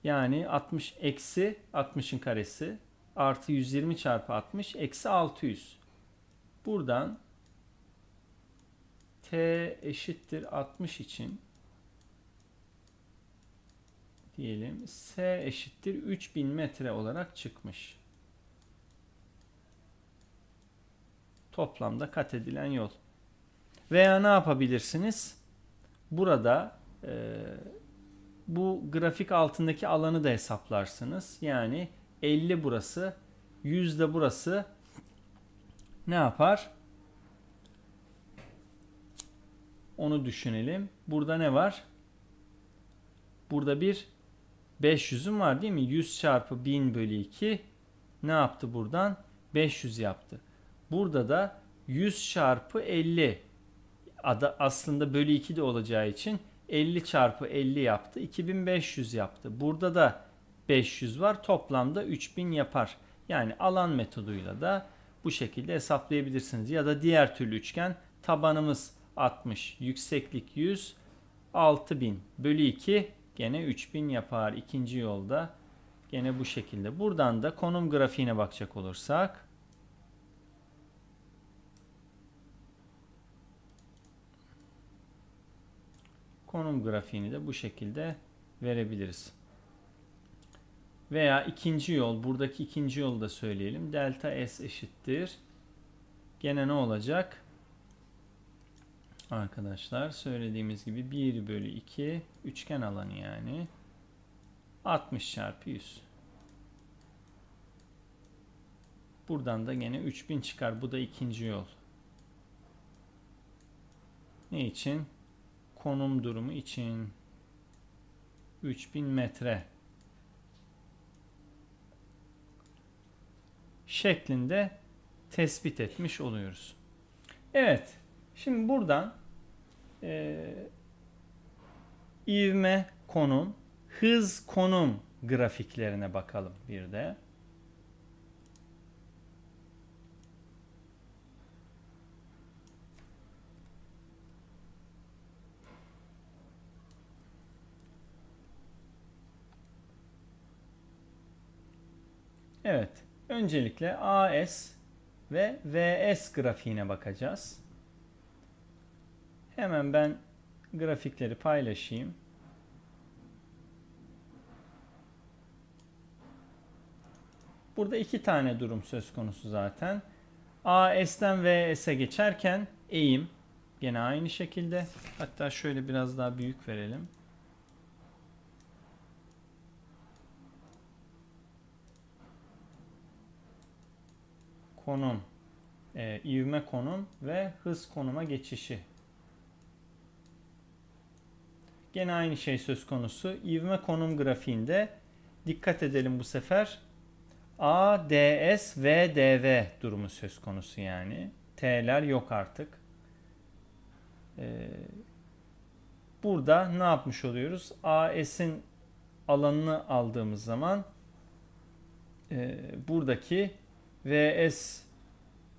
Yani 60 eksi 60'ın karesi artı 120 çarpı 60 eksi 600. Buradan T eşittir 60 için diyelim S eşittir 3000 metre olarak çıkmış. toplamda kat edilen yol. Veya ne yapabilirsiniz? Burada e, bu grafik altındaki alanı da hesaplarsınız. Yani 50 burası, 100 de burası ne yapar? Onu düşünelim. Burada ne var? Burada bir 500'ün var değil mi? 100 çarpı 1000 bölü 2 ne yaptı buradan? 500 yaptı. Burada da 100 çarpı 50 aslında bölü 2 de olacağı için 50 çarpı 50 yaptı. 2500 yaptı. Burada da 500 var. Toplamda 3000 yapar. Yani alan metoduyla da bu şekilde hesaplayabilirsiniz. Ya da diğer türlü üçgen tabanımız 60, yükseklik 100, 6000 bölü 2 gene 3000 yapar. İkinci yolda gene bu şekilde. Buradan da konum grafiğine bakacak olursak konum grafiğini de bu şekilde verebiliriz. Veya ikinci yol, buradaki ikinci yolu da söyleyelim. Delta S eşittir. Gene ne olacak? Arkadaşlar söylediğimiz gibi 1 bölü 2 üçgen alanı yani. 60 çarpı 100. Buradan da gene 3000 çıkar. Bu da ikinci yol. Ne için? konum durumu için 3000 metre şeklinde tespit etmiş oluyoruz. Evet. Şimdi buradan e, ivme konum, hız konum grafiklerine bakalım bir de. Evet. Öncelikle AS ve VS grafiğine bakacağız. Hemen ben grafikleri paylaşayım. Burada iki tane durum söz konusu zaten. AS'den VS'e geçerken eğim gene aynı şekilde. Hatta şöyle biraz daha büyük verelim. konum, e, ivme konum ve hız konuma geçişi. Gene aynı şey söz konusu. İvme konum grafiğinde dikkat edelim bu sefer. A, D, S, V, D, V durumu söz konusu yani. T'ler yok artık. Ee, burada ne yapmış oluyoruz? A, S'in alanını aldığımız zaman e, buradaki VS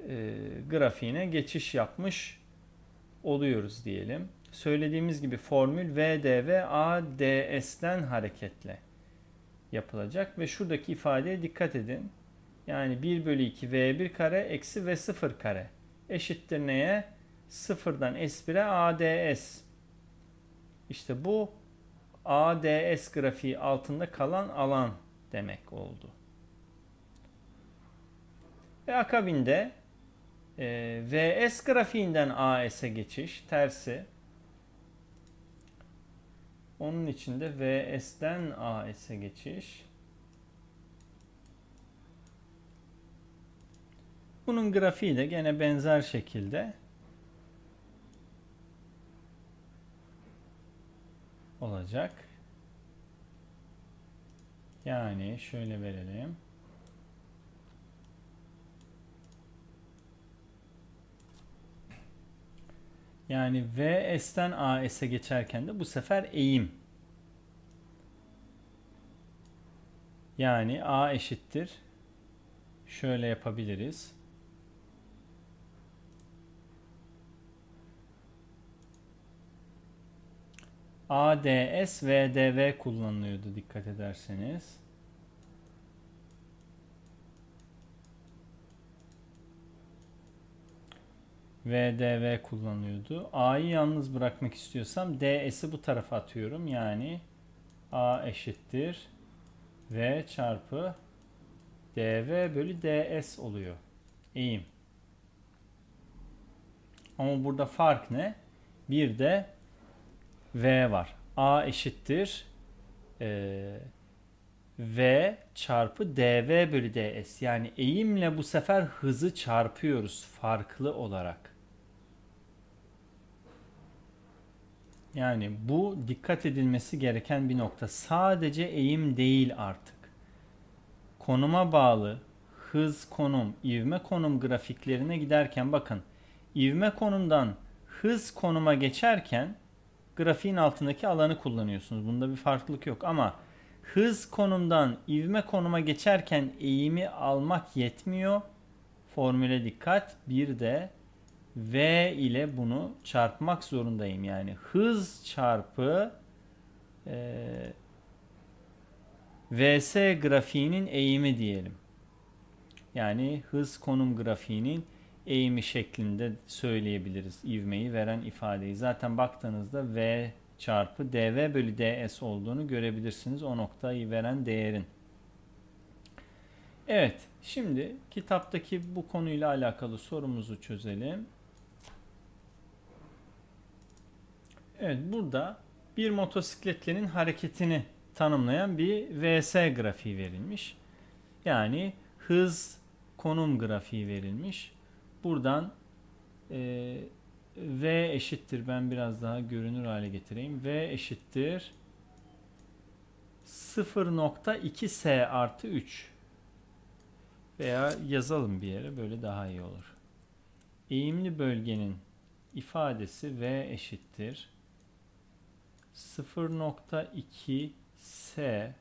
e, grafiğine geçiş yapmış oluyoruz diyelim. Söylediğimiz gibi formül VDV ADS'den hareketle yapılacak ve şuradaki ifadeye dikkat edin. Yani 1 bölü 2 V1 kare eksi V0 kare eşittir neye? 0'dan S1'e ADS. İşte bu ADS grafiği altında kalan alan demek oldu. Ve akabinde e, VS grafiğinden AS'e geçiş tersi. Onun içinde VS'den AS'e geçiş. Bunun grafiği de gene benzer şekilde olacak. Yani şöyle verelim. Yani VS'ten AS'e geçerken de bu sefer eğim. Yani A eşittir. Şöyle yapabiliriz. ADS, VDV kullanılıyordu dikkat ederseniz. VDV kullanıyordu. A'yı yalnız bırakmak istiyorsam DS'i bu tarafa atıyorum. Yani A eşittir V çarpı DV bölü DS oluyor. İyiyim. Ama burada fark ne? Bir de V var. A eşittir e, V çarpı DV bölü DS. Yani eğimle bu sefer hızı çarpıyoruz farklı olarak. Yani bu dikkat edilmesi gereken bir nokta. Sadece eğim değil artık. Konuma bağlı hız konum, ivme konum grafiklerine giderken bakın ivme konumdan hız konuma geçerken grafiğin altındaki alanı kullanıyorsunuz. Bunda bir farklılık yok ama hız konumdan ivme konuma geçerken eğimi almak yetmiyor. Formüle dikkat. Bir de V ile bunu çarpmak zorundayım. Yani hız çarpı e, VS grafiğinin eğimi diyelim. Yani hız konum grafiğinin eğimi şeklinde söyleyebiliriz ivmeyi veren ifadeyi. Zaten baktığınızda V çarpı dv bölü ds olduğunu görebilirsiniz o noktayı veren değerin. Evet şimdi kitaptaki bu konuyla alakalı sorumuzu çözelim. Evet burada bir motosikletlinin hareketini tanımlayan bir VS grafiği verilmiş. Yani hız konum grafiği verilmiş. Buradan e, V eşittir ben biraz daha görünür hale getireyim. V eşittir 0.2S artı 3 veya yazalım bir yere böyle daha iyi olur. Eğimli bölgenin ifadesi V eşittir 0.2 S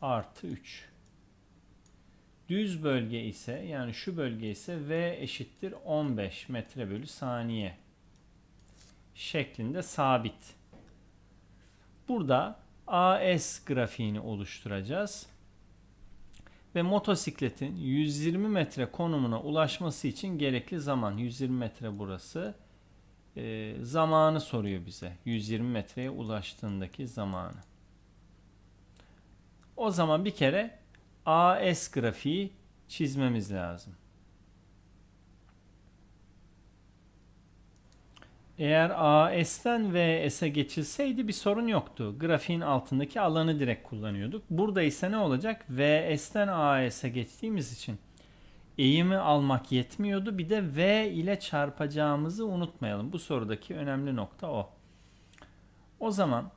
artı 3. Düz bölge ise yani şu bölge ise V eşittir 15 metre bölü saniye şeklinde sabit. Burada AS grafiğini oluşturacağız. Ve motosikletin 120 metre konumuna ulaşması için gerekli zaman 120 metre burası e, zamanı soruyor bize. 120 metreye ulaştığındaki zamanı. O zaman bir kere AS grafiği çizmemiz lazım. Eğer AS'ten VS'e geçilseydi bir sorun yoktu. Grafiğin altındaki alanı direkt kullanıyorduk. Burada ise ne olacak? VS'ten AS'e geçtiğimiz için eğimi almak yetmiyordu. Bir de V ile çarpacağımızı unutmayalım. Bu sorudaki önemli nokta o. O zaman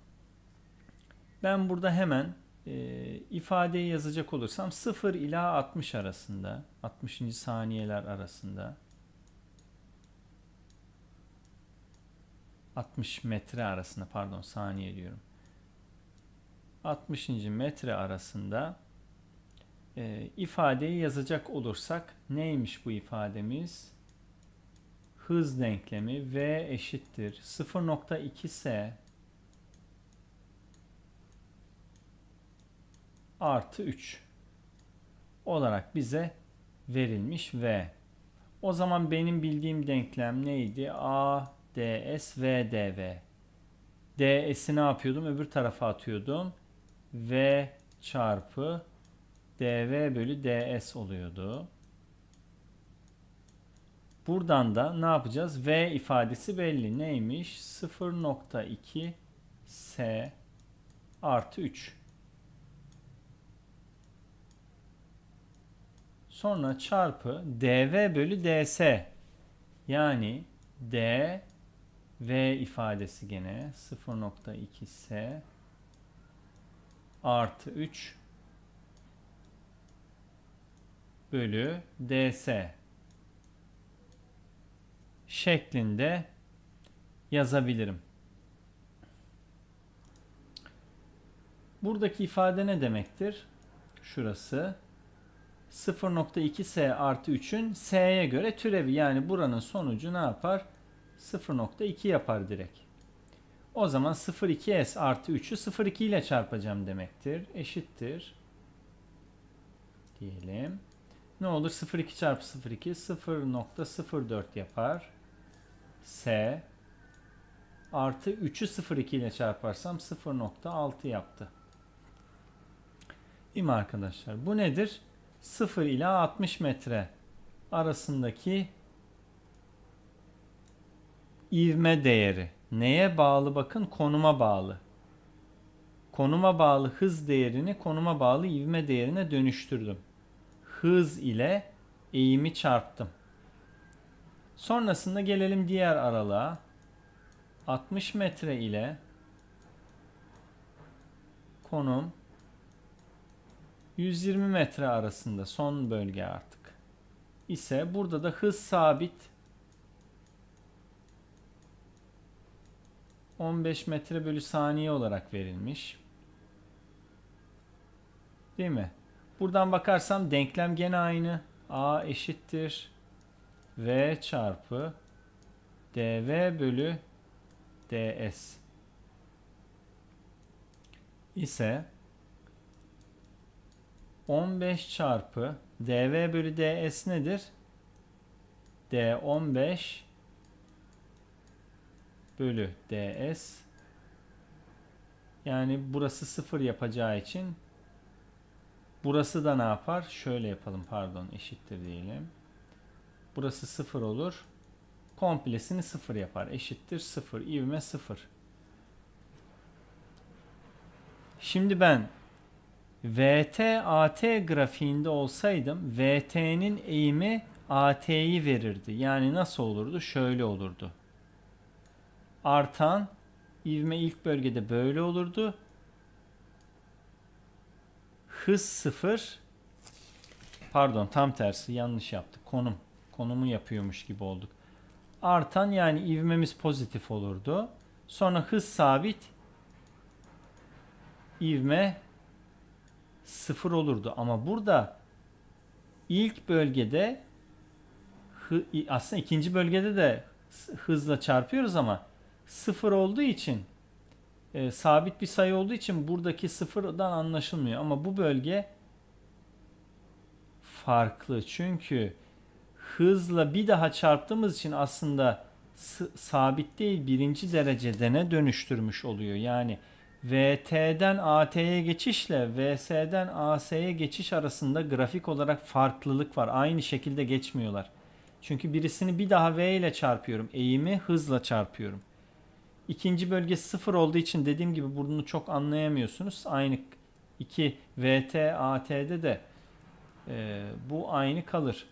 ben burada hemen e, ifadeyi yazacak olursam 0 ila 60 arasında 60. saniyeler arasında 60 metre arasında pardon saniye diyorum. 60. metre arasında e, ifadeyi yazacak olursak neymiş bu ifademiz? Hız denklemi V eşittir 0.2 S artı 3 olarak bize verilmiş V. O zaman benim bildiğim denklem neydi? A, DS, V, DV. DS'i ne yapıyordum? Öbür tarafa atıyordum. V çarpı dv bölü ds oluyordu. Buradan da ne yapacağız? V ifadesi belli. Neymiş? 0.2 S artı 3. Sonra çarpı dv bölü ds. Yani d v ifadesi gene 0.2 s artı 3 bölü ds şeklinde yazabilirim. Buradaki ifade ne demektir? Şurası 0.2s artı 3'ün s'ye göre türevi yani buranın sonucu ne yapar? 0.2 yapar direkt. O zaman 0.2s artı 3'ü 0.2 ile çarpacağım demektir. Eşittir. Diyelim. Ne olur 0,2 çarpı 0,2 0.04 yapar. S artı 3'ü 0,2 ile çarparsam 0.6 yaptı. İm arkadaşlar. Bu nedir? 0 ile 60 metre arasındaki ivme değeri. Neye bağlı bakın? Konuma bağlı. Konuma bağlı hız değerini konuma bağlı ivme değerine dönüştürdüm hız ile eğimi çarptım. Sonrasında gelelim diğer aralığa. 60 metre ile konum 120 metre arasında son bölge artık. ise burada da hız sabit 15 metre bölü saniye olarak verilmiş. Değil mi? Buradan bakarsam denklem gene aynı. A eşittir. V çarpı dv bölü ds ise 15 çarpı dv bölü ds nedir? d15 bölü ds yani burası 0 yapacağı için Burası da ne yapar? Şöyle yapalım pardon eşittir diyelim. Burası 0 olur. Komplesini 0 yapar. Eşittir 0. İvme 0. Şimdi ben VT AT grafiğinde olsaydım VT'nin eğimi AT'yi verirdi. Yani nasıl olurdu? Şöyle olurdu. Artan ivme ilk bölgede böyle olurdu hız sıfır pardon tam tersi yanlış yaptık konum konumu yapıyormuş gibi olduk artan yani ivmemiz pozitif olurdu sonra hız sabit ivme sıfır olurdu ama burada ilk bölgede aslında ikinci bölgede de hızla çarpıyoruz ama sıfır olduğu için e, sabit bir sayı olduğu için buradaki sıfırdan anlaşılmıyor. Ama bu bölge farklı. Çünkü hızla bir daha çarptığımız için aslında sabit değil birinci derecede ne dönüştürmüş oluyor. Yani VT'den AT'ye geçişle VS'den AS'ye geçiş arasında grafik olarak farklılık var. Aynı şekilde geçmiyorlar. Çünkü birisini bir daha V ile çarpıyorum. Eğimi hızla çarpıyorum. İkinci bölge sıfır olduğu için dediğim gibi bunu çok anlayamıyorsunuz. Aynı 2 VT AT'de de e, bu aynı kalır.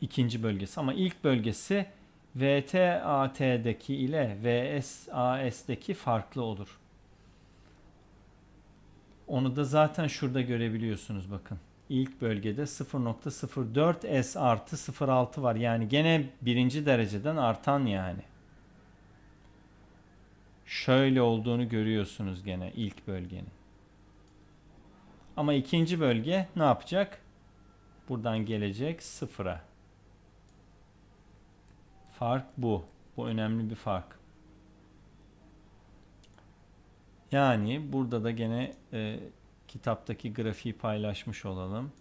İkinci bölgesi ama ilk bölgesi VT AT'deki ile VS AS'deki farklı olur. Onu da zaten şurada görebiliyorsunuz bakın. İlk bölgede 0.04S artı 0.6 var. Yani gene birinci dereceden artan yani şöyle olduğunu görüyorsunuz gene ilk bölgenin. Ama ikinci bölge ne yapacak? Buradan gelecek sıfıra. Fark bu. Bu önemli bir fark. Yani burada da gene e, kitaptaki grafiği paylaşmış olalım.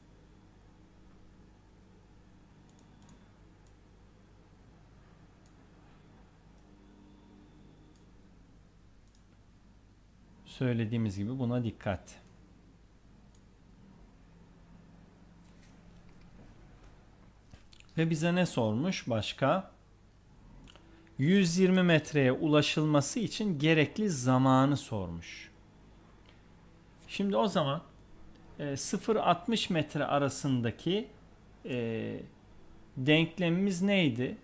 söylediğimiz gibi buna dikkat. Ve bize ne sormuş başka? 120 metreye ulaşılması için gerekli zamanı sormuş. Şimdi o zaman 0-60 e, metre arasındaki e, denklemimiz neydi?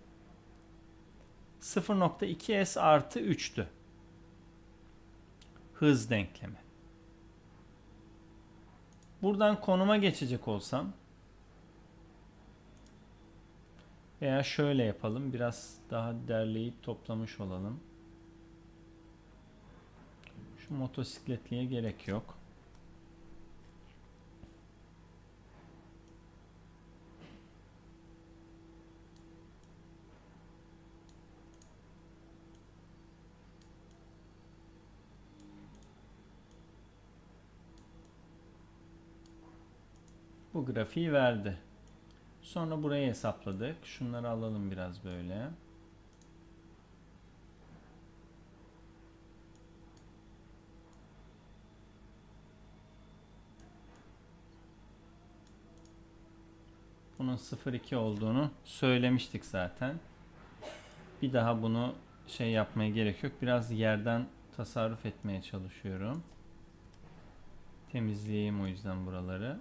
0.2s artı 3'tü hız denklemi. Buradan konuma geçecek olsam veya şöyle yapalım biraz daha derleyip toplamış olalım. Şu motosikletliğe gerek yok. bu grafiği verdi. Sonra burayı hesapladık. Şunları alalım biraz böyle. Bunun 0.2 olduğunu söylemiştik zaten. Bir daha bunu şey yapmaya gerek yok. Biraz yerden tasarruf etmeye çalışıyorum. Temizleyeyim o yüzden buraları.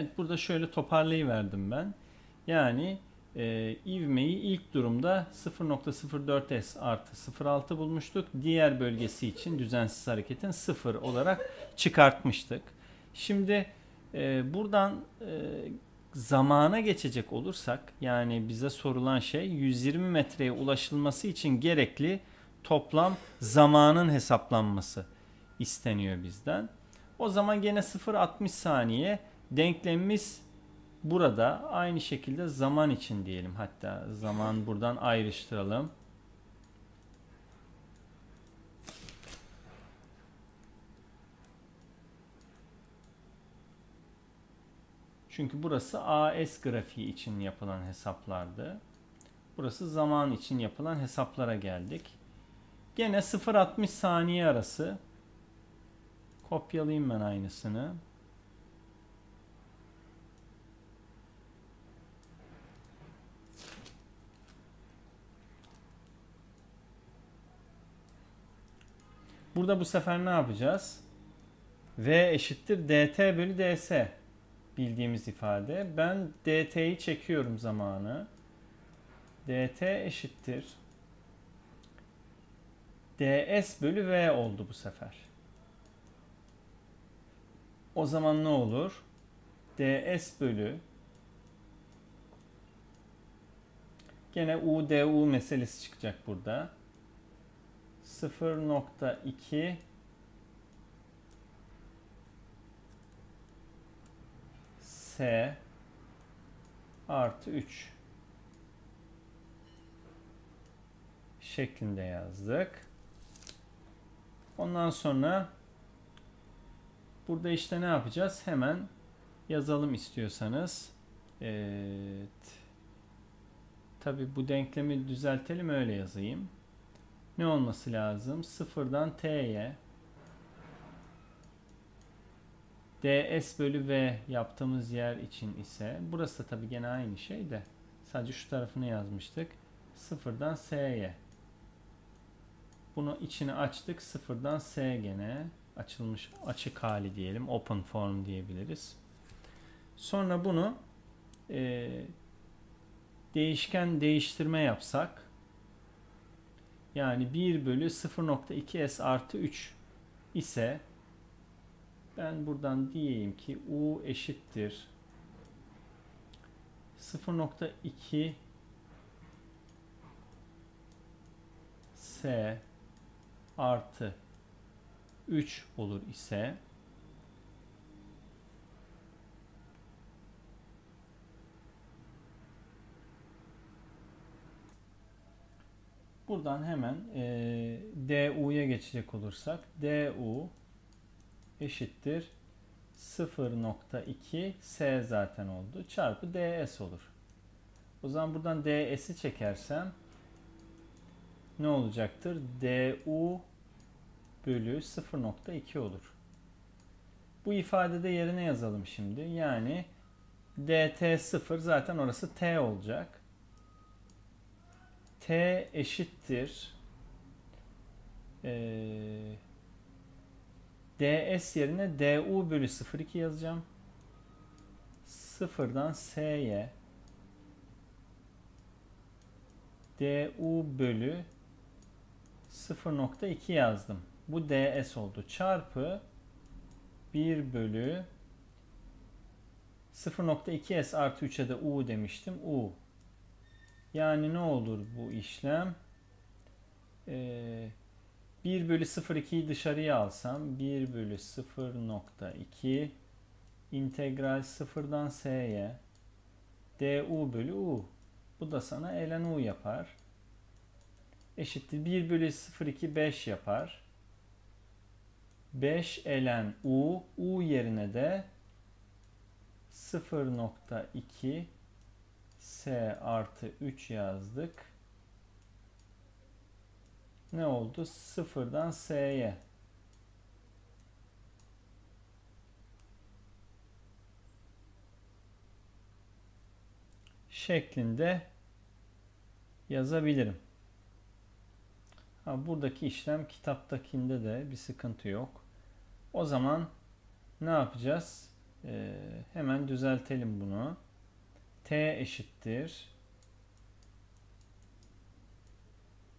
Evet burada şöyle toparlayıverdim ben. Yani e, ivmeyi ilk durumda 0.04S artı 0.6 bulmuştuk. Diğer bölgesi için düzensiz hareketin 0 olarak çıkartmıştık. Şimdi e, buradan e, zamana geçecek olursak yani bize sorulan şey 120 metreye ulaşılması için gerekli toplam zamanın hesaplanması isteniyor bizden. O zaman gene 0.60 saniye Denklemimiz burada aynı şekilde zaman için diyelim. Hatta zaman buradan ayrıştıralım. Çünkü burası AS grafiği için yapılan hesaplardı. Burası zaman için yapılan hesaplara geldik. Gene 0-60 saniye arası. Kopyalayayım ben aynısını. Burada bu sefer ne yapacağız? V eşittir dt bölü ds bildiğimiz ifade. Ben dt'yi çekiyorum zamanı. dt eşittir ds bölü v oldu bu sefer. O zaman ne olur? ds bölü gene u du meselesi çıkacak burada. 0.2 S artı 3 şeklinde yazdık. Ondan sonra burada işte ne yapacağız? Hemen yazalım istiyorsanız. Evet. Tabi bu denklemi düzeltelim öyle yazayım ne olması lazım? Sıfırdan t'ye ds bölü v yaptığımız yer için ise burası da tabi gene aynı şey de sadece şu tarafını yazmıştık. Sıfırdan s'ye. Bunu içine açtık. Sıfırdan s gene açılmış açık hali diyelim. Open form diyebiliriz. Sonra bunu e, değişken değiştirme yapsak yani 1 bölü 0.2s artı 3 ise ben buradan diyeyim ki u eşittir 0.2 s artı 3 olur ise Buradan hemen e, DU'ya geçecek olursak DU eşittir 0.2 S zaten oldu. Çarpı DS olur. O zaman buradan DS'i çekersem ne olacaktır? DU bölü 0.2 olur. Bu ifadede yerine yazalım şimdi. Yani DT0 zaten orası T olacak t eşittir e, ds yerine du bölü 02 yazacağım. Sıfırdan s'ye du bölü 0.2 yazdım. Bu ds oldu. Çarpı 1 bölü 0.2s artı 3'e de u demiştim. u yani ne olur bu işlem? Ee, 1 bölü 0,2'yi dışarıya alsam 1 bölü 0.2 integral 0'dan s'ye du bölü u. Bu da sana ln u yapar. Eşittir 1 bölü 0,2 5 yapar. 5 ln u. u yerine de 0.2 S artı 3 yazdık. Ne oldu? Sıfırdan S'ye. şeklinde yazabilirim. Ha, buradaki işlem kitaptakinde de bir sıkıntı yok. O zaman ne yapacağız? Ee, hemen düzeltelim bunu t eşittir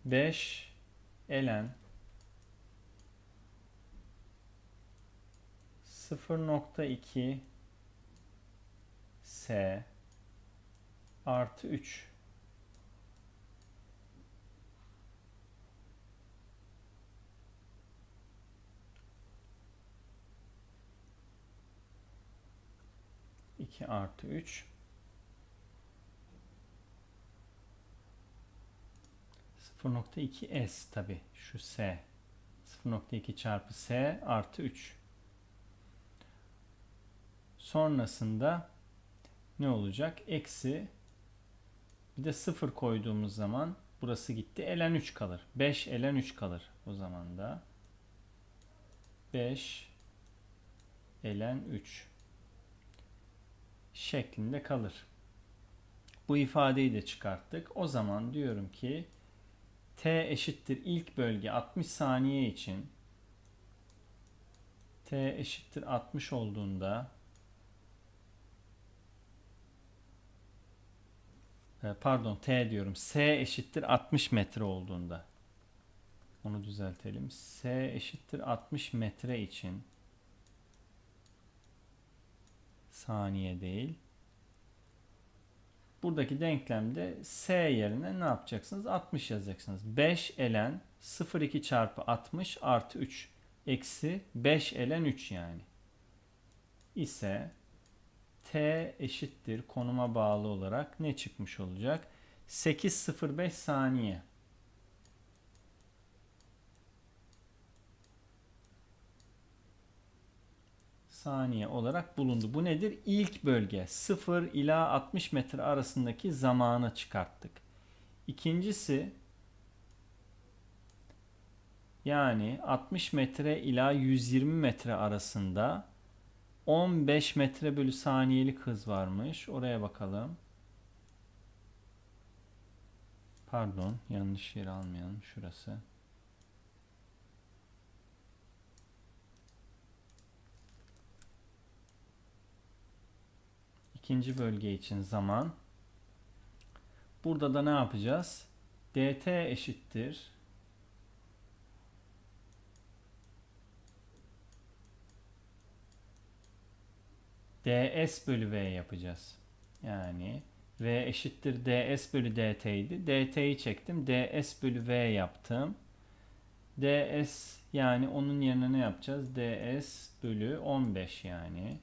5 elen 0.2 s artı 3 2 artı 3 0.2 S tabi şu S. 0.2 çarpı S artı 3. Sonrasında ne olacak? Eksi bir de 0 koyduğumuz zaman burası gitti. Elen 3 kalır. 5 elen 3 kalır o zaman da. 5 elen 3 şeklinde kalır. Bu ifadeyi de çıkarttık. O zaman diyorum ki t eşittir ilk bölge 60 saniye için t eşittir 60 olduğunda e, pardon t diyorum s eşittir 60 metre olduğunda onu düzeltelim s eşittir 60 metre için saniye değil Buradaki denklemde S yerine ne yapacaksınız? 60 yazacaksınız. 5 elen 0,2 çarpı 60 artı 3 eksi 5 elen 3 yani. ise T eşittir konuma bağlı olarak ne çıkmış olacak? 8,05 saniye. saniye olarak bulundu. Bu nedir? İlk bölge 0 ila 60 metre arasındaki zamanı çıkarttık. İkincisi yani 60 metre ila 120 metre arasında 15 metre bölü saniyelik hız varmış. Oraya bakalım. Pardon yanlış yer almayalım şurası. ikinci bölge için zaman. Burada da ne yapacağız? dt eşittir. ds bölü v yapacağız. Yani v eşittir ds bölü dt idi. dt'yi çektim. ds bölü v yaptım. ds yani onun yerine ne yapacağız? ds bölü 15 yani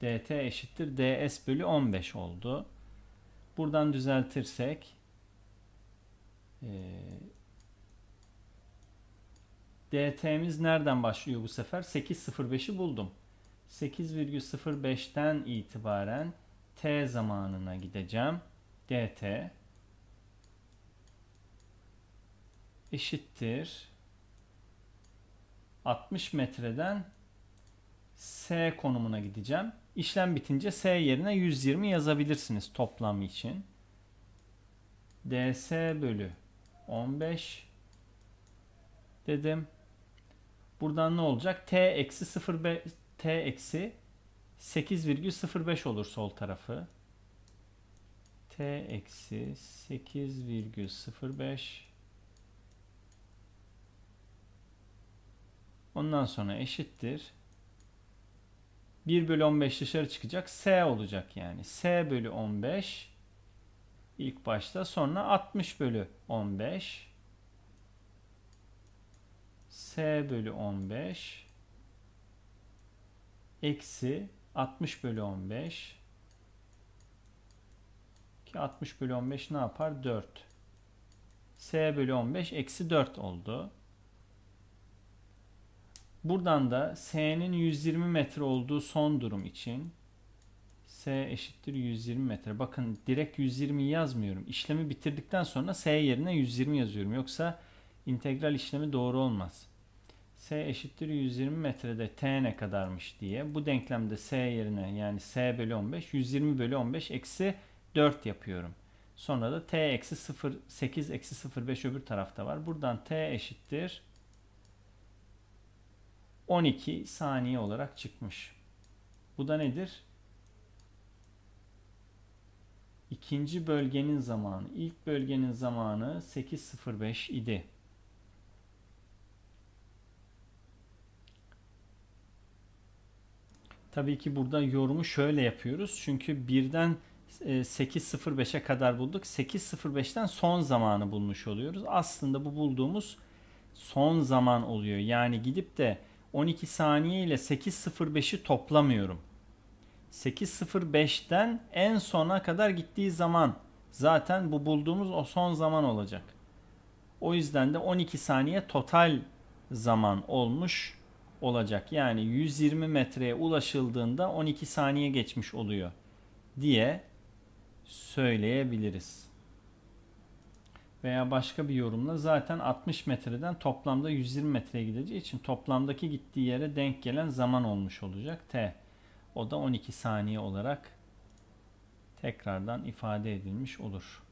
dt eşittir ds bölü 15 oldu. Buradan düzeltirsek e, dt'miz nereden başlıyor bu sefer? 8.05'i buldum. 8,05'ten itibaren t zamanına gideceğim. dt eşittir 60 metreden S konumuna gideceğim. İşlem bitince S yerine 120 yazabilirsiniz toplam için. DS bölü 15 dedim. Buradan ne olacak? T eksi 0 T eksi 8,05 olur sol tarafı. T eksi 8,05 Ondan sonra eşittir. 1 bölü 15 dışarı çıkacak. S olacak yani. S bölü 15 ilk başta sonra 60 bölü 15 S bölü 15 eksi 60 bölü 15 ki 60 bölü 15 ne yapar? 4. S bölü 15 eksi 4 oldu. Buradan da S'nin 120 metre olduğu son durum için S eşittir 120 metre. Bakın direkt 120 yazmıyorum. İşlemi bitirdikten sonra S yerine 120 yazıyorum. Yoksa integral işlemi doğru olmaz. S eşittir 120 metrede T ne kadarmış diye. Bu denklemde S yerine yani S bölü 15 120 bölü 15 eksi 4 yapıyorum. Sonra da T eksi 0 8 eksi 0, 5 öbür tarafta var. Buradan T eşittir 12 saniye olarak çıkmış. Bu da nedir? İkinci bölgenin zamanı, ilk bölgenin zamanı 8.05 idi. Tabii ki burada yorumu şöyle yapıyoruz. Çünkü birden 8.05'e kadar bulduk. 8.05'ten son zamanı bulmuş oluyoruz. Aslında bu bulduğumuz son zaman oluyor. Yani gidip de 12 saniye ile 8.05'i toplamıyorum. 8.05'ten en sona kadar gittiği zaman zaten bu bulduğumuz o son zaman olacak. O yüzden de 12 saniye total zaman olmuş olacak. Yani 120 metreye ulaşıldığında 12 saniye geçmiş oluyor diye söyleyebiliriz veya başka bir yorumla zaten 60 metreden toplamda 120 metreye gideceği için toplamdaki gittiği yere denk gelen zaman olmuş olacak t. O da 12 saniye olarak tekrardan ifade edilmiş olur.